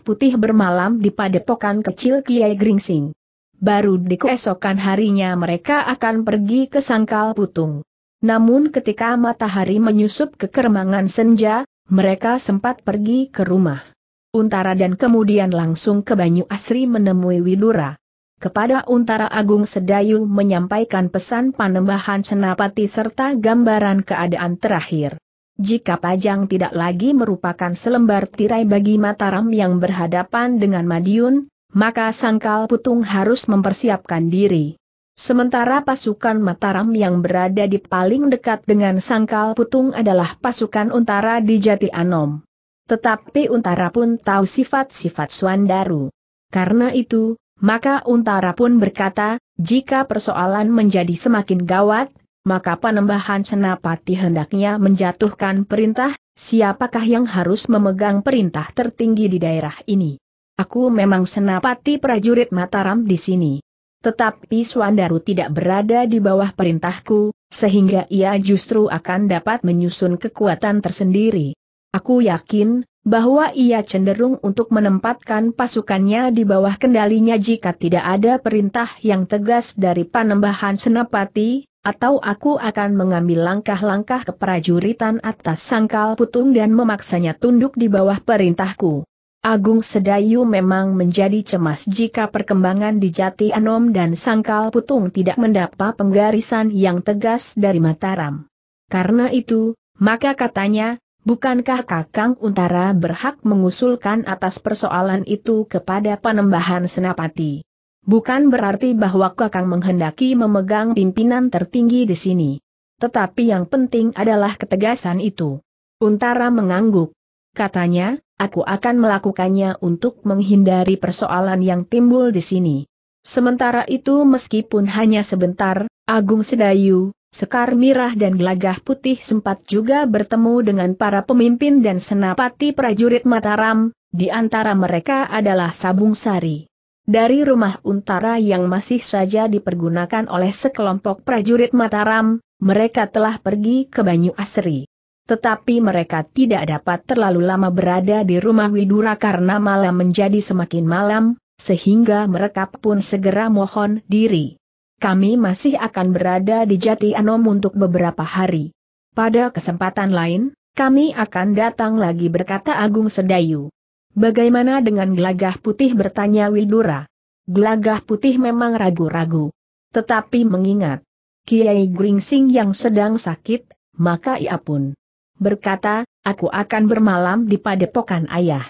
Putih bermalam di padepokan kecil Kiai Gringsing. Baru di keesokan harinya mereka akan pergi ke sangkal putung. Namun ketika matahari menyusup ke keremangan senja, mereka sempat pergi ke rumah. Untara dan kemudian langsung ke Banyu Asri menemui Widura. Kepada Untara Agung Sedayu menyampaikan pesan panembahan senapati serta gambaran keadaan terakhir. Jika Pajang tidak lagi merupakan selembar tirai bagi Mataram yang berhadapan dengan Madiun, maka Sangkal Putung harus mempersiapkan diri. Sementara pasukan Mataram yang berada di paling dekat dengan Sangkal Putung adalah pasukan Untara di Jati Anom. Tetapi Untara pun tahu sifat-sifat Suandaru. Karena itu, maka Untara pun berkata, jika persoalan menjadi semakin gawat, maka panembahan senapati hendaknya menjatuhkan perintah, siapakah yang harus memegang perintah tertinggi di daerah ini. Aku memang senapati prajurit Mataram di sini. Tetapi Suandaru tidak berada di bawah perintahku, sehingga ia justru akan dapat menyusun kekuatan tersendiri. Aku yakin, bahwa ia cenderung untuk menempatkan pasukannya di bawah kendalinya jika tidak ada perintah yang tegas dari Panembahan Senapati, atau aku akan mengambil langkah-langkah keprajuritan atas sangkal putung dan memaksanya tunduk di bawah perintahku. Agung Sedayu memang menjadi cemas jika perkembangan di Jati Anom dan Sangkal Putung tidak mendapat penggarisan yang tegas dari Mataram. Karena itu, maka katanya, bukankah Kakang Untara berhak mengusulkan atas persoalan itu kepada Panembahan Senapati? Bukan berarti bahwa Kakang menghendaki memegang pimpinan tertinggi di sini. Tetapi yang penting adalah ketegasan itu. Untara mengangguk. Katanya, aku akan melakukannya untuk menghindari persoalan yang timbul di sini. Sementara itu meskipun hanya sebentar, Agung Sedayu, Sekar Mirah dan Gelagah Putih sempat juga bertemu dengan para pemimpin dan senapati prajurit Mataram, di antara mereka adalah Sabung Sari. Dari rumah untara yang masih saja dipergunakan oleh sekelompok prajurit Mataram, mereka telah pergi ke Banyu Asri. Tetapi mereka tidak dapat terlalu lama berada di rumah Widura karena malam menjadi semakin malam, sehingga mereka pun segera mohon diri. Kami masih akan berada di Jati Anom untuk beberapa hari. Pada kesempatan lain, kami akan datang lagi berkata Agung Sedayu. Bagaimana dengan gelagah putih bertanya Widura? Gelagah putih memang ragu-ragu. Tetapi mengingat, Kiai Gringsing yang sedang sakit, maka ia pun berkata, aku akan bermalam di padepokan ayah.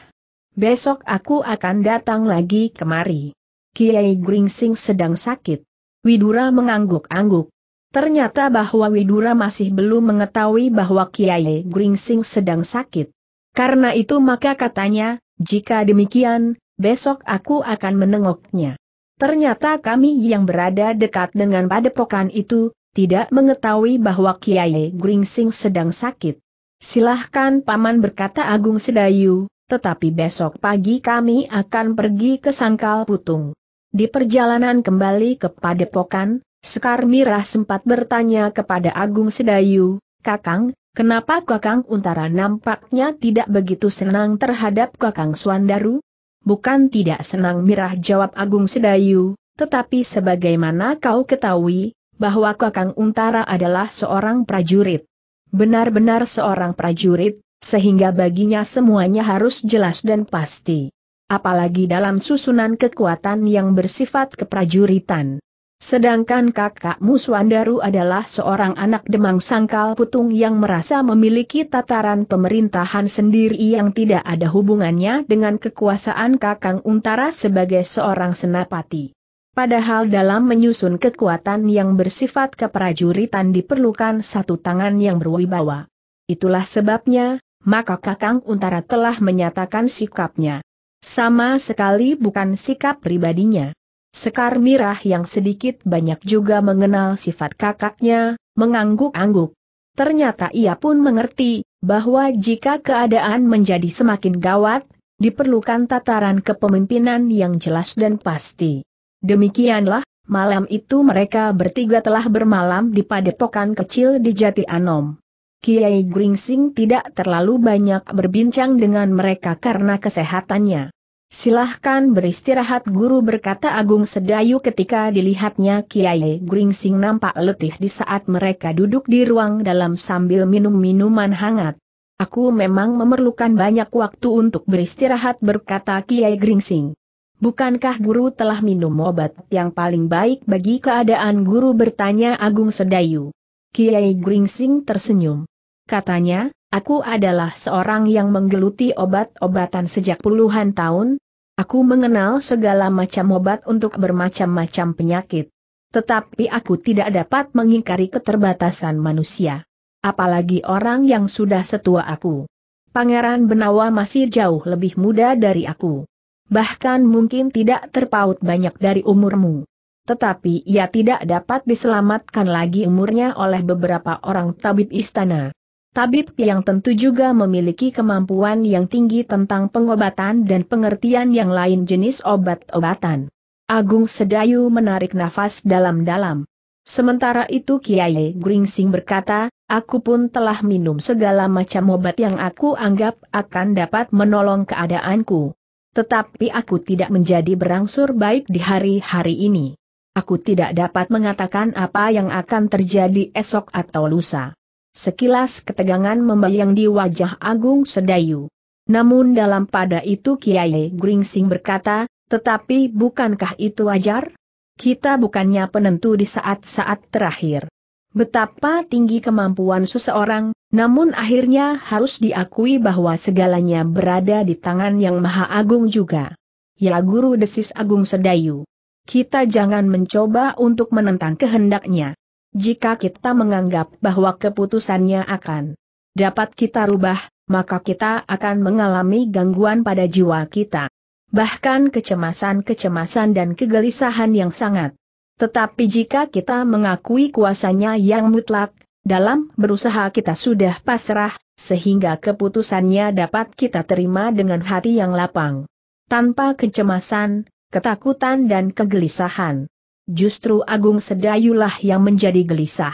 Besok aku akan datang lagi kemari. Kiai Gringsing sedang sakit. Widura mengangguk-angguk. Ternyata bahwa Widura masih belum mengetahui bahwa Kiai Gringsing sedang sakit. Karena itu maka katanya, jika demikian, besok aku akan menengoknya. Ternyata kami yang berada dekat dengan padepokan itu, tidak mengetahui bahwa Kiai Gringsing sedang sakit. Silahkan Paman berkata Agung Sedayu, tetapi besok pagi kami akan pergi ke Sangkal Putung. Di perjalanan kembali ke Padepokan, Sekar Mirah sempat bertanya kepada Agung Sedayu, Kakang, kenapa Kakang Untara nampaknya tidak begitu senang terhadap Kakang Suandaru? Bukan tidak senang Mirah jawab Agung Sedayu, tetapi sebagaimana kau ketahui, bahwa Kakang Untara adalah seorang prajurit benar-benar seorang prajurit, sehingga baginya semuanya harus jelas dan pasti. Apalagi dalam susunan kekuatan yang bersifat keprajuritan. Sedangkan kakak Muswandaru adalah seorang anak demang sangkal putung yang merasa memiliki tataran pemerintahan sendiri yang tidak ada hubungannya dengan kekuasaan kakang Untara sebagai seorang senapati. Padahal dalam menyusun kekuatan yang bersifat keprajuritan diperlukan satu tangan yang berwibawa. Itulah sebabnya, maka Kakang Untara telah menyatakan sikapnya. Sama sekali bukan sikap pribadinya. Sekar Mirah yang sedikit banyak juga mengenal sifat kakaknya, mengangguk-angguk. Ternyata ia pun mengerti, bahwa jika keadaan menjadi semakin gawat, diperlukan tataran kepemimpinan yang jelas dan pasti. Demikianlah, malam itu mereka bertiga telah bermalam di padepokan kecil di Jati Anom. Kiai Gringsing tidak terlalu banyak berbincang dengan mereka karena kesehatannya. Silahkan beristirahat guru berkata Agung Sedayu ketika dilihatnya Kiai Gringsing nampak letih di saat mereka duduk di ruang dalam sambil minum minuman hangat. Aku memang memerlukan banyak waktu untuk beristirahat berkata Kiai Gringsing. Bukankah guru telah minum obat yang paling baik bagi keadaan guru bertanya Agung Sedayu? Kiai Gringsing tersenyum. Katanya, aku adalah seorang yang menggeluti obat-obatan sejak puluhan tahun. Aku mengenal segala macam obat untuk bermacam-macam penyakit. Tetapi aku tidak dapat mengingkari keterbatasan manusia. Apalagi orang yang sudah setua aku. Pangeran Benawa masih jauh lebih muda dari aku bahkan mungkin tidak terpaut banyak dari umurmu. Tetapi ia tidak dapat diselamatkan lagi umurnya oleh beberapa orang tabib istana. Tabib yang tentu juga memiliki kemampuan yang tinggi tentang pengobatan dan pengertian yang lain jenis obat-obatan. Agung Sedayu menarik nafas dalam-dalam. Sementara itu Kiai Gringsing berkata, aku pun telah minum segala macam obat yang aku anggap akan dapat menolong keadaanku. Tetapi aku tidak menjadi berangsur baik di hari-hari ini. Aku tidak dapat mengatakan apa yang akan terjadi esok atau lusa. Sekilas ketegangan membayang di wajah Agung Sedayu. Namun dalam pada itu Kiai Gringsing berkata, tetapi bukankah itu wajar? Kita bukannya penentu di saat-saat terakhir. Betapa tinggi kemampuan seseorang, namun akhirnya harus diakui bahwa segalanya berada di tangan yang maha agung juga. Ya guru desis agung sedayu. Kita jangan mencoba untuk menentang kehendaknya. Jika kita menganggap bahwa keputusannya akan dapat kita rubah, maka kita akan mengalami gangguan pada jiwa kita. Bahkan kecemasan-kecemasan dan kegelisahan yang sangat. Tetapi jika kita mengakui kuasanya yang mutlak, dalam berusaha kita sudah pasrah, sehingga keputusannya dapat kita terima dengan hati yang lapang. Tanpa kecemasan, ketakutan dan kegelisahan. Justru Agung Sedayulah yang menjadi gelisah.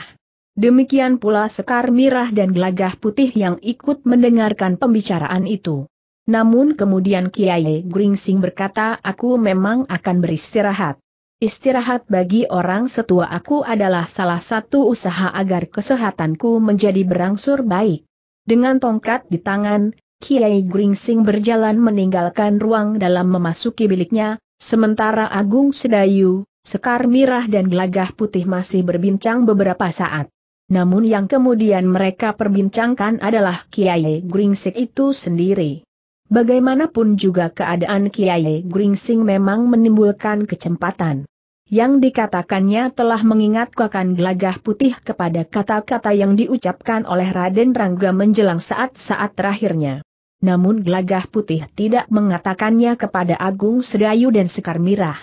Demikian pula Sekar Mirah dan Gelagah Putih yang ikut mendengarkan pembicaraan itu. Namun kemudian Kiai Gringsing berkata aku memang akan beristirahat. Istirahat bagi orang setua aku adalah salah satu usaha agar kesehatanku menjadi berangsur baik. Dengan tongkat di tangan, Kiai Gringsing berjalan meninggalkan ruang dalam memasuki biliknya, sementara Agung Sedayu, Sekar Mirah dan Gelagah Putih masih berbincang beberapa saat. Namun yang kemudian mereka perbincangkan adalah Kiai Gringsing itu sendiri. Bagaimanapun juga keadaan Kiai Gringsing memang menimbulkan kecepatan yang dikatakannya telah mengingatkan gelagah putih kepada kata-kata yang diucapkan oleh Raden Rangga menjelang saat-saat terakhirnya. Namun gelagah putih tidak mengatakannya kepada Agung Sedayu dan Sekar Mirah.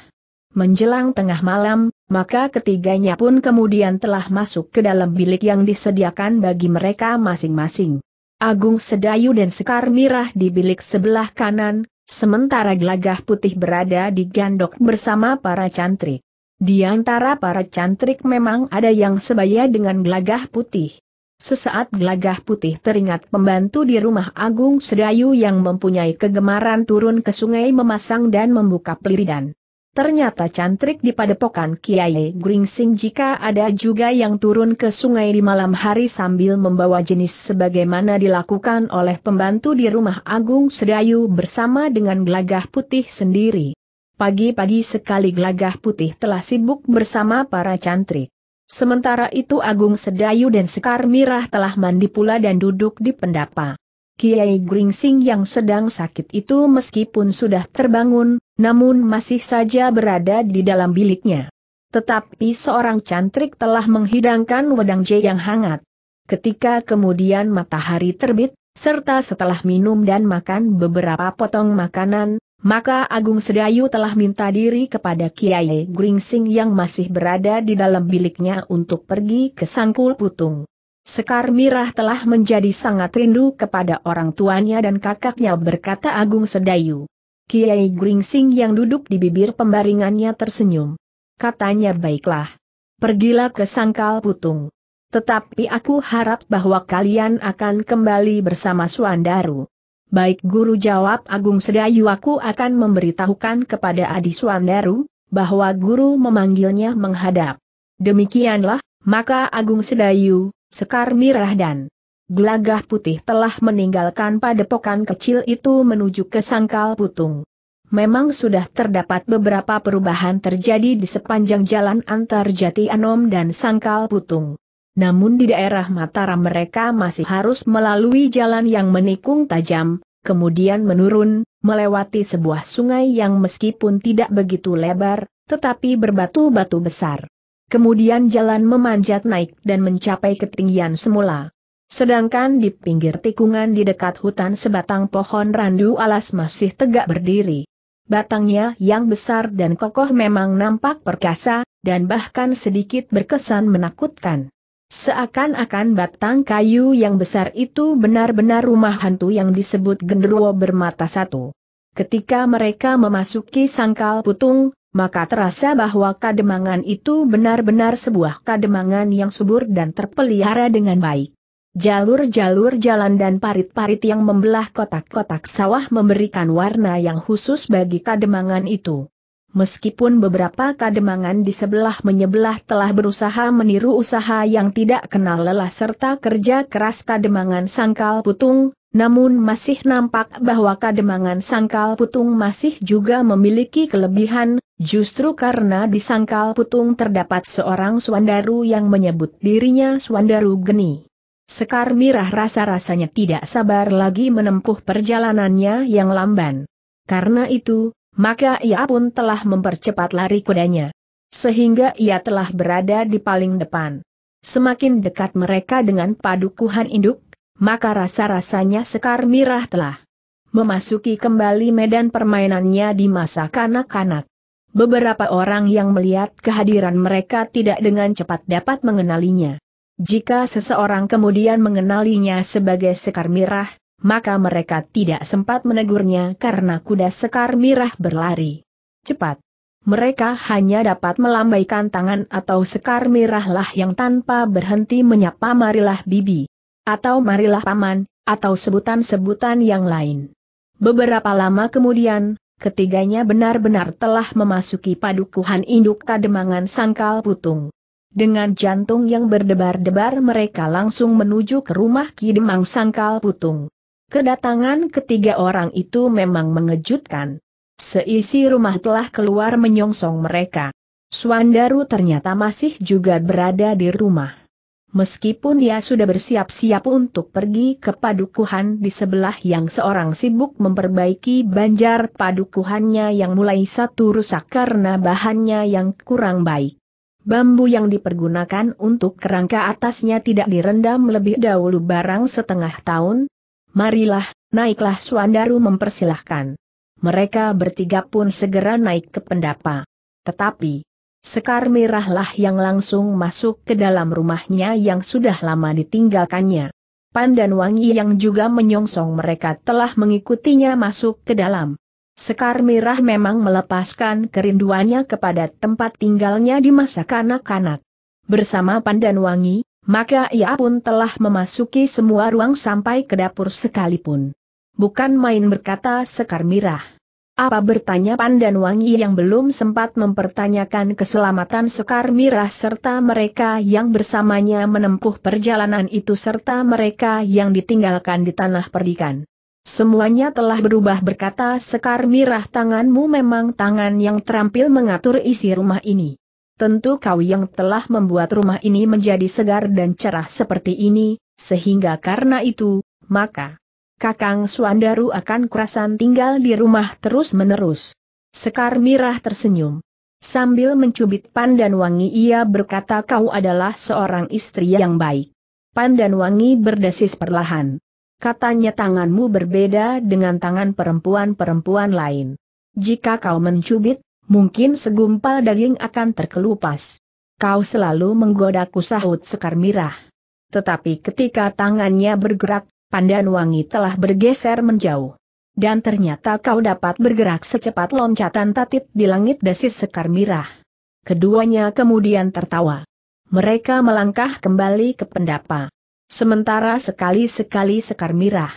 Menjelang tengah malam, maka ketiganya pun kemudian telah masuk ke dalam bilik yang disediakan bagi mereka masing-masing. Agung Sedayu dan Sekar Mirah di bilik sebelah kanan, sementara gelagah putih berada di gandok bersama para cantrik. Di antara para cantrik memang ada yang sebaya dengan gelagah putih. Sesaat gelagah putih teringat pembantu di rumah Agung Sedayu yang mempunyai kegemaran turun ke sungai memasang dan membuka peliridan. Ternyata cantrik di padepokan Kiai Gringsing jika ada juga yang turun ke sungai di malam hari sambil membawa jenis sebagaimana dilakukan oleh pembantu di rumah Agung Sedayu bersama dengan gelagah putih sendiri. Pagi-pagi sekali gelagah putih telah sibuk bersama para cantrik. Sementara itu Agung Sedayu dan Sekar Mirah telah mandi pula dan duduk di pendapa. Kiai Gringsing yang sedang sakit itu meskipun sudah terbangun, namun masih saja berada di dalam biliknya. Tetapi seorang cantrik telah menghidangkan wedang jahe yang hangat. Ketika kemudian matahari terbit, serta setelah minum dan makan beberapa potong makanan, maka Agung Sedayu telah minta diri kepada Kiai Gringsing yang masih berada di dalam biliknya untuk pergi ke Sangkul Putung. Sekar Mirah telah menjadi sangat rindu kepada orang tuanya dan kakaknya berkata Agung Sedayu. Kiai Gringsing yang duduk di bibir pembaringannya tersenyum. Katanya baiklah. Pergilah ke Sangkal Putung. Tetapi aku harap bahwa kalian akan kembali bersama Suandaru. Baik guru jawab Agung Sedayu aku akan memberitahukan kepada Adi Swandaru, bahwa guru memanggilnya menghadap. Demikianlah, maka Agung Sedayu, Sekar Mirah dan Glagah Putih telah meninggalkan padepokan kecil itu menuju ke Sangkal Putung. Memang sudah terdapat beberapa perubahan terjadi di sepanjang jalan antar Jati Anom dan Sangkal Putung. Namun di daerah Mataram mereka masih harus melalui jalan yang menikung tajam, kemudian menurun, melewati sebuah sungai yang meskipun tidak begitu lebar, tetapi berbatu-batu besar. Kemudian jalan memanjat naik dan mencapai ketinggian semula. Sedangkan di pinggir tikungan di dekat hutan sebatang pohon randu alas masih tegak berdiri. Batangnya yang besar dan kokoh memang nampak perkasa, dan bahkan sedikit berkesan menakutkan. Seakan-akan batang kayu yang besar itu benar-benar rumah hantu yang disebut genderuwo bermata satu. Ketika mereka memasuki sangkal putung, maka terasa bahwa kademangan itu benar-benar sebuah kademangan yang subur dan terpelihara dengan baik. Jalur-jalur jalan dan parit-parit yang membelah kotak-kotak sawah memberikan warna yang khusus bagi kademangan itu meskipun beberapa kademangan di sebelah menyebelah telah berusaha meniru usaha yang tidak kenal lelah serta kerja keras kademangan sangkal putung, namun masih nampak bahwa kademangan sangkal putung masih juga memiliki kelebihan, justru karena di sangkal putung terdapat seorang Suandaru yang menyebut dirinya Suandaru Geni. Sekar Mirah rasa-rasanya tidak sabar lagi menempuh perjalanannya yang lamban. Karena itu, maka ia pun telah mempercepat lari kudanya. Sehingga ia telah berada di paling depan. Semakin dekat mereka dengan padukuhan induk, maka rasa-rasanya Sekar Mirah telah memasuki kembali medan permainannya di masa kanak-kanak. Beberapa orang yang melihat kehadiran mereka tidak dengan cepat dapat mengenalinya. Jika seseorang kemudian mengenalinya sebagai Sekar Mirah, maka mereka tidak sempat menegurnya karena kuda sekar mirah berlari. Cepat. Mereka hanya dapat melambaikan tangan atau sekar mirahlah yang tanpa berhenti menyapa marilah bibi. Atau marilah paman, atau sebutan-sebutan yang lain. Beberapa lama kemudian, ketiganya benar-benar telah memasuki padukuhan induk kademangan sangkal putung. Dengan jantung yang berdebar-debar mereka langsung menuju ke rumah Kidemang Sangkal Putung. Kedatangan ketiga orang itu memang mengejutkan. Seisi rumah telah keluar menyongsong mereka. Suandaru ternyata masih juga berada di rumah. Meskipun dia sudah bersiap-siap untuk pergi ke padukuhan di sebelah yang seorang sibuk memperbaiki banjar padukuhannya yang mulai satu rusak karena bahannya yang kurang baik. Bambu yang dipergunakan untuk kerangka atasnya tidak direndam lebih dahulu barang setengah tahun, Marilah, naiklah Suandaru mempersilahkan. Mereka bertiga pun segera naik ke pendapa. Tetapi, Sekar Merahlah yang langsung masuk ke dalam rumahnya yang sudah lama ditinggalkannya. Pandan Wangi yang juga menyongsong mereka telah mengikutinya masuk ke dalam. Sekar Merah memang melepaskan kerinduannya kepada tempat tinggalnya di masa kanak-kanak. Bersama Pandan Wangi, maka ia pun telah memasuki semua ruang sampai ke dapur sekalipun. Bukan main berkata Sekar Mirah. Apa bertanya Pandan Wangi yang belum sempat mempertanyakan keselamatan Sekar Mirah serta mereka yang bersamanya menempuh perjalanan itu serta mereka yang ditinggalkan di tanah perdikan. Semuanya telah berubah berkata Sekar Mirah tanganmu memang tangan yang terampil mengatur isi rumah ini. Tentu kau yang telah membuat rumah ini menjadi segar dan cerah seperti ini, sehingga karena itu, maka Kakang Suandaru akan kerasan tinggal di rumah terus-menerus. Sekar Mirah tersenyum. Sambil mencubit pandan wangi ia berkata kau adalah seorang istri yang baik. Pandan wangi berdesis perlahan. Katanya tanganmu berbeda dengan tangan perempuan-perempuan lain. Jika kau mencubit, mungkin segumpal daging akan terkelupas. Kau selalu menggodaku sahut Sekar Mirah. Tetapi ketika tangannya bergerak, pandan wangi telah bergeser menjauh. Dan ternyata kau dapat bergerak secepat loncatan tatit di langit desis Sekar Mirah. Keduanya kemudian tertawa. Mereka melangkah kembali ke pendapa. Sementara sekali-sekali Sekar Mirah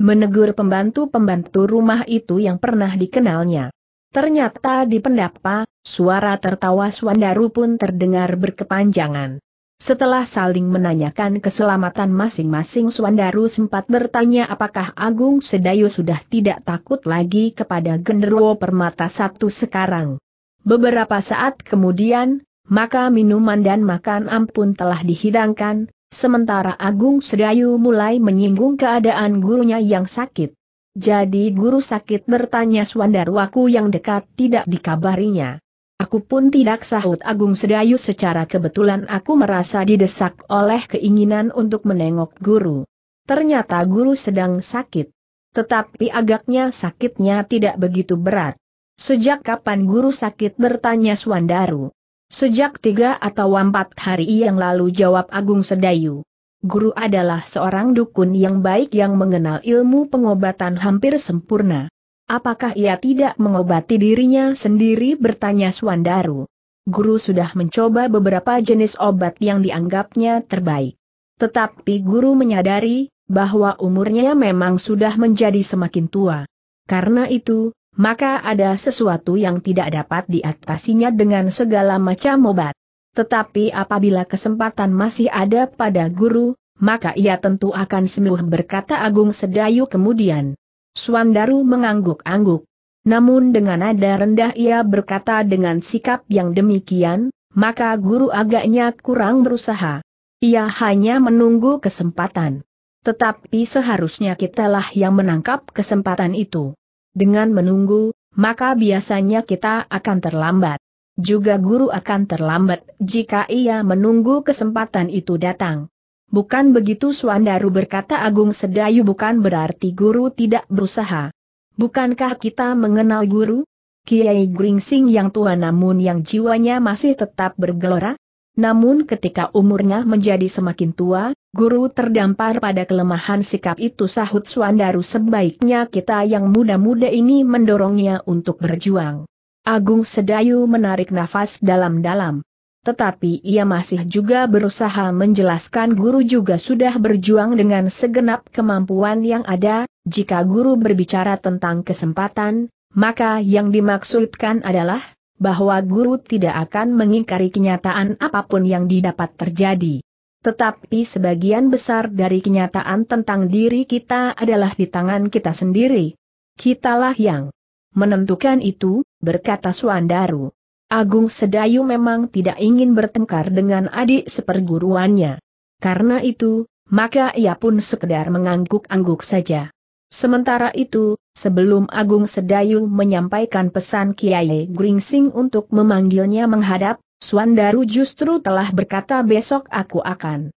menegur pembantu-pembantu rumah itu yang pernah dikenalnya. Ternyata di pendapa, suara tertawa Swandaru pun terdengar berkepanjangan. Setelah saling menanyakan keselamatan masing-masing Swandaru sempat bertanya apakah Agung Sedayu sudah tidak takut lagi kepada Genderwo Permata Satu sekarang. Beberapa saat kemudian, maka minuman dan makan ampun telah dihidangkan, sementara Agung Sedayu mulai menyinggung keadaan gurunya yang sakit. Jadi guru sakit bertanya Swandarwaku yang dekat tidak dikabarinya. Aku pun tidak sahut Agung Sedayu secara kebetulan aku merasa didesak oleh keinginan untuk menengok guru. Ternyata guru sedang sakit. Tetapi agaknya sakitnya tidak begitu berat. Sejak kapan guru sakit bertanya Swandaru? Sejak tiga atau empat hari yang lalu jawab Agung Sedayu guru adalah seorang dukun yang baik yang mengenal ilmu pengobatan hampir sempurna. Apakah ia tidak mengobati dirinya sendiri bertanya Suandaru. Guru sudah mencoba beberapa jenis obat yang dianggapnya terbaik. Tetapi guru menyadari, bahwa umurnya memang sudah menjadi semakin tua. Karena itu, maka ada sesuatu yang tidak dapat diatasinya dengan segala macam obat. Tetapi apabila kesempatan masih ada pada guru, maka ia tentu akan sembuh berkata Agung Sedayu kemudian. Suandaru mengangguk-angguk. Namun dengan nada rendah ia berkata dengan sikap yang demikian, maka guru agaknya kurang berusaha. Ia hanya menunggu kesempatan. Tetapi seharusnya kitalah yang menangkap kesempatan itu. Dengan menunggu, maka biasanya kita akan terlambat. Juga guru akan terlambat jika ia menunggu kesempatan itu datang. Bukan begitu Suandaru berkata Agung Sedayu bukan berarti guru tidak berusaha. Bukankah kita mengenal guru? Kiai Gringsing yang tua namun yang jiwanya masih tetap bergelora? Namun ketika umurnya menjadi semakin tua, guru terdampar pada kelemahan sikap itu sahut Suandaru sebaiknya kita yang muda-muda ini mendorongnya untuk berjuang. Agung Sedayu menarik nafas dalam-dalam. Tetapi ia masih juga berusaha menjelaskan guru juga sudah berjuang dengan segenap kemampuan yang ada, jika guru berbicara tentang kesempatan, maka yang dimaksudkan adalah, bahwa guru tidak akan mengingkari kenyataan apapun yang didapat terjadi. Tetapi sebagian besar dari kenyataan tentang diri kita adalah di tangan kita sendiri. Kitalah yang Menentukan itu, berkata Suandaru. Agung Sedayu memang tidak ingin bertengkar dengan adik seperguruannya. Karena itu, maka ia pun sekedar mengangguk-angguk saja. Sementara itu, sebelum Agung Sedayu menyampaikan pesan Kiai Gringsing untuk memanggilnya menghadap, Suandaru justru telah berkata besok aku akan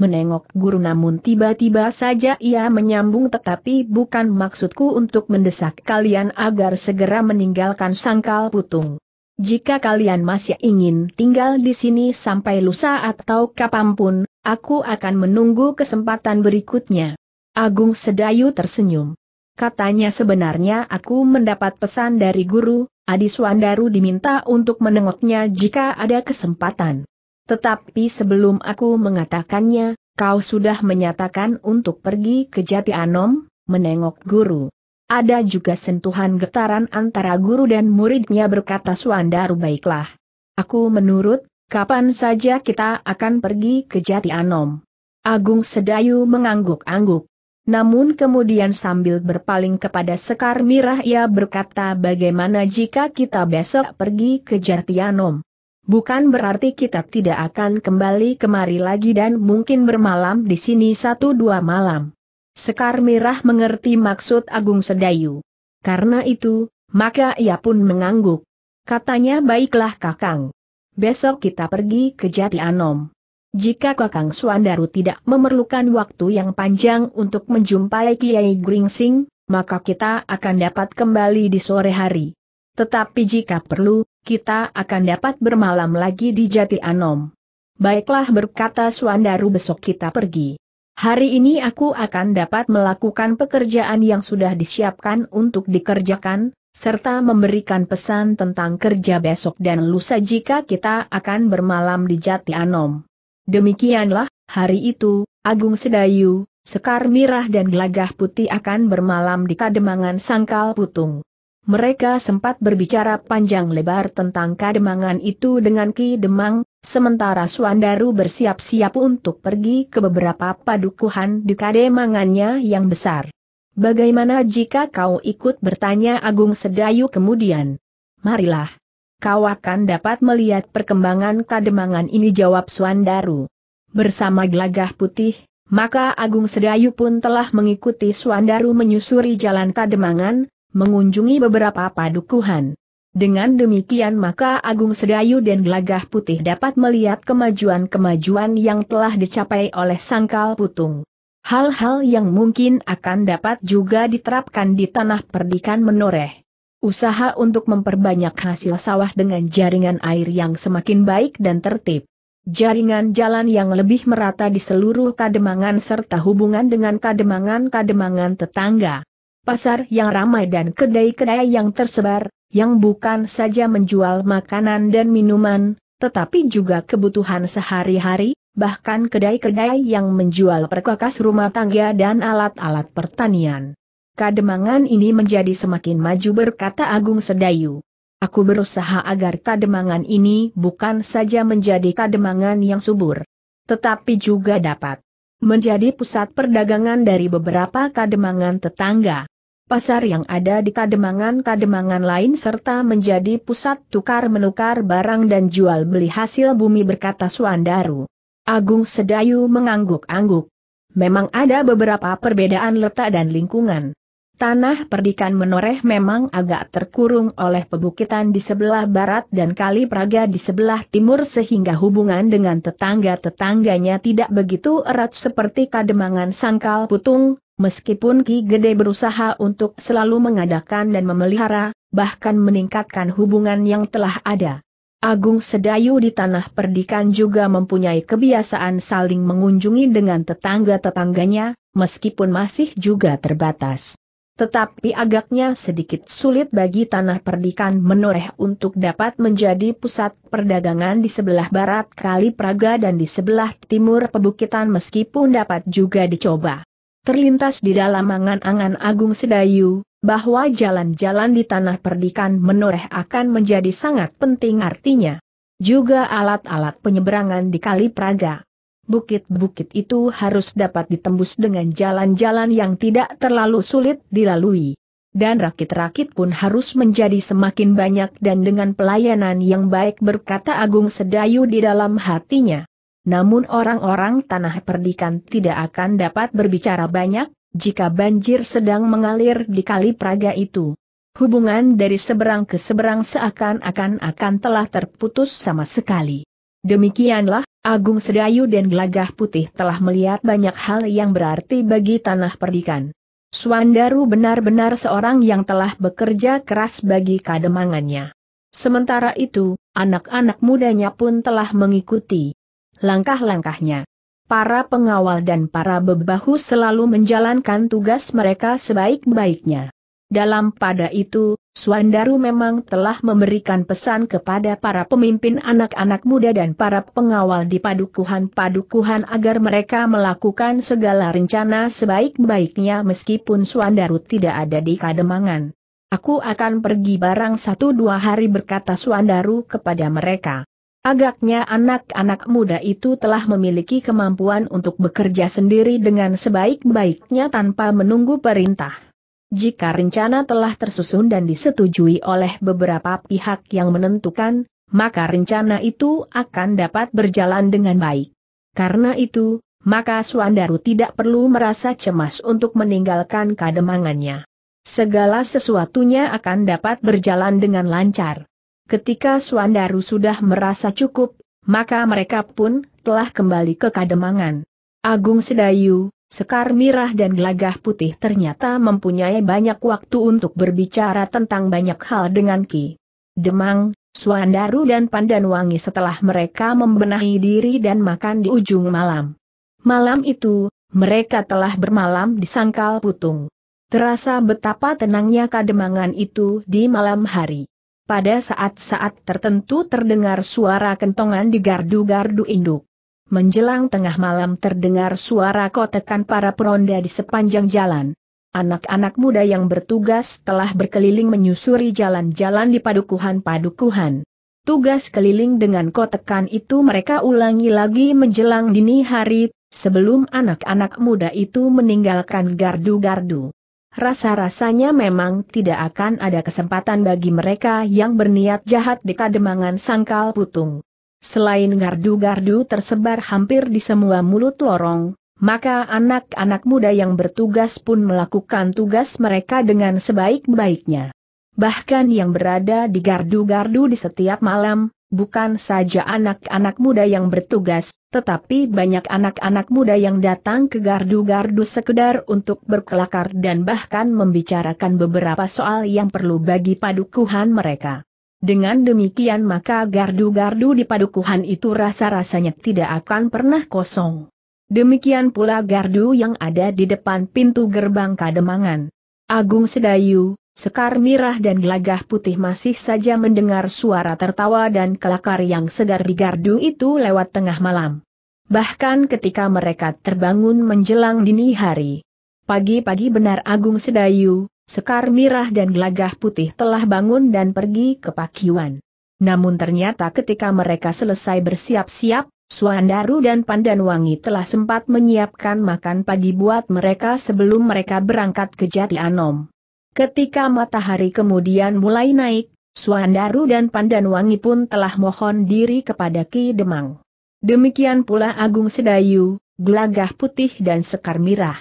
menengok guru namun tiba-tiba saja ia menyambung tetapi bukan maksudku untuk mendesak kalian agar segera meninggalkan sangkal putung. Jika kalian masih ingin tinggal di sini sampai lusa atau kapanpun, aku akan menunggu kesempatan berikutnya. Agung Sedayu tersenyum. Katanya sebenarnya aku mendapat pesan dari guru, Adi Swandaru diminta untuk menengoknya jika ada kesempatan. Tetapi sebelum aku mengatakannya, kau sudah menyatakan untuk pergi ke Jati Anom, menengok guru. Ada juga sentuhan getaran antara guru dan muridnya berkata Suandaru baiklah. Aku menurut, kapan saja kita akan pergi ke Jati Anom. Agung Sedayu mengangguk-angguk. Namun kemudian sambil berpaling kepada Sekar Mirah ia berkata bagaimana jika kita besok pergi ke Jati Anom. Bukan berarti kita tidak akan kembali kemari lagi dan mungkin bermalam di sini satu dua malam. Sekar Mirah mengerti maksud Agung Sedayu. Karena itu, maka ia pun mengangguk. Katanya baiklah kakang. Besok kita pergi ke Jati Anom. Jika kakang Suandaru tidak memerlukan waktu yang panjang untuk menjumpai Kiai Gringsing, maka kita akan dapat kembali di sore hari. Tetapi jika perlu, kita akan dapat bermalam lagi di Jati Anom. Baiklah berkata Suandaru besok kita pergi. Hari ini aku akan dapat melakukan pekerjaan yang sudah disiapkan untuk dikerjakan, serta memberikan pesan tentang kerja besok dan lusa jika kita akan bermalam di Jati Anom. Demikianlah, hari itu, Agung Sedayu, Sekar Mirah dan Gelagah Putih akan bermalam di Kademangan Sangkal Putung. Mereka sempat berbicara panjang lebar tentang kademangan itu dengan Ki Demang, sementara Suandaru bersiap-siap untuk pergi ke beberapa padukuhan di kademangannya yang besar. Bagaimana jika kau ikut bertanya Agung Sedayu kemudian? Marilah. Kau akan dapat melihat perkembangan kademangan ini jawab Suandaru. Bersama gelagah putih, maka Agung Sedayu pun telah mengikuti Suandaru menyusuri jalan Kademangan, mengunjungi beberapa padukuhan. Dengan demikian maka Agung Sedayu dan Gelagah Putih dapat melihat kemajuan-kemajuan yang telah dicapai oleh Sangkal Putung. Hal-hal yang mungkin akan dapat juga diterapkan di tanah perdikan menoreh. Usaha untuk memperbanyak hasil sawah dengan jaringan air yang semakin baik dan tertib. Jaringan jalan yang lebih merata di seluruh kademangan serta hubungan dengan kademangan-kademangan tetangga pasar yang ramai dan kedai-kedai yang tersebar, yang bukan saja menjual makanan dan minuman, tetapi juga kebutuhan sehari-hari, bahkan kedai-kedai yang menjual perkakas rumah tangga dan alat-alat pertanian. Kademangan ini menjadi semakin maju berkata Agung Sedayu. Aku berusaha agar kademangan ini bukan saja menjadi kademangan yang subur, tetapi juga dapat menjadi pusat perdagangan dari beberapa kademangan tetangga pasar yang ada di kademangan-kademangan lain serta menjadi pusat tukar-menukar barang dan jual-beli hasil bumi berkata Suandaru. Agung Sedayu mengangguk-angguk. Memang ada beberapa perbedaan letak dan lingkungan. Tanah perdikan menoreh memang agak terkurung oleh pebukitan di sebelah barat dan Kali Praga di sebelah timur sehingga hubungan dengan tetangga-tetangganya tidak begitu erat seperti Kademangan Sangkal Putung, Meskipun Ki Gede berusaha untuk selalu mengadakan dan memelihara, bahkan meningkatkan hubungan yang telah ada. Agung Sedayu di Tanah Perdikan juga mempunyai kebiasaan saling mengunjungi dengan tetangga-tetangganya, meskipun masih juga terbatas. Tetapi agaknya sedikit sulit bagi Tanah Perdikan menoreh untuk dapat menjadi pusat perdagangan di sebelah barat Kali Praga dan di sebelah timur pebukitan meskipun dapat juga dicoba terlintas di dalam angan-angan Agung Sedayu, bahwa jalan-jalan di tanah perdikan menoreh akan menjadi sangat penting artinya. Juga alat-alat penyeberangan di Kali Praga. Bukit-bukit itu harus dapat ditembus dengan jalan-jalan yang tidak terlalu sulit dilalui dan rakit-rakit pun harus menjadi semakin banyak dan dengan pelayanan yang baik berkata Agung Sedayu di dalam hatinya namun orang-orang tanah perdikan tidak akan dapat berbicara banyak, jika banjir sedang mengalir di kali Praga itu. Hubungan dari seberang ke seberang seakan-akan akan telah terputus sama sekali. Demikianlah, Agung Sedayu dan Gelagah Putih telah melihat banyak hal yang berarti bagi tanah perdikan. Suandaru benar-benar seorang yang telah bekerja keras bagi kademangannya. Sementara itu, anak-anak mudanya pun telah mengikuti langkah-langkahnya. Para pengawal dan para bebahu selalu menjalankan tugas mereka sebaik-baiknya. Dalam pada itu, Suandaru memang telah memberikan pesan kepada para pemimpin anak-anak muda dan para pengawal di padukuhan-padukuhan agar mereka melakukan segala rencana sebaik-baiknya meskipun Suandaru tidak ada di kademangan. Aku akan pergi barang satu dua hari berkata Suandaru kepada mereka. Agaknya anak-anak muda itu telah memiliki kemampuan untuk bekerja sendiri dengan sebaik-baiknya tanpa menunggu perintah. Jika rencana telah tersusun dan disetujui oleh beberapa pihak yang menentukan, maka rencana itu akan dapat berjalan dengan baik. Karena itu, maka Suandaru tidak perlu merasa cemas untuk meninggalkan kademangannya. Segala sesuatunya akan dapat berjalan dengan lancar. Ketika Suandaru sudah merasa cukup, maka mereka pun telah kembali ke Kademangan. Agung Sedayu, Sekar Mirah dan Gelagah Putih ternyata mempunyai banyak waktu untuk berbicara tentang banyak hal dengan Ki. Demang, Suandaru dan Pandanwangi setelah mereka membenahi diri dan makan di ujung malam. Malam itu, mereka telah bermalam di Sangkal Putung. Terasa betapa tenangnya kademangan itu di malam hari. Pada saat-saat tertentu terdengar suara kentongan di gardu-gardu induk. Menjelang tengah malam terdengar suara kotekan para peronda di sepanjang jalan. Anak-anak muda yang bertugas telah berkeliling menyusuri jalan-jalan di padukuhan-padukuhan. Tugas keliling dengan kotekan itu mereka ulangi lagi menjelang dini hari, sebelum anak-anak muda itu meninggalkan gardu-gardu. Rasa-rasanya memang tidak akan ada kesempatan bagi mereka yang berniat jahat di kademangan sangkal putung. Selain gardu-gardu tersebar hampir di semua mulut lorong, maka anak-anak muda yang bertugas pun melakukan tugas mereka dengan sebaik-baiknya. Bahkan yang berada di gardu-gardu di setiap malam, bukan saja anak-anak muda yang bertugas, tetapi banyak anak-anak muda yang datang ke gardu-gardu sekedar untuk berkelakar dan bahkan membicarakan beberapa soal yang perlu bagi padukuhan mereka. Dengan demikian maka gardu-gardu di padukuhan itu rasa-rasanya tidak akan pernah kosong. Demikian pula gardu yang ada di depan pintu gerbang Kademangan. Agung Sedayu, Sekar Mirah dan Gelagah Putih masih saja mendengar suara tertawa dan kelakar yang segar di gardu itu lewat tengah malam. Bahkan ketika mereka terbangun menjelang dini hari. Pagi-pagi benar Agung Sedayu, Sekar Mirah dan Gelagah Putih telah bangun dan pergi ke Pakiwan. Namun ternyata ketika mereka selesai bersiap-siap, Suandaru dan Pandanwangi telah sempat menyiapkan makan pagi buat mereka sebelum mereka berangkat ke Jati Anom. Ketika matahari kemudian mulai naik, Suandaru dan Pandanwangi pun telah mohon diri kepada Ki Demang. Demikian pula Agung Sedayu, Gelagah Putih dan Sekar Mirah.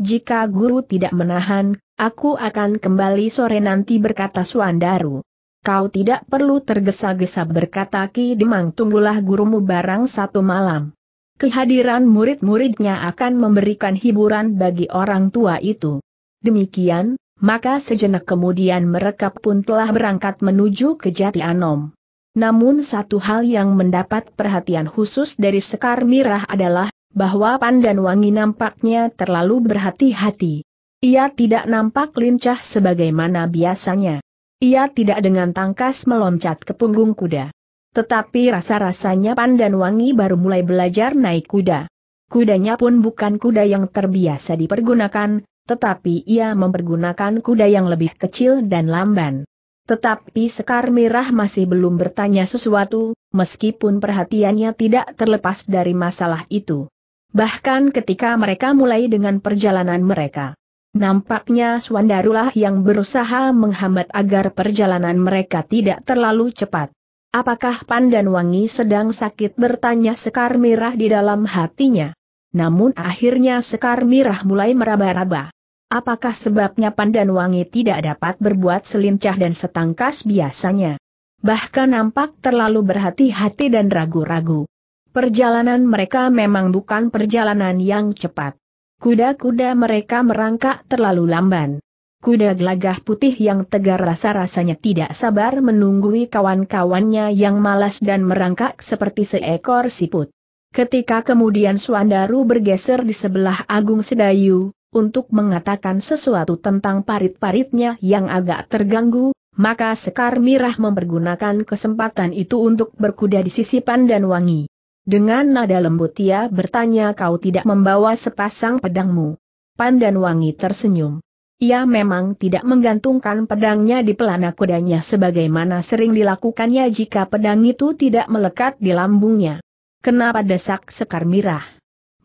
Jika guru tidak menahan, aku akan kembali sore nanti berkata Suandaru. Kau tidak perlu tergesa-gesa berkata Ki Demang tunggulah gurumu barang satu malam. Kehadiran murid-muridnya akan memberikan hiburan bagi orang tua itu. Demikian, maka sejenak kemudian mereka pun telah berangkat menuju ke Jati Anom. Namun satu hal yang mendapat perhatian khusus dari Sekar Mirah adalah, bahwa Pandan Wangi nampaknya terlalu berhati-hati. Ia tidak nampak lincah sebagaimana biasanya. Ia tidak dengan tangkas meloncat ke punggung kuda. Tetapi rasa-rasanya Pandan Wangi baru mulai belajar naik kuda. Kudanya pun bukan kuda yang terbiasa dipergunakan, tetapi ia mempergunakan kuda yang lebih kecil dan lamban. Tetapi Sekar Mirah masih belum bertanya sesuatu, meskipun perhatiannya tidak terlepas dari masalah itu. Bahkan ketika mereka mulai dengan perjalanan mereka. Nampaknya Swandarulah yang berusaha menghambat agar perjalanan mereka tidak terlalu cepat. Apakah Pandan Wangi sedang sakit bertanya Sekar Mirah di dalam hatinya? Namun akhirnya Sekar Mirah mulai meraba-raba. Apakah sebabnya Pandan Wangi tidak dapat berbuat selincah dan setangkas biasanya? Bahkan nampak terlalu berhati-hati dan ragu-ragu. Perjalanan mereka memang bukan perjalanan yang cepat. Kuda-kuda mereka merangkak terlalu lamban. Kuda gelagah putih yang tegar rasa-rasanya tidak sabar menunggui kawan-kawannya yang malas dan merangkak seperti seekor siput. Ketika kemudian Suandaru bergeser di sebelah Agung Sedayu, untuk mengatakan sesuatu tentang parit-paritnya yang agak terganggu, maka Sekar Mirah mempergunakan kesempatan itu untuk berkuda di sisi Pandan Wangi. Dengan nada lembut ia bertanya kau tidak membawa sepasang pedangmu. Pandan Wangi tersenyum. Ia memang tidak menggantungkan pedangnya di pelana kudanya sebagaimana sering dilakukannya jika pedang itu tidak melekat di lambungnya. Kenapa desak Sekar Mirah?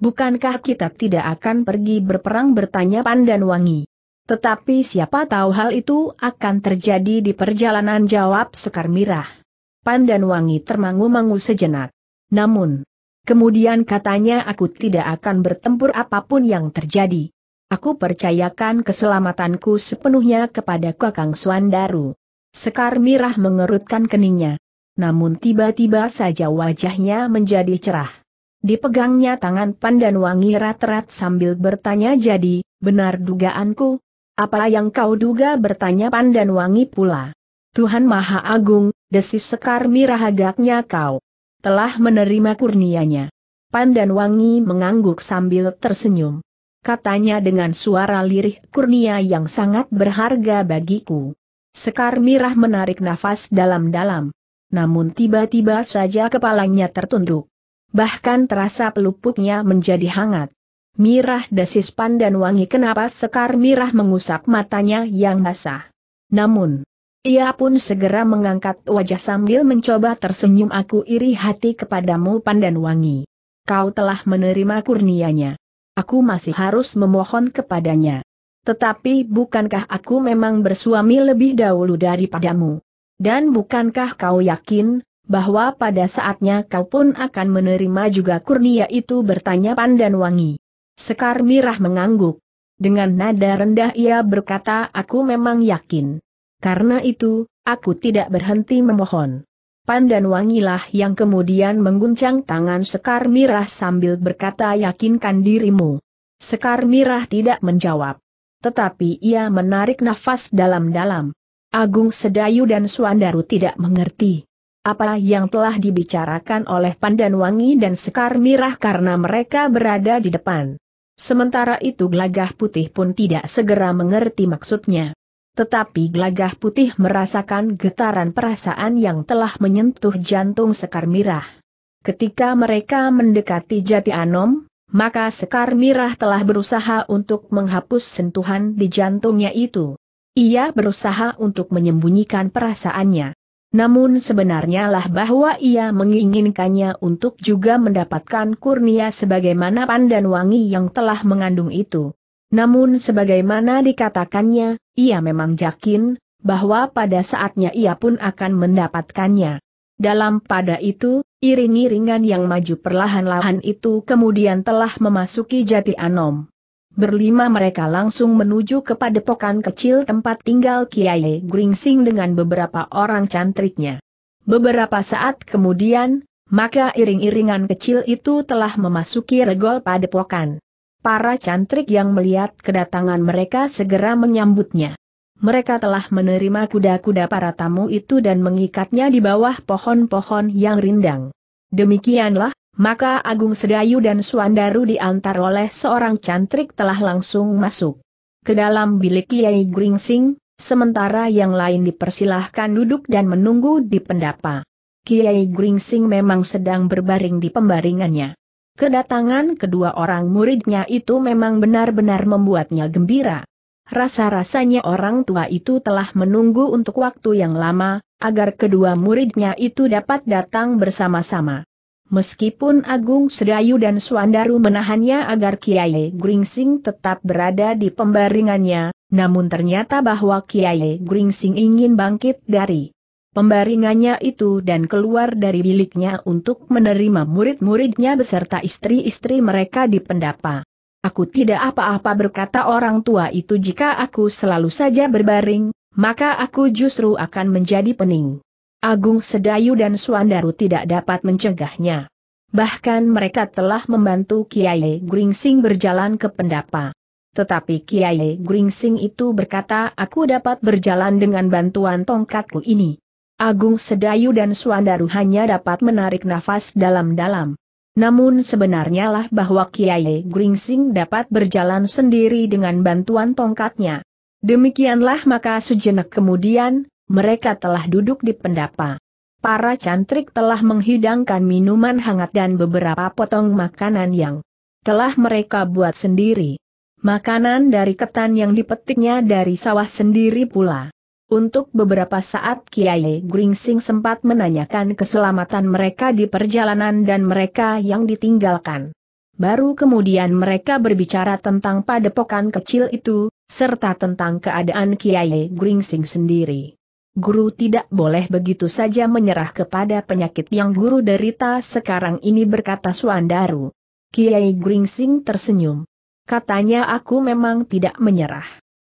Bukankah kita tidak akan pergi berperang bertanya Pandan Wangi? Tetapi siapa tahu hal itu akan terjadi di perjalanan jawab Sekar Mirah. Pandan Wangi termangu-mangu sejenak. Namun, kemudian katanya aku tidak akan bertempur apapun yang terjadi. Aku percayakan keselamatanku sepenuhnya kepada Kakang Swandaru. Sekar Mirah mengerutkan keningnya. Namun tiba-tiba saja wajahnya menjadi cerah. Dipegangnya tangan Wangi rat-rat sambil bertanya jadi, benar dugaanku? Apa yang kau duga bertanya pandan Wangi pula. Tuhan Maha Agung, desis sekar mirahagaknya kau. Telah menerima kurnianya. Wangi mengangguk sambil tersenyum. Katanya dengan suara lirih kurnia yang sangat berharga bagiku. Sekar Mirah menarik nafas dalam-dalam. Namun tiba-tiba saja kepalanya tertunduk bahkan terasa pelupuknya menjadi hangat. Mirah desis pandan wangi kenapa sekar Mirah mengusap matanya yang basah. Namun, ia pun segera mengangkat wajah sambil mencoba tersenyum aku iri hati kepadamu Pandan Wangi. Kau telah menerima kurnianya. Aku masih harus memohon kepadanya. Tetapi bukankah aku memang bersuami lebih dahulu daripadamu? Dan bukankah kau yakin, bahwa pada saatnya kau pun akan menerima juga kurnia itu bertanya Pandan Wangi. Sekar Mirah mengangguk. Dengan nada rendah ia berkata aku memang yakin. Karena itu, aku tidak berhenti memohon. Pandan Wangilah yang kemudian mengguncang tangan Sekar Mirah sambil berkata yakinkan dirimu. Sekar Mirah tidak menjawab. Tetapi ia menarik nafas dalam-dalam. Agung Sedayu dan Suandaru tidak mengerti apa yang telah dibicarakan oleh Pandan Wangi dan Sekar Mirah karena mereka berada di depan. Sementara itu Gelagah Putih pun tidak segera mengerti maksudnya. Tetapi Gelagah Putih merasakan getaran perasaan yang telah menyentuh jantung Sekar Mirah. Ketika mereka mendekati Jati Anom, maka Sekar Mirah telah berusaha untuk menghapus sentuhan di jantungnya itu. Ia berusaha untuk menyembunyikan perasaannya. Namun sebenarnya lah bahwa ia menginginkannya untuk juga mendapatkan kurnia sebagaimana pandan wangi yang telah mengandung itu. Namun sebagaimana dikatakannya, ia memang yakin, bahwa pada saatnya ia pun akan mendapatkannya. Dalam pada itu, iring-iringan yang maju perlahan-lahan itu kemudian telah memasuki jati Anom. Berlima mereka langsung menuju ke padepokan kecil tempat tinggal Kiai Gringsing dengan beberapa orang cantriknya. Beberapa saat kemudian, maka iring-iringan kecil itu telah memasuki regol padepokan. Para cantrik yang melihat kedatangan mereka segera menyambutnya. Mereka telah menerima kuda-kuda para tamu itu dan mengikatnya di bawah pohon-pohon yang rindang. Demikianlah, maka Agung Sedayu dan Suandaru diantar oleh seorang cantrik telah langsung masuk ke dalam bilik Kiai Gringsing, sementara yang lain dipersilahkan duduk dan menunggu di pendapa. Kiai Gringsing memang sedang berbaring di pembaringannya. Kedatangan kedua orang muridnya itu memang benar-benar membuatnya gembira. Rasa-rasanya orang tua itu telah menunggu untuk waktu yang lama, agar kedua muridnya itu dapat datang bersama-sama. Meskipun Agung Sedayu dan Suandaru menahannya agar Kiai Gringsing tetap berada di pembaringannya, namun ternyata bahwa Kiai Gringsing ingin bangkit dari pembaringannya itu dan keluar dari biliknya untuk menerima murid-muridnya beserta istri-istri mereka di pendapa. Aku tidak apa-apa berkata orang tua itu jika aku selalu saja berbaring, maka aku justru akan menjadi pening. Agung Sedayu dan Suandaru tidak dapat mencegahnya. Bahkan mereka telah membantu Kiai Gringsing berjalan ke pendapa. Tetapi Kiai Gringsing itu berkata aku dapat berjalan dengan bantuan tongkatku ini. Agung Sedayu dan Suandaru hanya dapat menarik nafas dalam-dalam. Namun sebenarnya lah bahwa Kiai Gringsing dapat berjalan sendiri dengan bantuan tongkatnya. Demikianlah maka sejenak kemudian, mereka telah duduk di pendapa. Para cantrik telah menghidangkan minuman hangat dan beberapa potong makanan yang telah mereka buat sendiri. Makanan dari ketan yang dipetiknya dari sawah sendiri pula. Untuk beberapa saat Kiai Gringsing sempat menanyakan keselamatan mereka di perjalanan dan mereka yang ditinggalkan. Baru kemudian mereka berbicara tentang padepokan kecil itu, serta tentang keadaan Kiai Gringsing sendiri guru tidak boleh begitu saja menyerah kepada penyakit yang guru derita sekarang ini berkata Suandaru. Kiai Gringsing tersenyum. Katanya aku memang tidak menyerah.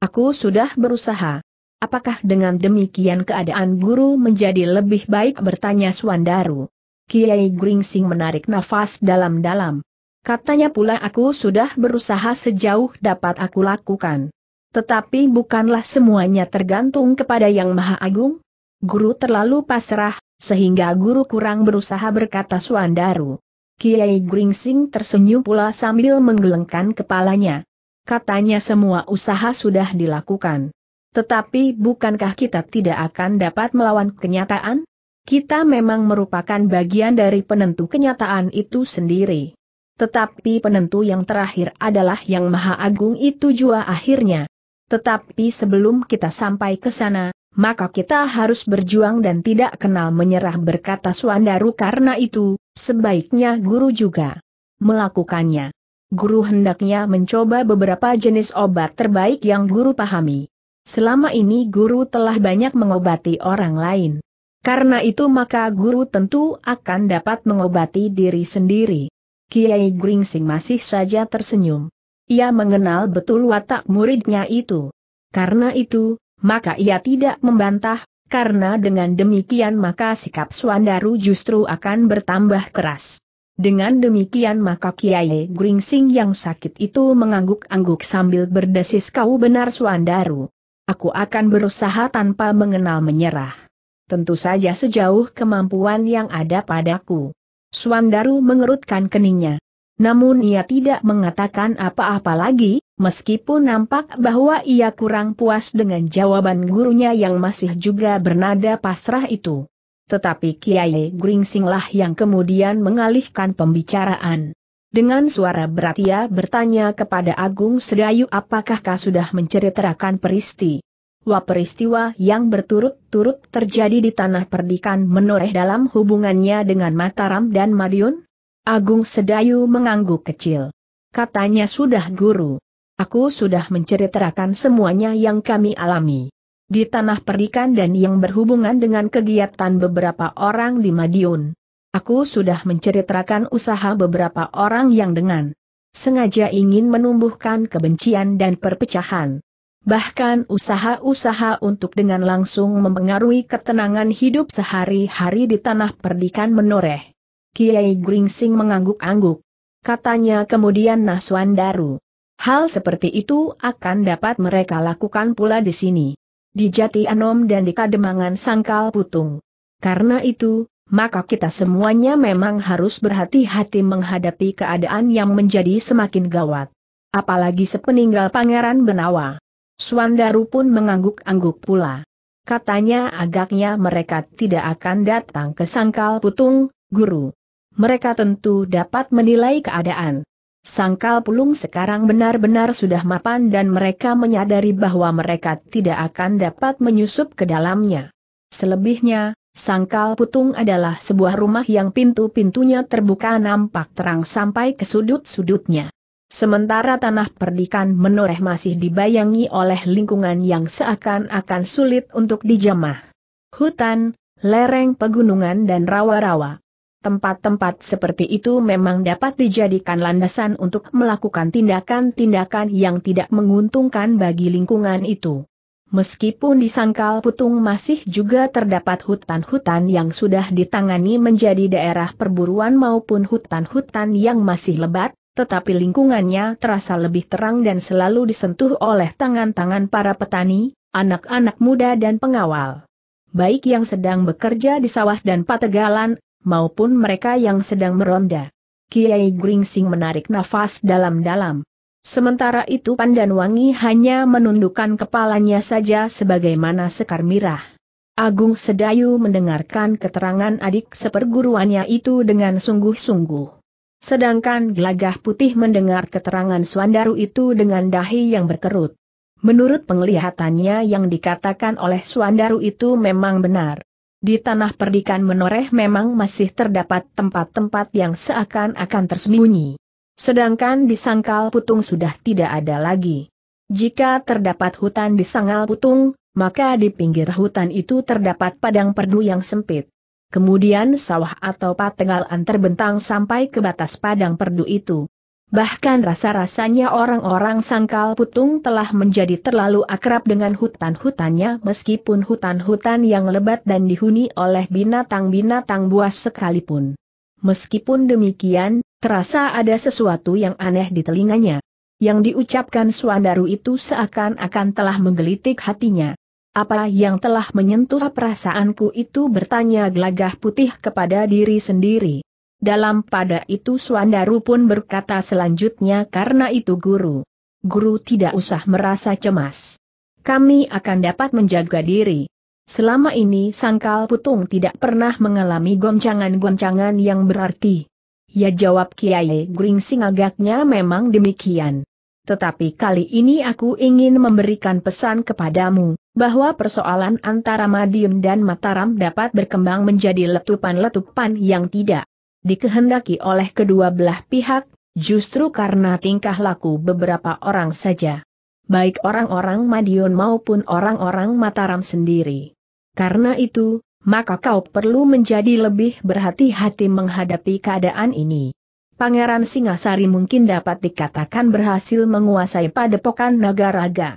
Aku sudah berusaha. Apakah dengan demikian keadaan guru menjadi lebih baik bertanya Suandaru? Kiai Gringsing menarik nafas dalam-dalam. Katanya pula aku sudah berusaha sejauh dapat aku lakukan. Tetapi bukanlah semuanya tergantung kepada Yang Maha Agung? Guru terlalu pasrah, sehingga guru kurang berusaha berkata Suandaru. Kiai Gringsing tersenyum pula sambil menggelengkan kepalanya. Katanya semua usaha sudah dilakukan. Tetapi bukankah kita tidak akan dapat melawan kenyataan? Kita memang merupakan bagian dari penentu kenyataan itu sendiri. Tetapi penentu yang terakhir adalah Yang Maha Agung itu jua akhirnya. Tetapi sebelum kita sampai ke sana, maka kita harus berjuang dan tidak kenal menyerah berkata Suandaru karena itu, sebaiknya guru juga melakukannya. Guru hendaknya mencoba beberapa jenis obat terbaik yang guru pahami. Selama ini guru telah banyak mengobati orang lain. Karena itu maka guru tentu akan dapat mengobati diri sendiri. Kiai Gringsing masih saja tersenyum. Ia mengenal betul watak muridnya itu. Karena itu, maka ia tidak membantah, karena dengan demikian maka sikap Suandaru justru akan bertambah keras. Dengan demikian maka Kiai Gringsing yang sakit itu mengangguk-angguk sambil berdesis kau benar Suandaru. Aku akan berusaha tanpa mengenal menyerah. Tentu saja sejauh kemampuan yang ada padaku. Suandaru mengerutkan keningnya. Namun ia tidak mengatakan apa-apa lagi, meskipun nampak bahwa ia kurang puas dengan jawaban gurunya yang masih juga bernada pasrah itu. Tetapi Kiai Gringsinglah yang kemudian mengalihkan pembicaraan. Dengan suara berat ia bertanya kepada Agung Sedayu apakah kau sudah menceritakan peristiwa peristiwa yang berturut-turut terjadi di tanah perdikan menoreh dalam hubungannya dengan Mataram dan Madiun? Agung Sedayu mengangguk kecil. Katanya sudah guru. Aku sudah menceritakan semuanya yang kami alami. Di tanah Perdikan dan yang berhubungan dengan kegiatan beberapa orang di Madiun. Aku sudah menceritakan usaha beberapa orang yang dengan sengaja ingin menumbuhkan kebencian dan perpecahan. Bahkan usaha-usaha untuk dengan langsung mempengaruhi ketenangan hidup sehari-hari di tanah perdikan menoreh. Kiai Gringsing mengangguk-angguk. Katanya kemudian Naswan Daru. Hal seperti itu akan dapat mereka lakukan pula di sini. Di Jati Anom dan di Kademangan Sangkal Putung. Karena itu, maka kita semuanya memang harus berhati-hati menghadapi keadaan yang menjadi semakin gawat. Apalagi sepeninggal Pangeran Benawa. Suandaru pun mengangguk-angguk pula. Katanya agaknya mereka tidak akan datang ke Sangkal Putung, Guru mereka tentu dapat menilai keadaan. Sangkal Pulung sekarang benar-benar sudah mapan dan mereka menyadari bahwa mereka tidak akan dapat menyusup ke dalamnya. Selebihnya, Sangkal Putung adalah sebuah rumah yang pintu-pintunya terbuka nampak terang sampai ke sudut-sudutnya. Sementara tanah perdikan menoreh masih dibayangi oleh lingkungan yang seakan-akan sulit untuk dijamah. Hutan, lereng pegunungan dan rawa-rawa. Tempat-tempat seperti itu memang dapat dijadikan landasan untuk melakukan tindakan-tindakan yang tidak menguntungkan bagi lingkungan itu. Meskipun di Sangkal Putung masih juga terdapat hutan-hutan yang sudah ditangani menjadi daerah perburuan maupun hutan-hutan yang masih lebat, tetapi lingkungannya terasa lebih terang dan selalu disentuh oleh tangan-tangan para petani, anak-anak muda dan pengawal baik yang sedang bekerja di sawah dan pategalan, maupun mereka yang sedang meronda. Kiai Gringsing menarik nafas dalam-dalam. Sementara itu Pandanwangi hanya menundukkan kepalanya saja sebagaimana sekar mirah. Agung Sedayu mendengarkan keterangan adik seperguruannya itu dengan sungguh-sungguh. Sedangkan Gelagah Putih mendengar keterangan Suandaru itu dengan dahi yang berkerut. Menurut penglihatannya yang dikatakan oleh Suandaru itu memang benar. Di tanah perdikan menoreh memang masih terdapat tempat-tempat yang seakan-akan tersembunyi. Sedangkan di sangkal putung sudah tidak ada lagi. Jika terdapat hutan di sangkal putung, maka di pinggir hutan itu terdapat padang perdu yang sempit. Kemudian sawah atau patengalan terbentang sampai ke batas padang perdu itu. Bahkan rasa-rasanya orang-orang sangkal putung telah menjadi terlalu akrab dengan hutan-hutannya meskipun hutan-hutan yang lebat dan dihuni oleh binatang-binatang buas sekalipun. Meskipun demikian, terasa ada sesuatu yang aneh di telinganya. Yang diucapkan Suandaru itu seakan-akan telah menggelitik hatinya. Apa yang telah menyentuh perasaanku itu bertanya gelagah putih kepada diri sendiri. Dalam pada itu Suandaru pun berkata selanjutnya karena itu guru. Guru tidak usah merasa cemas. Kami akan dapat menjaga diri. Selama ini Sangkal Putung tidak pernah mengalami goncangan-goncangan yang berarti. Ya jawab Kiai Gringsing agaknya memang demikian. Tetapi kali ini aku ingin memberikan pesan kepadamu, bahwa persoalan antara Madiun dan Mataram dapat berkembang menjadi letupan-letupan yang tidak dikehendaki oleh kedua belah pihak, justru karena tingkah laku beberapa orang saja. Baik orang-orang Madiun maupun orang-orang Mataram sendiri. Karena itu, maka kau perlu menjadi lebih berhati-hati menghadapi keadaan ini. Pangeran Singasari mungkin dapat dikatakan berhasil menguasai padepokan naga raga.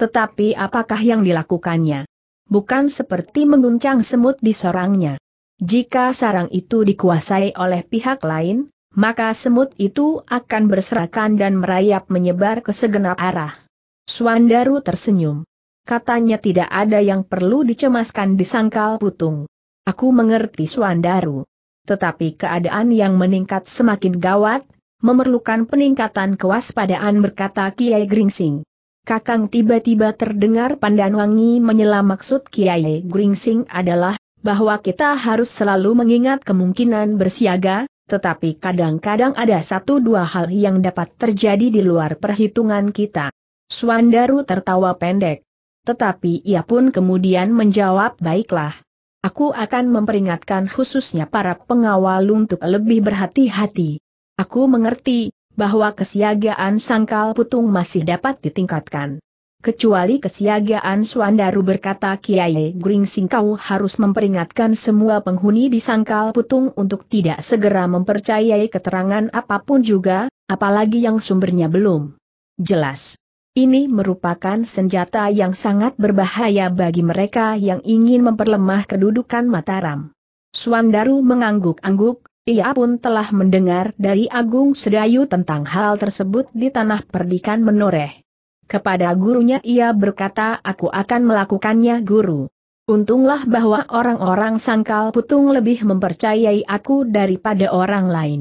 Tetapi apakah yang dilakukannya? Bukan seperti menguncang semut di sorangnya. Jika sarang itu dikuasai oleh pihak lain, maka semut itu akan berserakan dan merayap menyebar ke segenap arah. Suandaru tersenyum. Katanya tidak ada yang perlu dicemaskan di sangkal putung. Aku mengerti Suandaru. Tetapi keadaan yang meningkat semakin gawat, memerlukan peningkatan kewaspadaan berkata Kiai Gringsing. Kakang tiba-tiba terdengar pandan wangi menyela maksud Kiai Gringsing adalah bahwa kita harus selalu mengingat kemungkinan bersiaga, tetapi kadang-kadang ada satu dua hal yang dapat terjadi di luar perhitungan kita. Swandaru tertawa pendek. Tetapi ia pun kemudian menjawab baiklah. Aku akan memperingatkan khususnya para pengawal untuk lebih berhati-hati. Aku mengerti, bahwa kesiagaan sangkal putung masih dapat ditingkatkan kecuali kesiagaan Suandaru berkata Kiai Gringsing kau harus memperingatkan semua penghuni di Sangkal Putung untuk tidak segera mempercayai keterangan apapun juga, apalagi yang sumbernya belum jelas. Ini merupakan senjata yang sangat berbahaya bagi mereka yang ingin memperlemah kedudukan Mataram. Suandaru mengangguk-angguk, ia pun telah mendengar dari Agung Sedayu tentang hal tersebut di tanah perdikan menoreh. Kepada gurunya ia berkata aku akan melakukannya guru. Untunglah bahwa orang-orang sangkal putung lebih mempercayai aku daripada orang lain.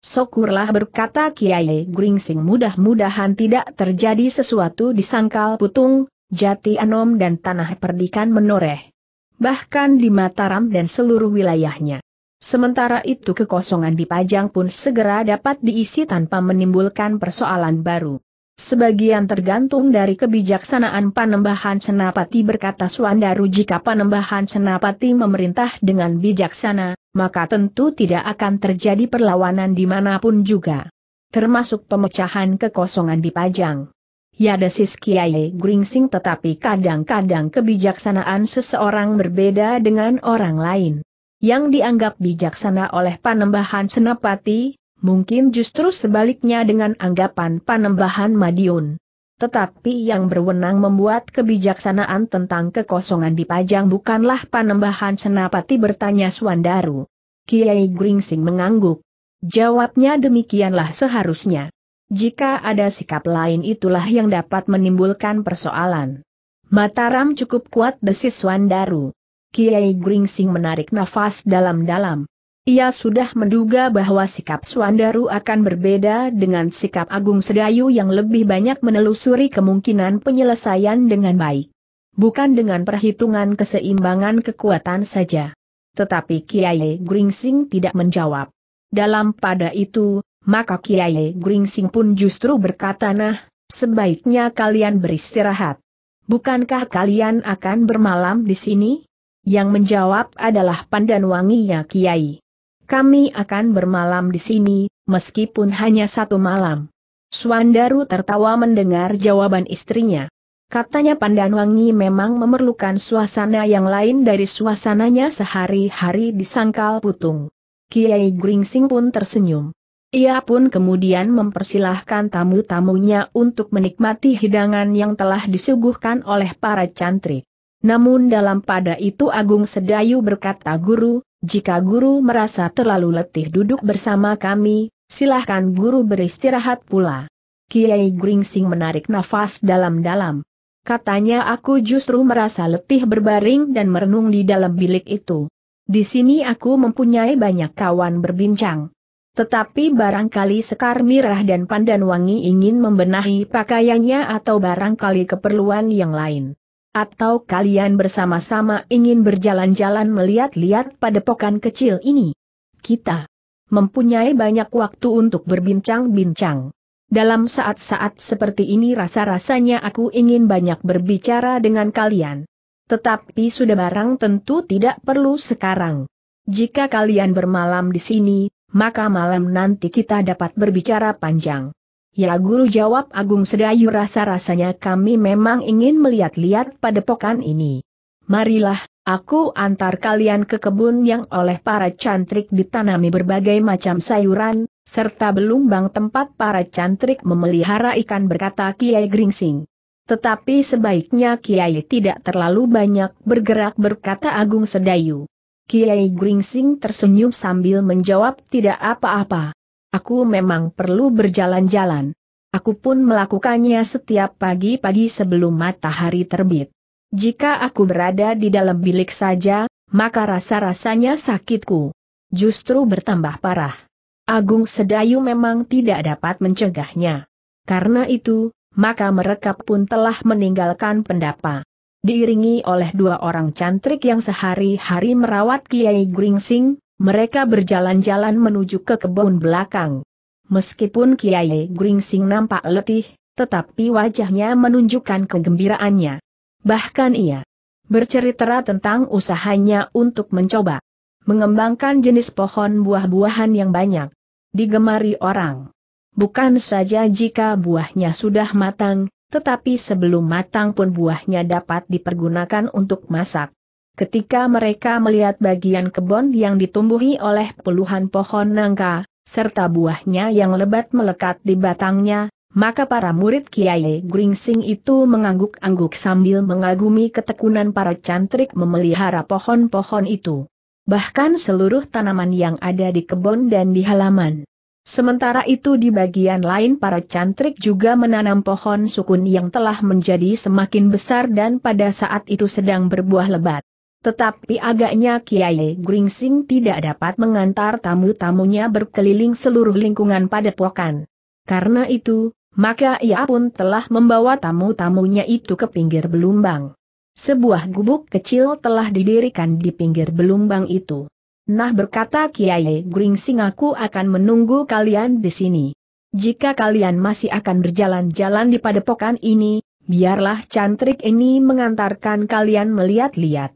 Syukurlah berkata Kiai Gringsing mudah-mudahan tidak terjadi sesuatu di sangkal putung, jati anom dan tanah perdikan menoreh. Bahkan di Mataram dan seluruh wilayahnya. Sementara itu kekosongan di Pajang pun segera dapat diisi tanpa menimbulkan persoalan baru. Sebagian tergantung dari kebijaksanaan Panembahan Senapati berkata Suandaru jika Panembahan Senapati memerintah dengan bijaksana, maka tentu tidak akan terjadi perlawanan di manapun juga. Termasuk pemecahan kekosongan di Pajang. Ya desis Kiai Gringsing tetapi kadang-kadang kebijaksanaan seseorang berbeda dengan orang lain. Yang dianggap bijaksana oleh Panembahan Senapati, mungkin justru sebaliknya dengan anggapan panembahan Madiun. Tetapi yang berwenang membuat kebijaksanaan tentang kekosongan dipajang bukanlah panembahan senapati bertanya Swandaru. Kiai Gringsing mengangguk. Jawabnya demikianlah seharusnya. Jika ada sikap lain itulah yang dapat menimbulkan persoalan. Mataram cukup kuat desis Swandaru. Kiai Gringsing menarik nafas dalam-dalam. Ia sudah menduga bahwa sikap Suandaru akan berbeda dengan sikap Agung Sedayu yang lebih banyak menelusuri kemungkinan penyelesaian dengan baik. Bukan dengan perhitungan keseimbangan kekuatan saja. Tetapi Kiai Gringsing tidak menjawab. Dalam pada itu, maka Kiai Gringsing pun justru berkata nah, sebaiknya kalian beristirahat. Bukankah kalian akan bermalam di sini? Yang menjawab adalah ya Kiai. Kami akan bermalam di sini, meskipun hanya satu malam. Suandaru tertawa mendengar jawaban istrinya. Katanya Pandanwangi memang memerlukan suasana yang lain dari suasananya sehari-hari di Sangkal Putung. Kiai Gringsing pun tersenyum. Ia pun kemudian mempersilahkan tamu-tamunya untuk menikmati hidangan yang telah disuguhkan oleh para cantrik. Namun dalam pada itu Agung Sedayu berkata guru, jika guru merasa terlalu letih duduk bersama kami, silahkan guru beristirahat pula. Kiai Gringsing menarik nafas dalam-dalam. Katanya aku justru merasa letih berbaring dan merenung di dalam bilik itu. Di sini aku mempunyai banyak kawan berbincang. Tetapi barangkali Sekar Mirah dan Pandan Wangi ingin membenahi pakaiannya atau barangkali keperluan yang lain. Atau kalian bersama-sama ingin berjalan-jalan melihat-lihat pada padepokan kecil ini? Kita mempunyai banyak waktu untuk berbincang-bincang. Dalam saat-saat seperti ini rasa-rasanya aku ingin banyak berbicara dengan kalian. Tetapi sudah barang tentu tidak perlu sekarang. Jika kalian bermalam di sini, maka malam nanti kita dapat berbicara panjang. Ya guru jawab Agung Sedayu rasa-rasanya kami memang ingin melihat-lihat pada padepokan ini. Marilah, aku antar kalian ke kebun yang oleh para cantrik ditanami berbagai macam sayuran, serta belumbang tempat para cantrik memelihara ikan berkata Kiai Gringsing. Tetapi sebaiknya Kiai tidak terlalu banyak bergerak berkata Agung Sedayu. Kiai Gringsing tersenyum sambil menjawab tidak apa-apa aku memang perlu berjalan-jalan. Aku pun melakukannya setiap pagi-pagi sebelum matahari terbit. Jika aku berada di dalam bilik saja, maka rasa-rasanya sakitku justru bertambah parah. Agung Sedayu memang tidak dapat mencegahnya. Karena itu, maka mereka pun telah meninggalkan pendapa. Diiringi oleh dua orang cantrik yang sehari-hari merawat Kiai Gringsing, mereka berjalan-jalan menuju ke kebun belakang. Meskipun Kiai Gringsing nampak letih, tetapi wajahnya menunjukkan kegembiraannya. Bahkan ia bercerita tentang usahanya untuk mencoba mengembangkan jenis pohon buah-buahan yang banyak, digemari orang. Bukan saja jika buahnya sudah matang, tetapi sebelum matang pun buahnya dapat dipergunakan untuk masak. Ketika mereka melihat bagian kebun yang ditumbuhi oleh puluhan pohon nangka, serta buahnya yang lebat melekat di batangnya, maka para murid Kiai Gringsing itu mengangguk-angguk sambil mengagumi ketekunan para cantrik memelihara pohon-pohon itu. Bahkan seluruh tanaman yang ada di kebun dan di halaman. Sementara itu di bagian lain para cantrik juga menanam pohon sukun yang telah menjadi semakin besar dan pada saat itu sedang berbuah lebat. Tetapi agaknya Kiai Gringsing tidak dapat mengantar tamu-tamunya berkeliling seluruh lingkungan padepokan. Karena itu, maka ia pun telah membawa tamu-tamunya itu ke pinggir belumbang. Sebuah gubuk kecil telah didirikan di pinggir belumbang itu. Nah berkata Kiai Gringsing aku akan menunggu kalian di sini. Jika kalian masih akan berjalan-jalan di padepokan ini, biarlah cantrik ini mengantarkan kalian melihat-lihat.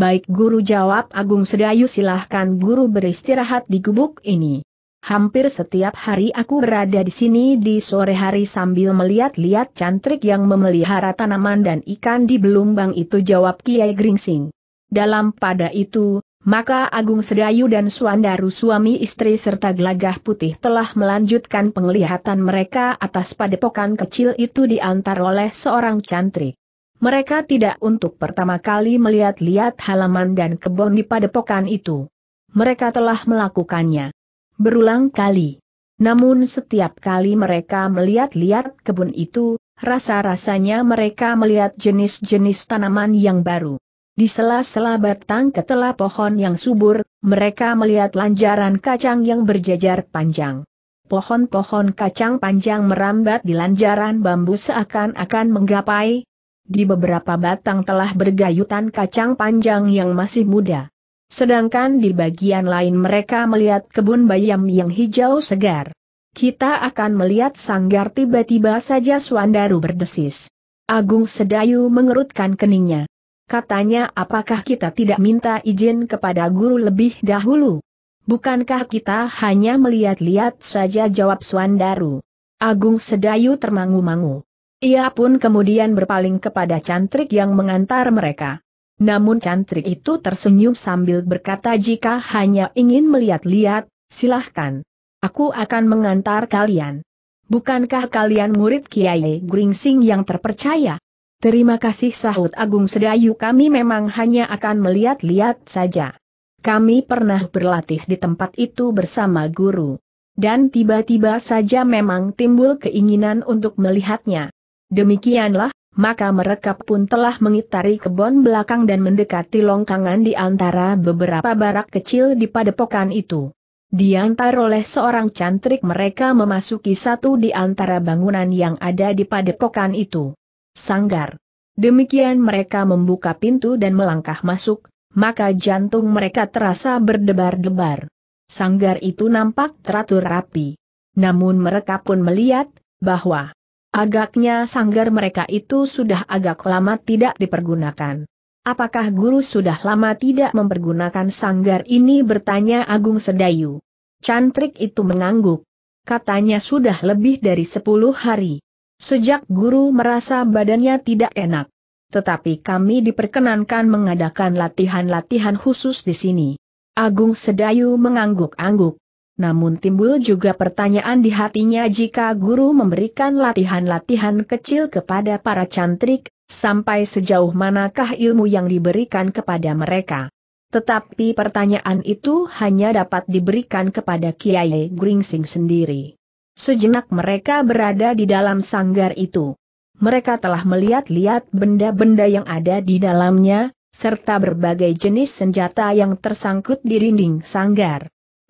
Baik guru jawab Agung Sedayu silahkan guru beristirahat di gubuk ini. Hampir setiap hari aku berada di sini di sore hari sambil melihat-lihat cantrik yang memelihara tanaman dan ikan di belumbang itu jawab Kiai Gringsing. Dalam pada itu, maka Agung Sedayu dan Suandaru suami istri serta Gelagah Putih telah melanjutkan penglihatan mereka atas padepokan kecil itu diantar oleh seorang cantrik. Mereka tidak untuk pertama kali melihat-lihat halaman dan kebun di padepokan itu. Mereka telah melakukannya berulang kali. Namun setiap kali mereka melihat-lihat kebun itu, rasa-rasanya mereka melihat jenis-jenis tanaman yang baru. Di sela-sela batang ketela pohon yang subur, mereka melihat lanjaran kacang yang berjajar panjang. Pohon-pohon kacang panjang merambat di lanjaran bambu seakan-akan menggapai, di beberapa batang telah bergayutan kacang panjang yang masih muda. Sedangkan di bagian lain mereka melihat kebun bayam yang hijau segar. Kita akan melihat sanggar tiba-tiba saja Suandaru berdesis. Agung Sedayu mengerutkan keningnya. Katanya apakah kita tidak minta izin kepada guru lebih dahulu? Bukankah kita hanya melihat-lihat saja jawab Suandaru. Agung Sedayu termangu-mangu. Ia pun kemudian berpaling kepada cantrik yang mengantar mereka. Namun cantrik itu tersenyum sambil berkata jika hanya ingin melihat-lihat, silahkan. Aku akan mengantar kalian. Bukankah kalian murid Kiai Gringsing yang terpercaya? Terima kasih sahut Agung Sedayu kami memang hanya akan melihat-lihat saja. Kami pernah berlatih di tempat itu bersama guru. Dan tiba-tiba saja memang timbul keinginan untuk melihatnya. Demikianlah, maka mereka pun telah mengitari kebon belakang dan mendekati longkangan di antara beberapa barak kecil di padepokan itu. Diantar oleh seorang cantrik mereka memasuki satu di antara bangunan yang ada di padepokan itu. Sanggar. Demikian mereka membuka pintu dan melangkah masuk, maka jantung mereka terasa berdebar-debar. Sanggar itu nampak teratur rapi. Namun mereka pun melihat, bahwa Agaknya sanggar mereka itu sudah agak lama tidak dipergunakan. Apakah guru sudah lama tidak mempergunakan sanggar ini bertanya Agung Sedayu. Cantrik itu mengangguk. Katanya sudah lebih dari sepuluh hari. Sejak guru merasa badannya tidak enak. Tetapi kami diperkenankan mengadakan latihan-latihan khusus di sini. Agung Sedayu mengangguk-angguk. Namun timbul juga pertanyaan di hatinya jika guru memberikan latihan-latihan kecil kepada para cantrik, sampai sejauh manakah ilmu yang diberikan kepada mereka. Tetapi pertanyaan itu hanya dapat diberikan kepada Kiai Gringsing sendiri. Sejenak mereka berada di dalam sanggar itu. Mereka telah melihat-lihat benda-benda yang ada di dalamnya, serta berbagai jenis senjata yang tersangkut di dinding sanggar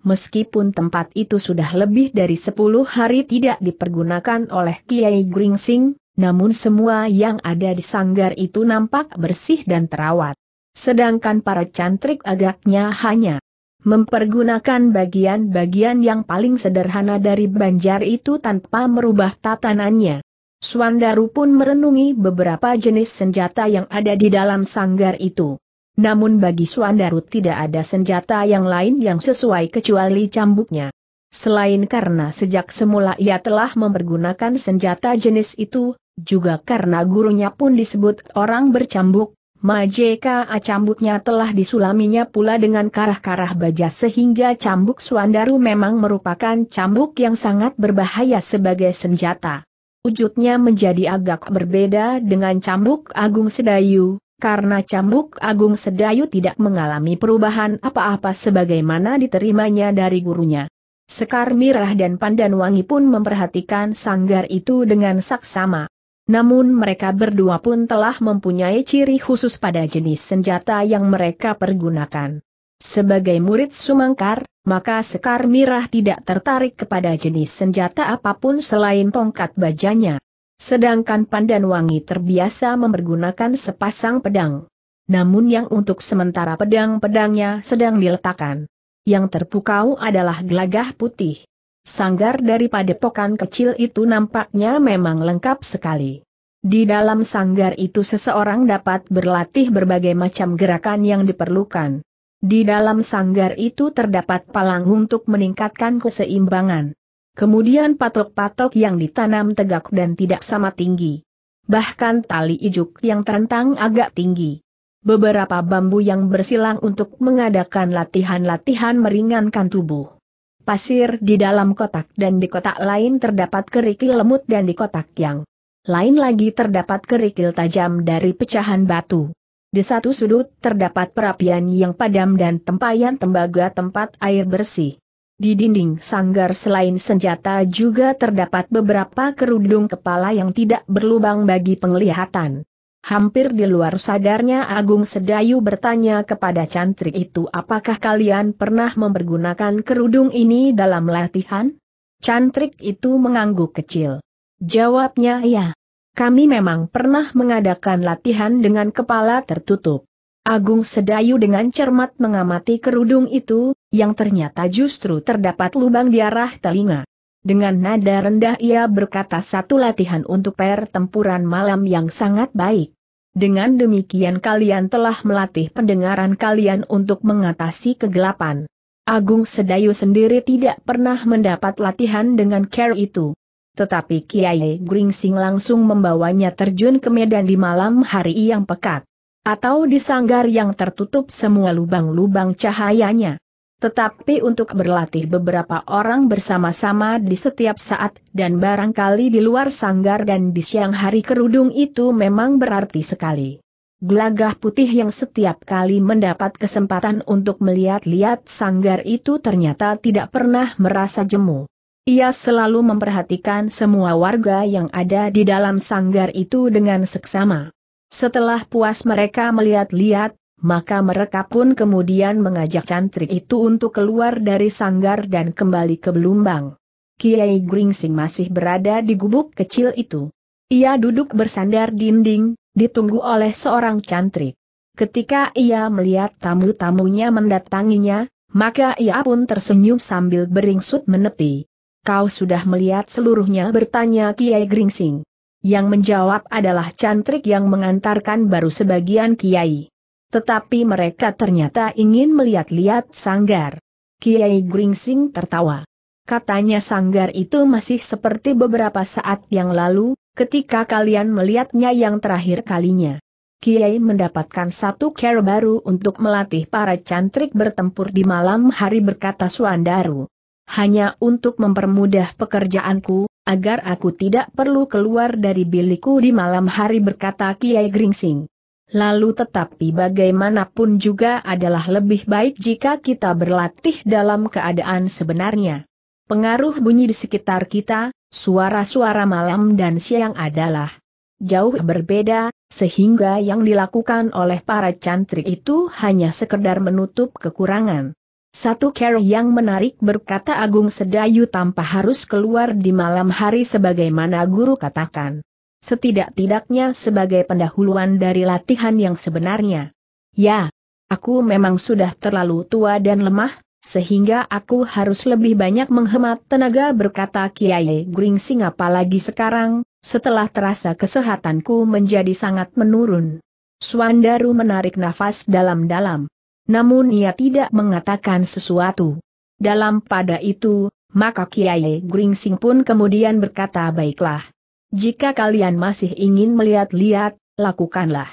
meskipun tempat itu sudah lebih dari 10 hari tidak dipergunakan oleh Kiai Gringsing, namun semua yang ada di sanggar itu nampak bersih dan terawat. Sedangkan para cantrik agaknya hanya mempergunakan bagian-bagian yang paling sederhana dari banjar itu tanpa merubah tatanannya. Swandaru pun merenungi beberapa jenis senjata yang ada di dalam sanggar itu. Namun bagi Suandaru tidak ada senjata yang lain yang sesuai kecuali cambuknya. Selain karena sejak semula ia telah mempergunakan senjata jenis itu, juga karena gurunya pun disebut orang bercambuk, Majeka cambuknya telah disulaminya pula dengan karah-karah baja sehingga cambuk Suandaru memang merupakan cambuk yang sangat berbahaya sebagai senjata. Wujudnya menjadi agak berbeda dengan cambuk Agung Sedayu, karena cambuk agung sedayu tidak mengalami perubahan apa-apa sebagaimana diterimanya dari gurunya. Sekar Mirah dan Pandan Wangi pun memperhatikan sanggar itu dengan saksama. Namun mereka berdua pun telah mempunyai ciri khusus pada jenis senjata yang mereka pergunakan. Sebagai murid Sumangkar, maka Sekar Mirah tidak tertarik kepada jenis senjata apapun selain tongkat bajanya. Sedangkan Pandan Wangi terbiasa mempergunakan sepasang pedang. Namun yang untuk sementara pedang-pedangnya sedang diletakkan. Yang terpukau adalah gelagah putih. Sanggar daripada padepokan kecil itu nampaknya memang lengkap sekali. Di dalam sanggar itu seseorang dapat berlatih berbagai macam gerakan yang diperlukan. Di dalam sanggar itu terdapat palang untuk meningkatkan keseimbangan. Kemudian patok-patok yang ditanam tegak dan tidak sama tinggi. Bahkan tali ijuk yang terentang agak tinggi. Beberapa bambu yang bersilang untuk mengadakan latihan-latihan meringankan tubuh. Pasir di dalam kotak dan di kotak lain terdapat kerikil lemut dan di kotak yang lain lagi terdapat kerikil tajam dari pecahan batu. Di satu sudut terdapat perapian yang padam dan tempayan tembaga tempat air bersih. Di dinding sanggar selain senjata juga terdapat beberapa kerudung kepala yang tidak berlubang bagi penglihatan. Hampir di luar sadarnya Agung Sedayu bertanya kepada cantrik itu apakah kalian pernah mempergunakan kerudung ini dalam latihan? Cantrik itu mengangguk kecil. Jawabnya ya. Kami memang pernah mengadakan latihan dengan kepala tertutup. Agung Sedayu dengan cermat mengamati kerudung itu, yang ternyata justru terdapat lubang di arah telinga. Dengan nada rendah ia berkata satu latihan untuk pertempuran malam yang sangat baik. Dengan demikian kalian telah melatih pendengaran kalian untuk mengatasi kegelapan. Agung Sedayu sendiri tidak pernah mendapat latihan dengan care itu. Tetapi Kiai Gringsing langsung membawanya terjun ke medan di malam hari yang pekat. Atau di sanggar yang tertutup semua lubang-lubang cahayanya. Tetapi untuk berlatih beberapa orang bersama-sama di setiap saat dan barangkali di luar sanggar dan di siang hari kerudung itu memang berarti sekali. Gelagah putih yang setiap kali mendapat kesempatan untuk melihat-lihat sanggar itu ternyata tidak pernah merasa jemu. Ia selalu memperhatikan semua warga yang ada di dalam sanggar itu dengan seksama. Setelah puas mereka melihat-lihat, maka mereka pun kemudian mengajak cantrik itu untuk keluar dari sanggar dan kembali ke Belumbang. Kiai Gringsing masih berada di gubuk kecil itu. Ia duduk bersandar dinding, ditunggu oleh seorang cantrik. Ketika ia melihat tamu-tamunya mendatanginya, maka ia pun tersenyum sambil beringsut menepi. Kau sudah melihat seluruhnya bertanya Kiai Gringsing. Yang menjawab adalah cantrik yang mengantarkan baru sebagian kiai. Tetapi mereka ternyata ingin melihat-lihat Sanggar. Kiai Gringsing tertawa. Katanya Sanggar itu masih seperti beberapa saat yang lalu, ketika kalian melihatnya yang terakhir kalinya. Kiai mendapatkan satu care baru untuk melatih para cantrik bertempur di malam hari berkata Suandaru. Hanya untuk mempermudah pekerjaanku, agar aku tidak perlu keluar dari bilikku di malam hari berkata Kiai Gringsing. Lalu tetapi bagaimanapun juga adalah lebih baik jika kita berlatih dalam keadaan sebenarnya. Pengaruh bunyi di sekitar kita, suara-suara malam dan siang adalah jauh berbeda, sehingga yang dilakukan oleh para cantrik itu hanya sekedar menutup kekurangan. Satu care yang menarik berkata Agung Sedayu tanpa harus keluar di malam hari sebagaimana guru katakan setidak-tidaknya sebagai pendahuluan dari latihan yang sebenarnya. Ya, aku memang sudah terlalu tua dan lemah, sehingga aku harus lebih banyak menghemat tenaga berkata Kiai Gringsing apalagi sekarang, setelah terasa kesehatanku menjadi sangat menurun. Suandaru menarik nafas dalam-dalam. Namun ia tidak mengatakan sesuatu. Dalam pada itu, maka Kiai Gringsing pun kemudian berkata baiklah. Jika kalian masih ingin melihat-lihat, lakukanlah.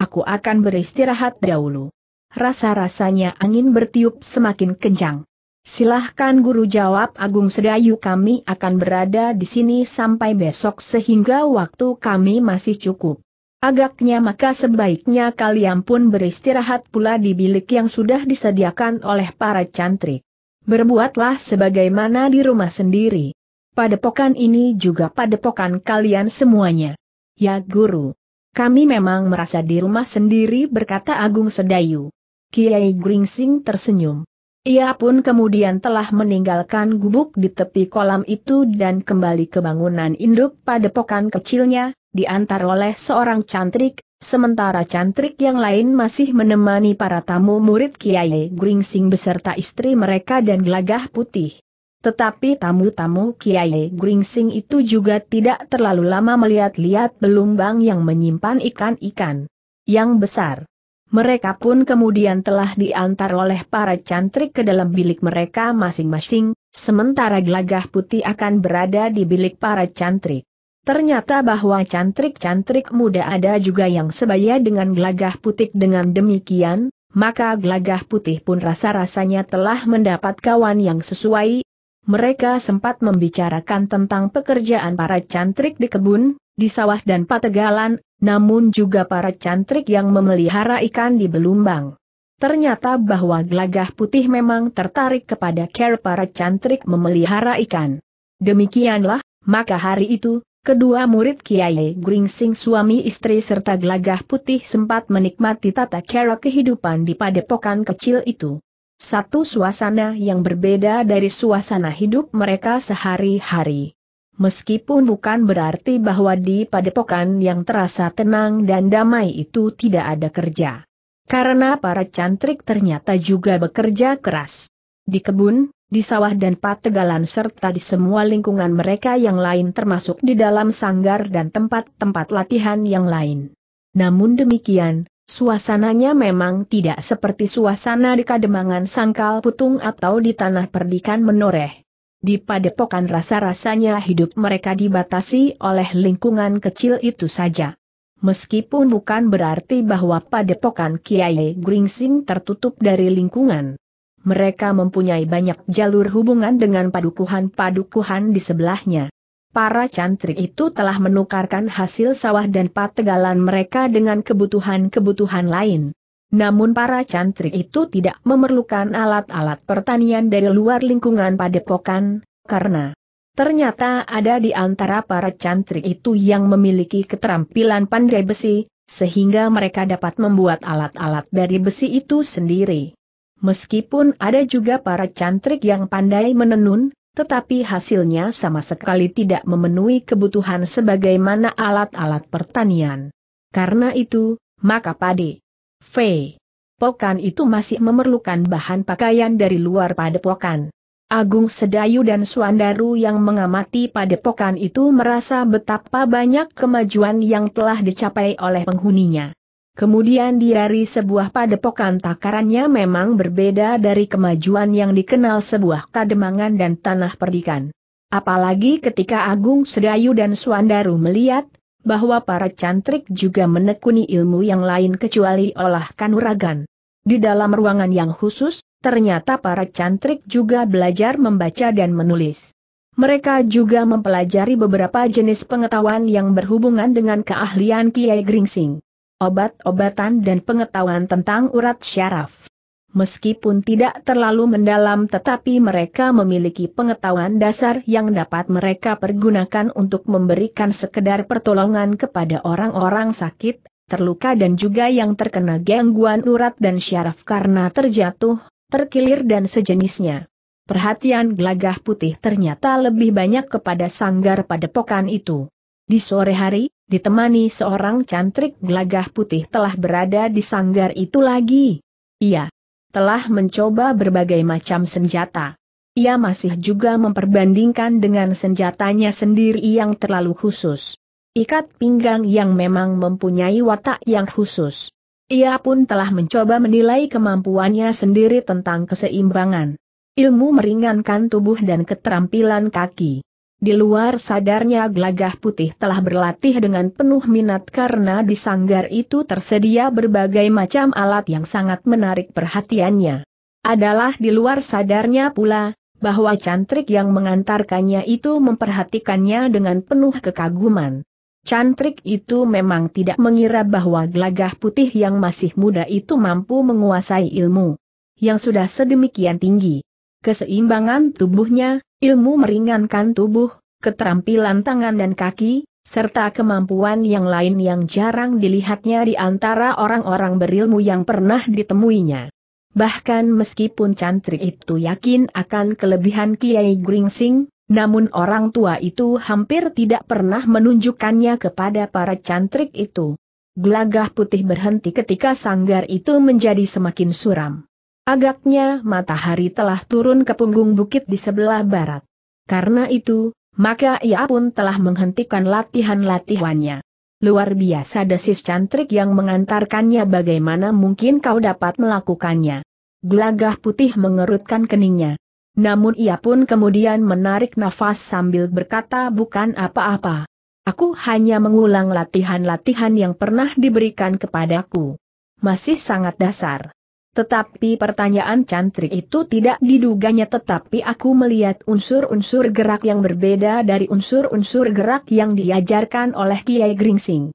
Aku akan beristirahat dahulu. Rasa-rasanya angin bertiup semakin kencang. Silahkan guru jawab Agung Sedayu kami akan berada di sini sampai besok sehingga waktu kami masih cukup. Agaknya maka sebaiknya kalian pun beristirahat pula di bilik yang sudah disediakan oleh para cantrik. Berbuatlah sebagaimana di rumah sendiri. Padepokan ini juga padepokan kalian semuanya. Ya guru. Kami memang merasa di rumah sendiri berkata Agung Sedayu. Kiai Gringsing tersenyum. Ia pun kemudian telah meninggalkan gubuk di tepi kolam itu dan kembali ke bangunan induk padepokan kecilnya, diantar oleh seorang cantrik, sementara cantrik yang lain masih menemani para tamu murid Kiai Gringsing beserta istri mereka dan gelagah putih. Tetapi tamu-tamu Kiai Gringsing itu juga tidak terlalu lama melihat-lihat belumbang yang menyimpan ikan-ikan yang besar. Mereka pun kemudian telah diantar oleh para cantrik ke dalam bilik mereka masing-masing, sementara gelagah putih akan berada di bilik para cantrik. Ternyata bahwa cantrik-cantrik muda ada juga yang sebaya dengan gelagah putih dengan demikian, maka gelagah putih pun rasa-rasanya telah mendapat kawan yang sesuai, mereka sempat membicarakan tentang pekerjaan para cantrik di kebun, di sawah dan pategalan, namun juga para cantrik yang memelihara ikan di belumbang. Ternyata bahwa gelagah putih memang tertarik kepada care para cantrik memelihara ikan. Demikianlah, maka hari itu, kedua murid Kiai Gringsing suami istri serta gelagah putih sempat menikmati tata cara kehidupan di padepokan kecil itu. Satu suasana yang berbeda dari suasana hidup mereka sehari-hari. Meskipun bukan berarti bahwa di padepokan yang terasa tenang dan damai itu tidak ada kerja. Karena para cantrik ternyata juga bekerja keras. Di kebun, di sawah dan pategalan serta di semua lingkungan mereka yang lain termasuk di dalam sanggar dan tempat-tempat latihan yang lain. Namun demikian, Suasananya memang tidak seperti suasana di kademangan sangkal putung atau di tanah perdikan menoreh. Di padepokan rasa-rasanya hidup mereka dibatasi oleh lingkungan kecil itu saja. Meskipun bukan berarti bahwa padepokan Kiai Gringsing tertutup dari lingkungan. Mereka mempunyai banyak jalur hubungan dengan padukuhan-padukuhan di sebelahnya para cantrik itu telah menukarkan hasil sawah dan pategalan mereka dengan kebutuhan-kebutuhan lain. Namun para cantrik itu tidak memerlukan alat-alat pertanian dari luar lingkungan padepokan, karena ternyata ada di antara para cantrik itu yang memiliki keterampilan pandai besi, sehingga mereka dapat membuat alat-alat dari besi itu sendiri. Meskipun ada juga para cantrik yang pandai menenun, tetapi hasilnya sama sekali tidak memenuhi kebutuhan sebagaimana alat-alat pertanian. Karena itu, maka pade. V. Pokan itu masih memerlukan bahan pakaian dari luar padepokan. Agung Sedayu dan Suandaru yang mengamati padepokan itu merasa betapa banyak kemajuan yang telah dicapai oleh penghuninya. Kemudian di sebuah padepokan takarannya memang berbeda dari kemajuan yang dikenal sebuah kademangan dan tanah perdikan. Apalagi ketika Agung Sedayu dan Suandaru melihat, bahwa para cantrik juga menekuni ilmu yang lain kecuali olah kanuragan. Di dalam ruangan yang khusus, ternyata para cantrik juga belajar membaca dan menulis. Mereka juga mempelajari beberapa jenis pengetahuan yang berhubungan dengan keahlian Kiai Gringsing obat-obatan dan pengetahuan tentang urat syaraf. Meskipun tidak terlalu mendalam tetapi mereka memiliki pengetahuan dasar yang dapat mereka pergunakan untuk memberikan sekedar pertolongan kepada orang-orang sakit, terluka dan juga yang terkena gangguan urat dan syaraf karena terjatuh, terkilir dan sejenisnya. Perhatian gelagah putih ternyata lebih banyak kepada sanggar pada pokan itu. Di sore hari, ditemani seorang cantrik gelagah putih telah berada di sanggar itu lagi. Ia telah mencoba berbagai macam senjata. Ia masih juga memperbandingkan dengan senjatanya sendiri yang terlalu khusus. Ikat pinggang yang memang mempunyai watak yang khusus. Ia pun telah mencoba menilai kemampuannya sendiri tentang keseimbangan ilmu meringankan tubuh dan keterampilan kaki. Di luar sadarnya gelagah putih telah berlatih dengan penuh minat karena di sanggar itu tersedia berbagai macam alat yang sangat menarik perhatiannya. Adalah di luar sadarnya pula, bahwa cantrik yang mengantarkannya itu memperhatikannya dengan penuh kekaguman. Cantrik itu memang tidak mengira bahwa gelagah putih yang masih muda itu mampu menguasai ilmu yang sudah sedemikian tinggi. Keseimbangan tubuhnya, Ilmu meringankan tubuh, keterampilan tangan dan kaki, serta kemampuan yang lain yang jarang dilihatnya di antara orang-orang berilmu yang pernah ditemuinya. Bahkan meskipun cantri itu yakin akan kelebihan Kiai Gringsing, namun orang tua itu hampir tidak pernah menunjukkannya kepada para cantrik itu. Gelagah putih berhenti ketika sanggar itu menjadi semakin suram. Agaknya matahari telah turun ke punggung bukit di sebelah barat. Karena itu, maka ia pun telah menghentikan latihan-latihannya. Luar biasa desis cantrik yang mengantarkannya bagaimana mungkin kau dapat melakukannya. Gelagah putih mengerutkan keningnya. Namun ia pun kemudian menarik nafas sambil berkata bukan apa-apa. Aku hanya mengulang latihan-latihan yang pernah diberikan kepadaku. Masih sangat dasar. Tetapi pertanyaan cantrik itu tidak diduganya tetapi aku melihat unsur-unsur gerak yang berbeda dari unsur-unsur gerak yang diajarkan oleh Kiai Gringsing.